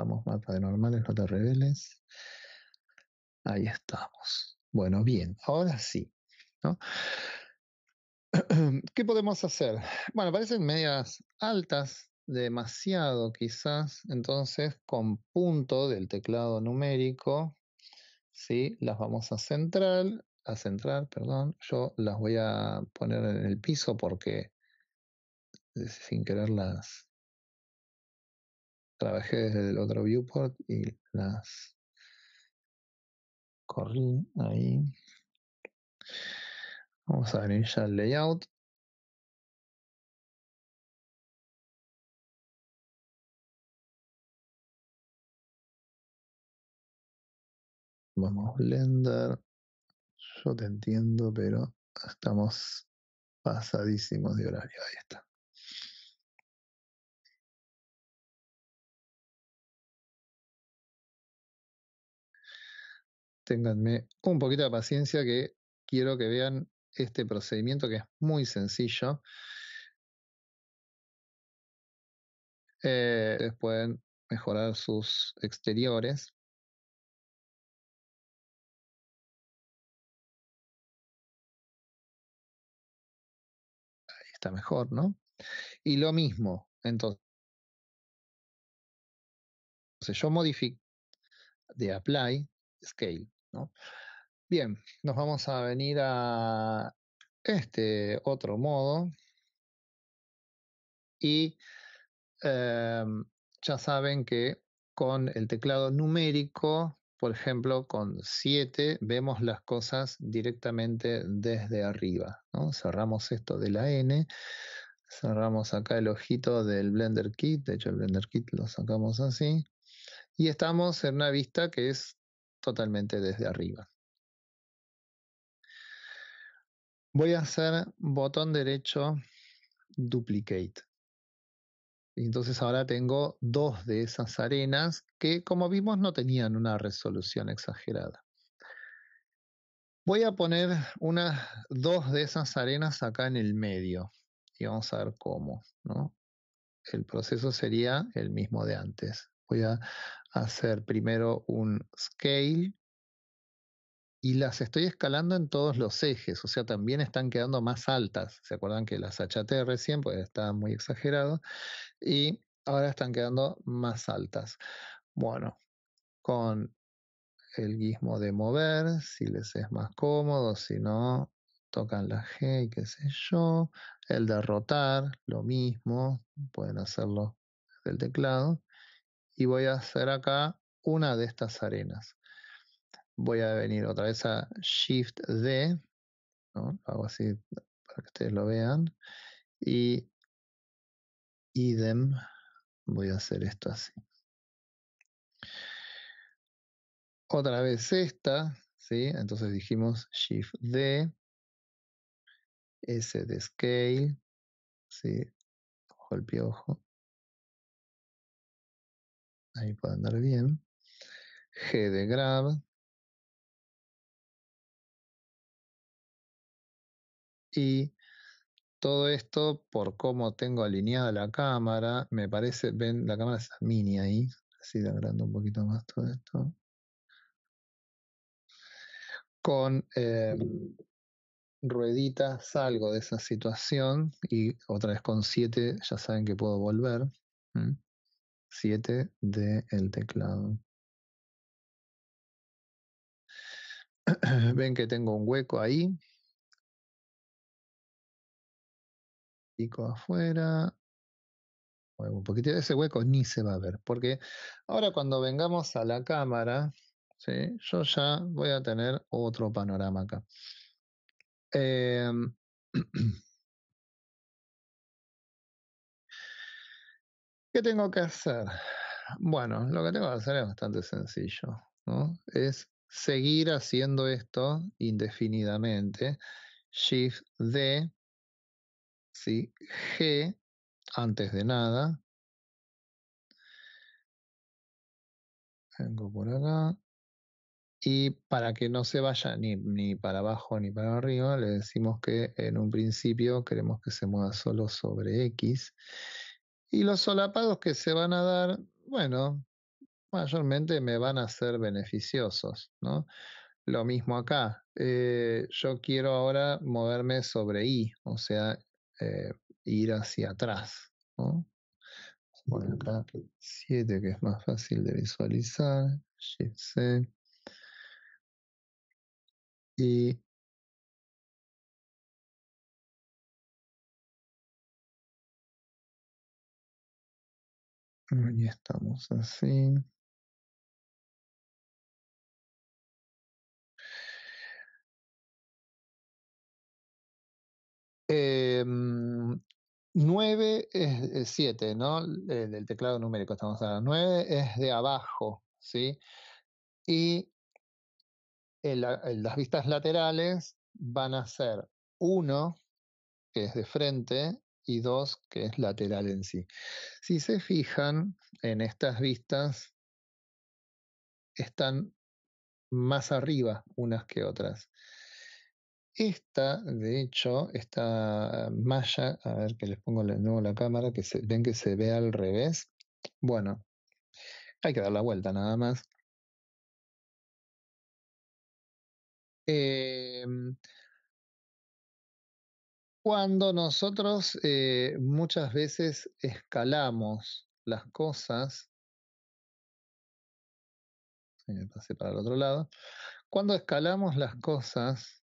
mapa de normales, no te reveles. Ahí estamos. Bueno, bien, ahora sí. ¿Qué podemos hacer? Bueno, parecen medias altas, demasiado quizás, entonces con punto del teclado numérico, ¿sí? las vamos a centrar, a centrar, perdón, yo las voy a poner en el piso porque eh, sin querer las, trabajé desde el otro viewport y las corrí ahí. Vamos a abrir ya el layout. Vamos Blender. Yo te entiendo, pero estamos pasadísimos de horario. Ahí está. Ténganme un poquito de paciencia que quiero que vean este procedimiento que es muy sencillo. Eh, pueden mejorar sus exteriores. Ahí está mejor, ¿no? Y lo mismo, entonces, yo modifico de apply scale. Bien, nos vamos a venir a este otro modo y em, ya saben que con el teclado numérico, por ejemplo, con 7 vemos las cosas directamente desde arriba. Cerramos esto de la N, cerramos acá el ojito del Blender Kit, de hecho el Blender Kit lo sacamos así, y estamos en una vista que es totalmente desde arriba. Voy a hacer botón derecho duplicate. Y entonces ahora tengo dos de esas arenas que, como vimos, no tenían una resolución exagerada. Voy a poner unas dos de esas arenas acá en el medio y vamos a ver cómo. ¿no? El proceso sería el mismo de antes. Voy a hacer primero un scale y las estoy escalando en todos los ejes, o sea, también están quedando más altas. ¿Se acuerdan que las achaté recién? Pues estaba muy exagerado. Y ahora están quedando más altas. Bueno, con el guismo de mover, si les es más cómodo, si no, tocan la G y qué sé yo. El de rotar, lo mismo, pueden hacerlo del teclado y voy a hacer acá una de estas arenas. Voy a venir otra vez a Shift D, Lo hago así para que ustedes lo vean, y idem, voy a hacer esto así. Otra vez esta, ¿sí? Entonces dijimos Shift D, S de Scale, ¿sí? Ojo ahí puede andar bien. G de grab. Y todo esto, por cómo tengo alineada la cámara, me parece, ven, la cámara es mini ahí, así de agrando un poquito más todo esto. Con eh, rueditas salgo de esa situación y otra vez con 7 ya saben que puedo volver. 7 del teclado. Ven que tengo un hueco ahí. Pico afuera. un poquito. de Ese hueco ni se va a ver. Porque ahora cuando vengamos a la cámara, ¿sí? yo ya voy a tener otro panorama acá. Eh, ¿Qué tengo que hacer? Bueno, lo que tengo que hacer es bastante sencillo, ¿no? Es seguir haciendo esto indefinidamente. Shift D, ¿sí? G, antes de nada. Vengo por acá. Y para que no se vaya ni, ni, para abajo ni para arriba, le decimos que en un principio queremos que se mueva solo sobre X. Y los solapados que se van a dar, bueno, mayormente me van a ser beneficiosos, ¿no? Lo mismo acá. Eh, yo quiero ahora moverme sobre I, o sea, eh, ir hacia atrás, ¿no? Bueno, acá 7 que es más fácil de visualizar, Y Ya estamos así. Em, eh, 9 es siete, ¿no? Eh, del teclado numérico estamos hablando. nueve es de abajo, ¿sí? Y las vistas laterales van a ser uno que es de frente, y dos que es lateral en sí. Si se fijan en estas vistas, están más arriba unas que otras. Esta, de hecho, esta malla, a ver que les pongo de nuevo la cámara, que ven que se ve al revés. Bueno, hay que dar la vuelta nada más. Eh, cuando nosotros eh, muchas veces escalamos las cosas, cuando escalamos las cosas,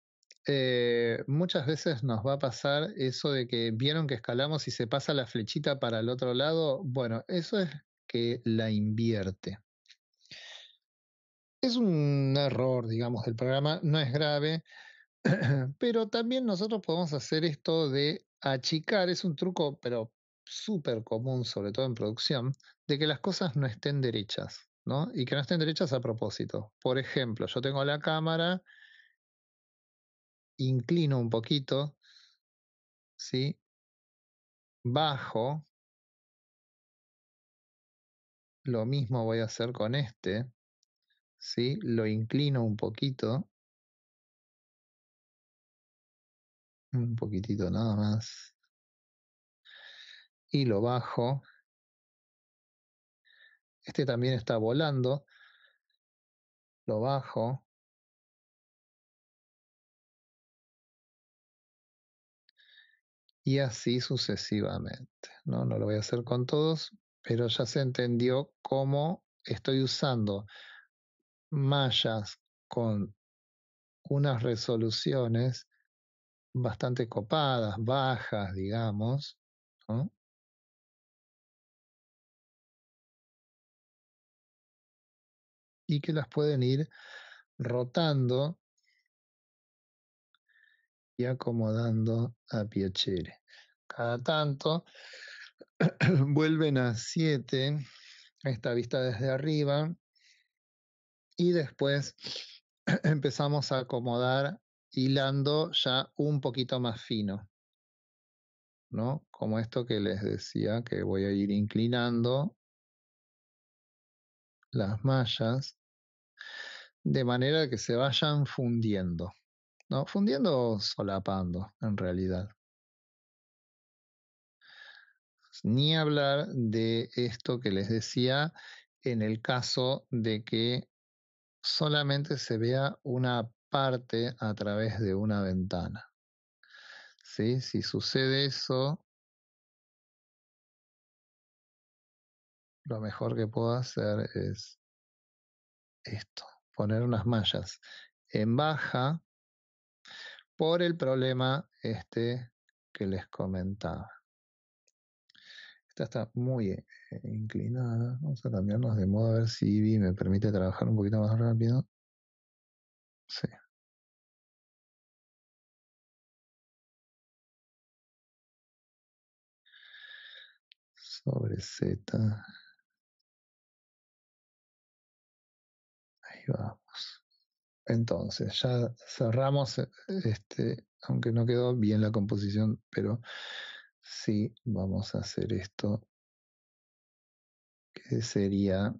eh, muchas veces nos va a pasar eso de que vieron que escalamos y se pasa la flechita para el otro lado, bueno, eso es que la invierte. Es un error, digamos, del programa, no es grave. Pero también nosotros podemos hacer esto de achicar, es un truco, pero súper común, sobre todo en producción, de que las cosas no estén derechas, ¿no? Y que no estén derechas a propósito. Por ejemplo, yo tengo la cámara, inclino un poquito, ¿sí? Bajo. Lo mismo voy a hacer con este, ¿sí? Lo inclino un poquito un poquitito nada más y lo bajo. Este también está volando. Lo bajo. Y así sucesivamente. No, no lo voy a hacer con todos, pero ya se entendió cómo estoy usando mallas con unas resoluciones bastante copadas, bajas, digamos, y que las pueden ir rotando y acomodando a Piacere. Cada tanto vuelven a 7, esta vista desde arriba, y después empezamos a acomodar hilando ya un poquito más fino, ¿no? Como esto que les decía, que voy a ir inclinando las mallas de manera que se vayan fundiendo, ¿no? Fundiendo o solapando, en realidad. Ni hablar de esto que les decía en el caso de que solamente se vea una parte a través de una ventana. ¿Sí? Si sucede eso, lo mejor que puedo hacer es esto, poner unas mallas en baja por el problema este que les comentaba. Esta está muy eh, inclinada. Vamos a cambiarnos de modo a ver si me permite trabajar un poquito más rápido. Sí. Sobre Z. Ahí vamos. Entonces, ya cerramos, eh, este, aunque no quedó bien la composición, pero sí vamos a hacer esto, que sería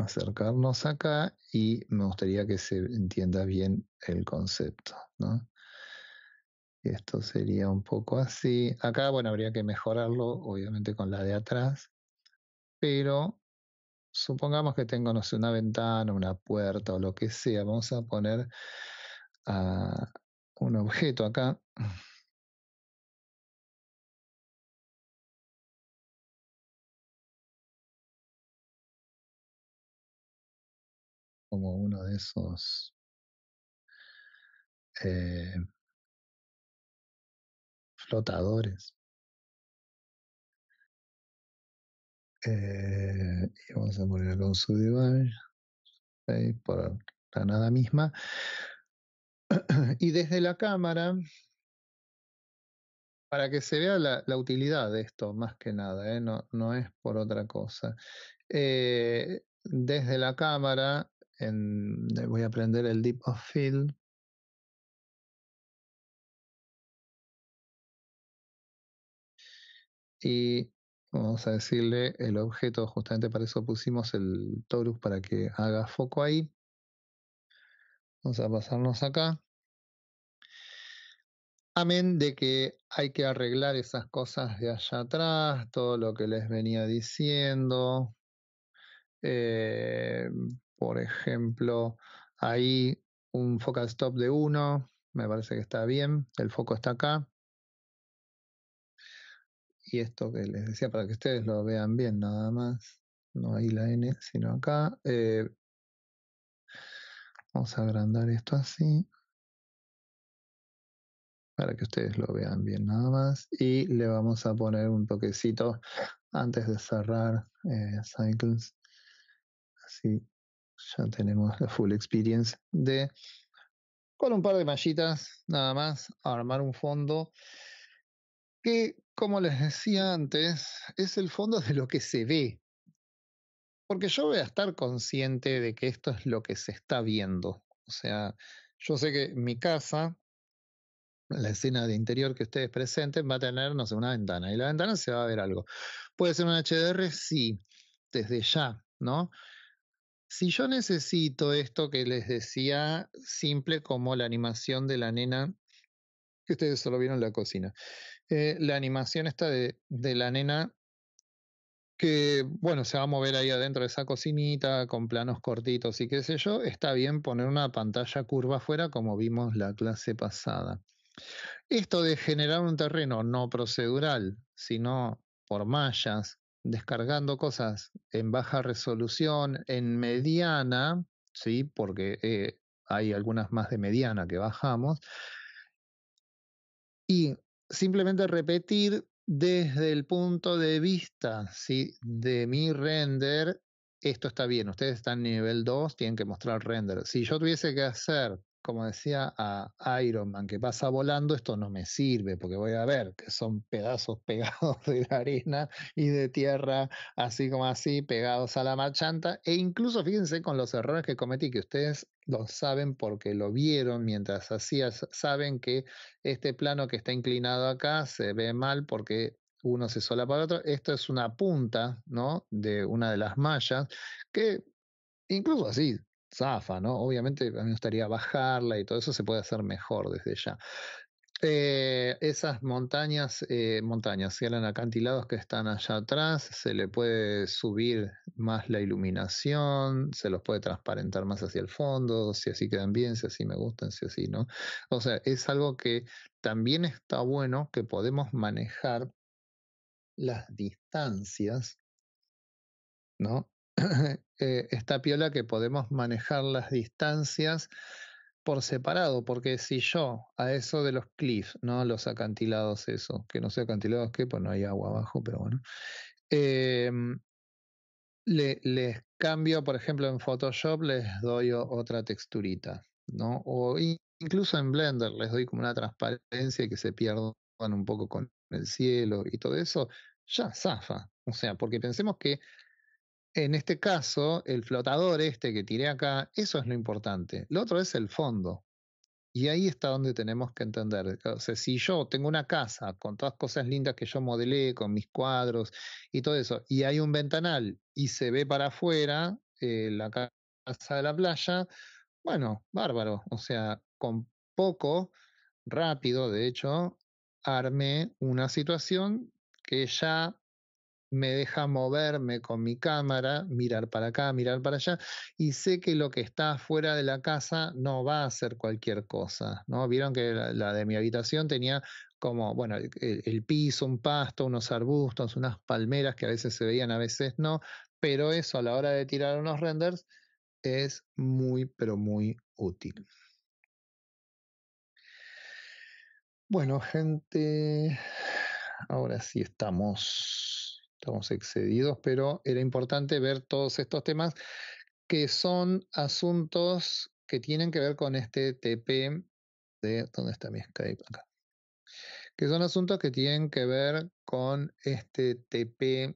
acercarnos acá y me gustaría que se entienda bien el concepto, esto sería un poco así. Acá, bueno, habría que mejorarlo, obviamente, con la de atrás, pero supongamos que tengo, no sé, una ventana, una puerta o lo que sea. Vamos a poner un objeto acá como uno de esos eh, flotadores. Eh, y vamos a poner con su diván. por la nada misma. y desde la cámara, para que se vea la, utilidad de esto, más que nada, ¿eh? no, no, es por otra cosa. desde la cámara voy a aprender el Deep of Field. Y vamos a decirle el objeto, justamente para eso pusimos el torus para que haga foco ahí. Vamos a pasarnos acá. Amén de que hay que arreglar esas cosas de allá atrás, todo lo que les venía diciendo. Eh, por ejemplo, hay un focal stop de 1, me parece que está bien, el foco está acá. Y esto que les decía para que ustedes lo vean bien nada más, no hay la N, sino acá. Eh, vamos a agrandar esto así para que ustedes lo vean bien nada más. Y le vamos a poner un toquecito antes de cerrar eh, Cycles. Así ya tenemos la full experience de con un par de mallitas nada más armar un fondo que como les decía antes es el fondo de lo que se ve porque yo voy a estar consciente de que esto es lo que se está viendo o sea yo sé que mi casa la escena de interior que ustedes presenten va a tener, no sé, una ventana. Y la ventana se va a ver algo. ¿Puede ser un HDR? Sí, desde ya, ¿no? si yo necesito esto que les decía, simple como la animación de la nena, que ustedes solo vieron la cocina, eh, la animación esta de, de la nena que, bueno, se va a mover ahí adentro de esa cocinita con planos cortitos y qué sé yo, está bien poner una pantalla curva afuera como vimos la clase pasada. Esto de generar un terreno no procedural, sino por mallas, descargando cosas en baja resolución, en mediana, ¿sí? porque eh, hay algunas más de mediana que bajamos, y simplemente repetir desde el punto de vista de mi render, esto está bien, ustedes están en nivel 2, tienen que mostrar render. Si yo tuviese que hacer como decía, a Iron Man que pasa volando, esto no me sirve porque voy a ver que son pedazos pegados de arena y de tierra, así como así, pegados a la machanta, E incluso fíjense con los errores que cometí, que ustedes lo saben porque lo vieron mientras hacía, saben que este plano que está inclinado acá se ve mal porque uno se para el otro. Esto es una punta, ¿no? De una de las mallas que incluso así zafa, ¿no? Obviamente a mí me gustaría bajarla y todo eso se puede hacer mejor desde ya. Eh, esas montañas, eh, montañas, si eran acantilados que están allá atrás, se le puede subir más la iluminación, se los puede transparentar más hacia el fondo, si así quedan bien, si así me gustan, si así, ¿no? O sea, es algo que también está bueno que podemos manejar las distancias, ¿no? Eh, esta piola que podemos manejar las distancias por separado, porque si yo a eso de los cliffs, ¿no? Los acantilados, eso, que no sé acantilados que, pues no hay agua abajo, pero bueno. Em, le, les cambio, por ejemplo, en Photoshop les doy otra texturita, ¿no? O incluso en Blender les doy como una transparencia y que se pierdan un poco con el cielo y todo eso, ya zafa. O sea, porque pensemos que en este caso, el flotador este que tiré acá, eso es lo importante. Lo otro es el fondo. Y ahí está donde tenemos que entender. O sea, si yo tengo una casa con todas cosas lindas que yo modelé, con mis cuadros y todo eso, y hay un ventanal y se ve para afuera eh, la casa de la playa, bueno, bárbaro. O sea, con poco, rápido, de hecho, armé una situación que ya me deja moverme con mi cámara, mirar para acá, mirar para allá, y sé que lo que está fuera de la casa no va a ser cualquier cosa, ¿no? Vieron que la, de mi habitación tenía como, bueno, el, piso, un pasto, unos arbustos, unas palmeras que a veces se veían, a veces no, pero eso a la hora de tirar unos renders es muy, pero muy útil. Bueno, gente, ahora sí estamos estamos excedidos, pero era importante ver todos estos temas que son asuntos que tienen que ver con este TP de, ¿dónde está mi Skype? Acá. Que son asuntos que tienen que ver con este TP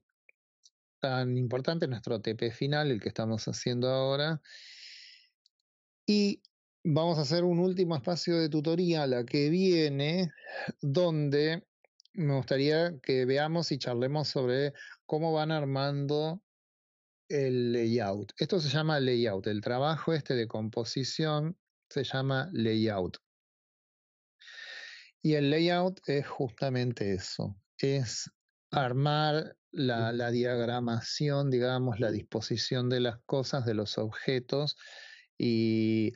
tan importante, nuestro TP final, el que estamos haciendo ahora. Y vamos a hacer un último espacio de tutorial la que viene, donde me gustaría que veamos y charlemos sobre cómo van armando el layout. Esto se llama layout. El trabajo este de composición se llama layout. Y el layout es justamente eso. Es armar la, la diagramación, digamos, la disposición de las cosas, de los objetos y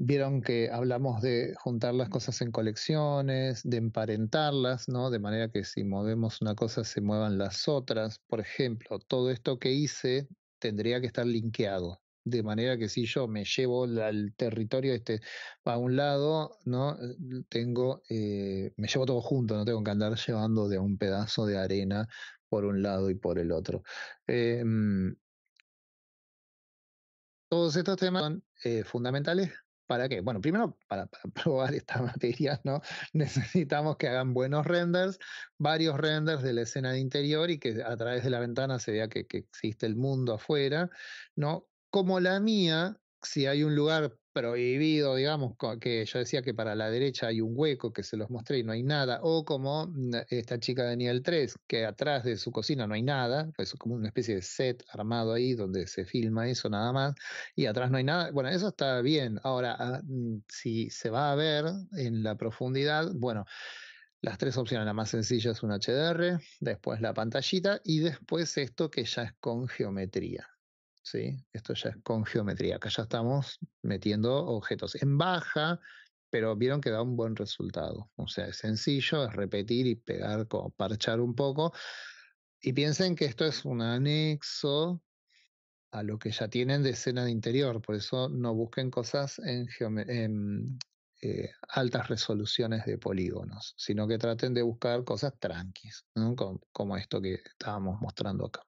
Vieron que hablamos de juntar las cosas en colecciones, de emparentarlas, ¿no? De manera que si movemos una cosa se muevan las otras. Por ejemplo, todo esto que hice tendría que estar linkeado. De manera que si yo me llevo el territorio este a un lado, ¿no? Tengo, eh, me llevo todo junto, no tengo que andar llevando de un pedazo de arena por un lado y por el otro. Em, todos estos temas son eh, fundamentales ¿Para qué? Bueno, primero, para, probar esta materia, ¿no? necesitamos que hagan buenos renders, varios renders de la escena de interior y que a través de la ventana se vea que, que existe el mundo afuera, ¿no? Como la mía, si hay un lugar prohibido, digamos, que yo decía que para la derecha hay un hueco que se los mostré y no hay nada, o como mm, esta chica de nivel 3, que atrás de su cocina no hay nada, es como una especie de set armado ahí donde se filma eso nada más, y atrás no hay nada, bueno, eso está bien. Ahora, ah, mm, si se va a ver en la profundidad, bueno, las tres opciones, la más sencilla es un HDR, después la pantallita y después esto que ya es con geometría. Esto ya es con geometría. Acá ya estamos metiendo objetos en baja, pero vieron que da un buen resultado. O sea, es sencillo, es repetir y pegar, como parchar un poco. Y piensen que esto es un anexo a lo que ya tienen de escena de interior, por eso no busquen cosas en, eh, altas resoluciones de polígonos, sino que traten de buscar cosas tranquis, como esto que estábamos mostrando acá.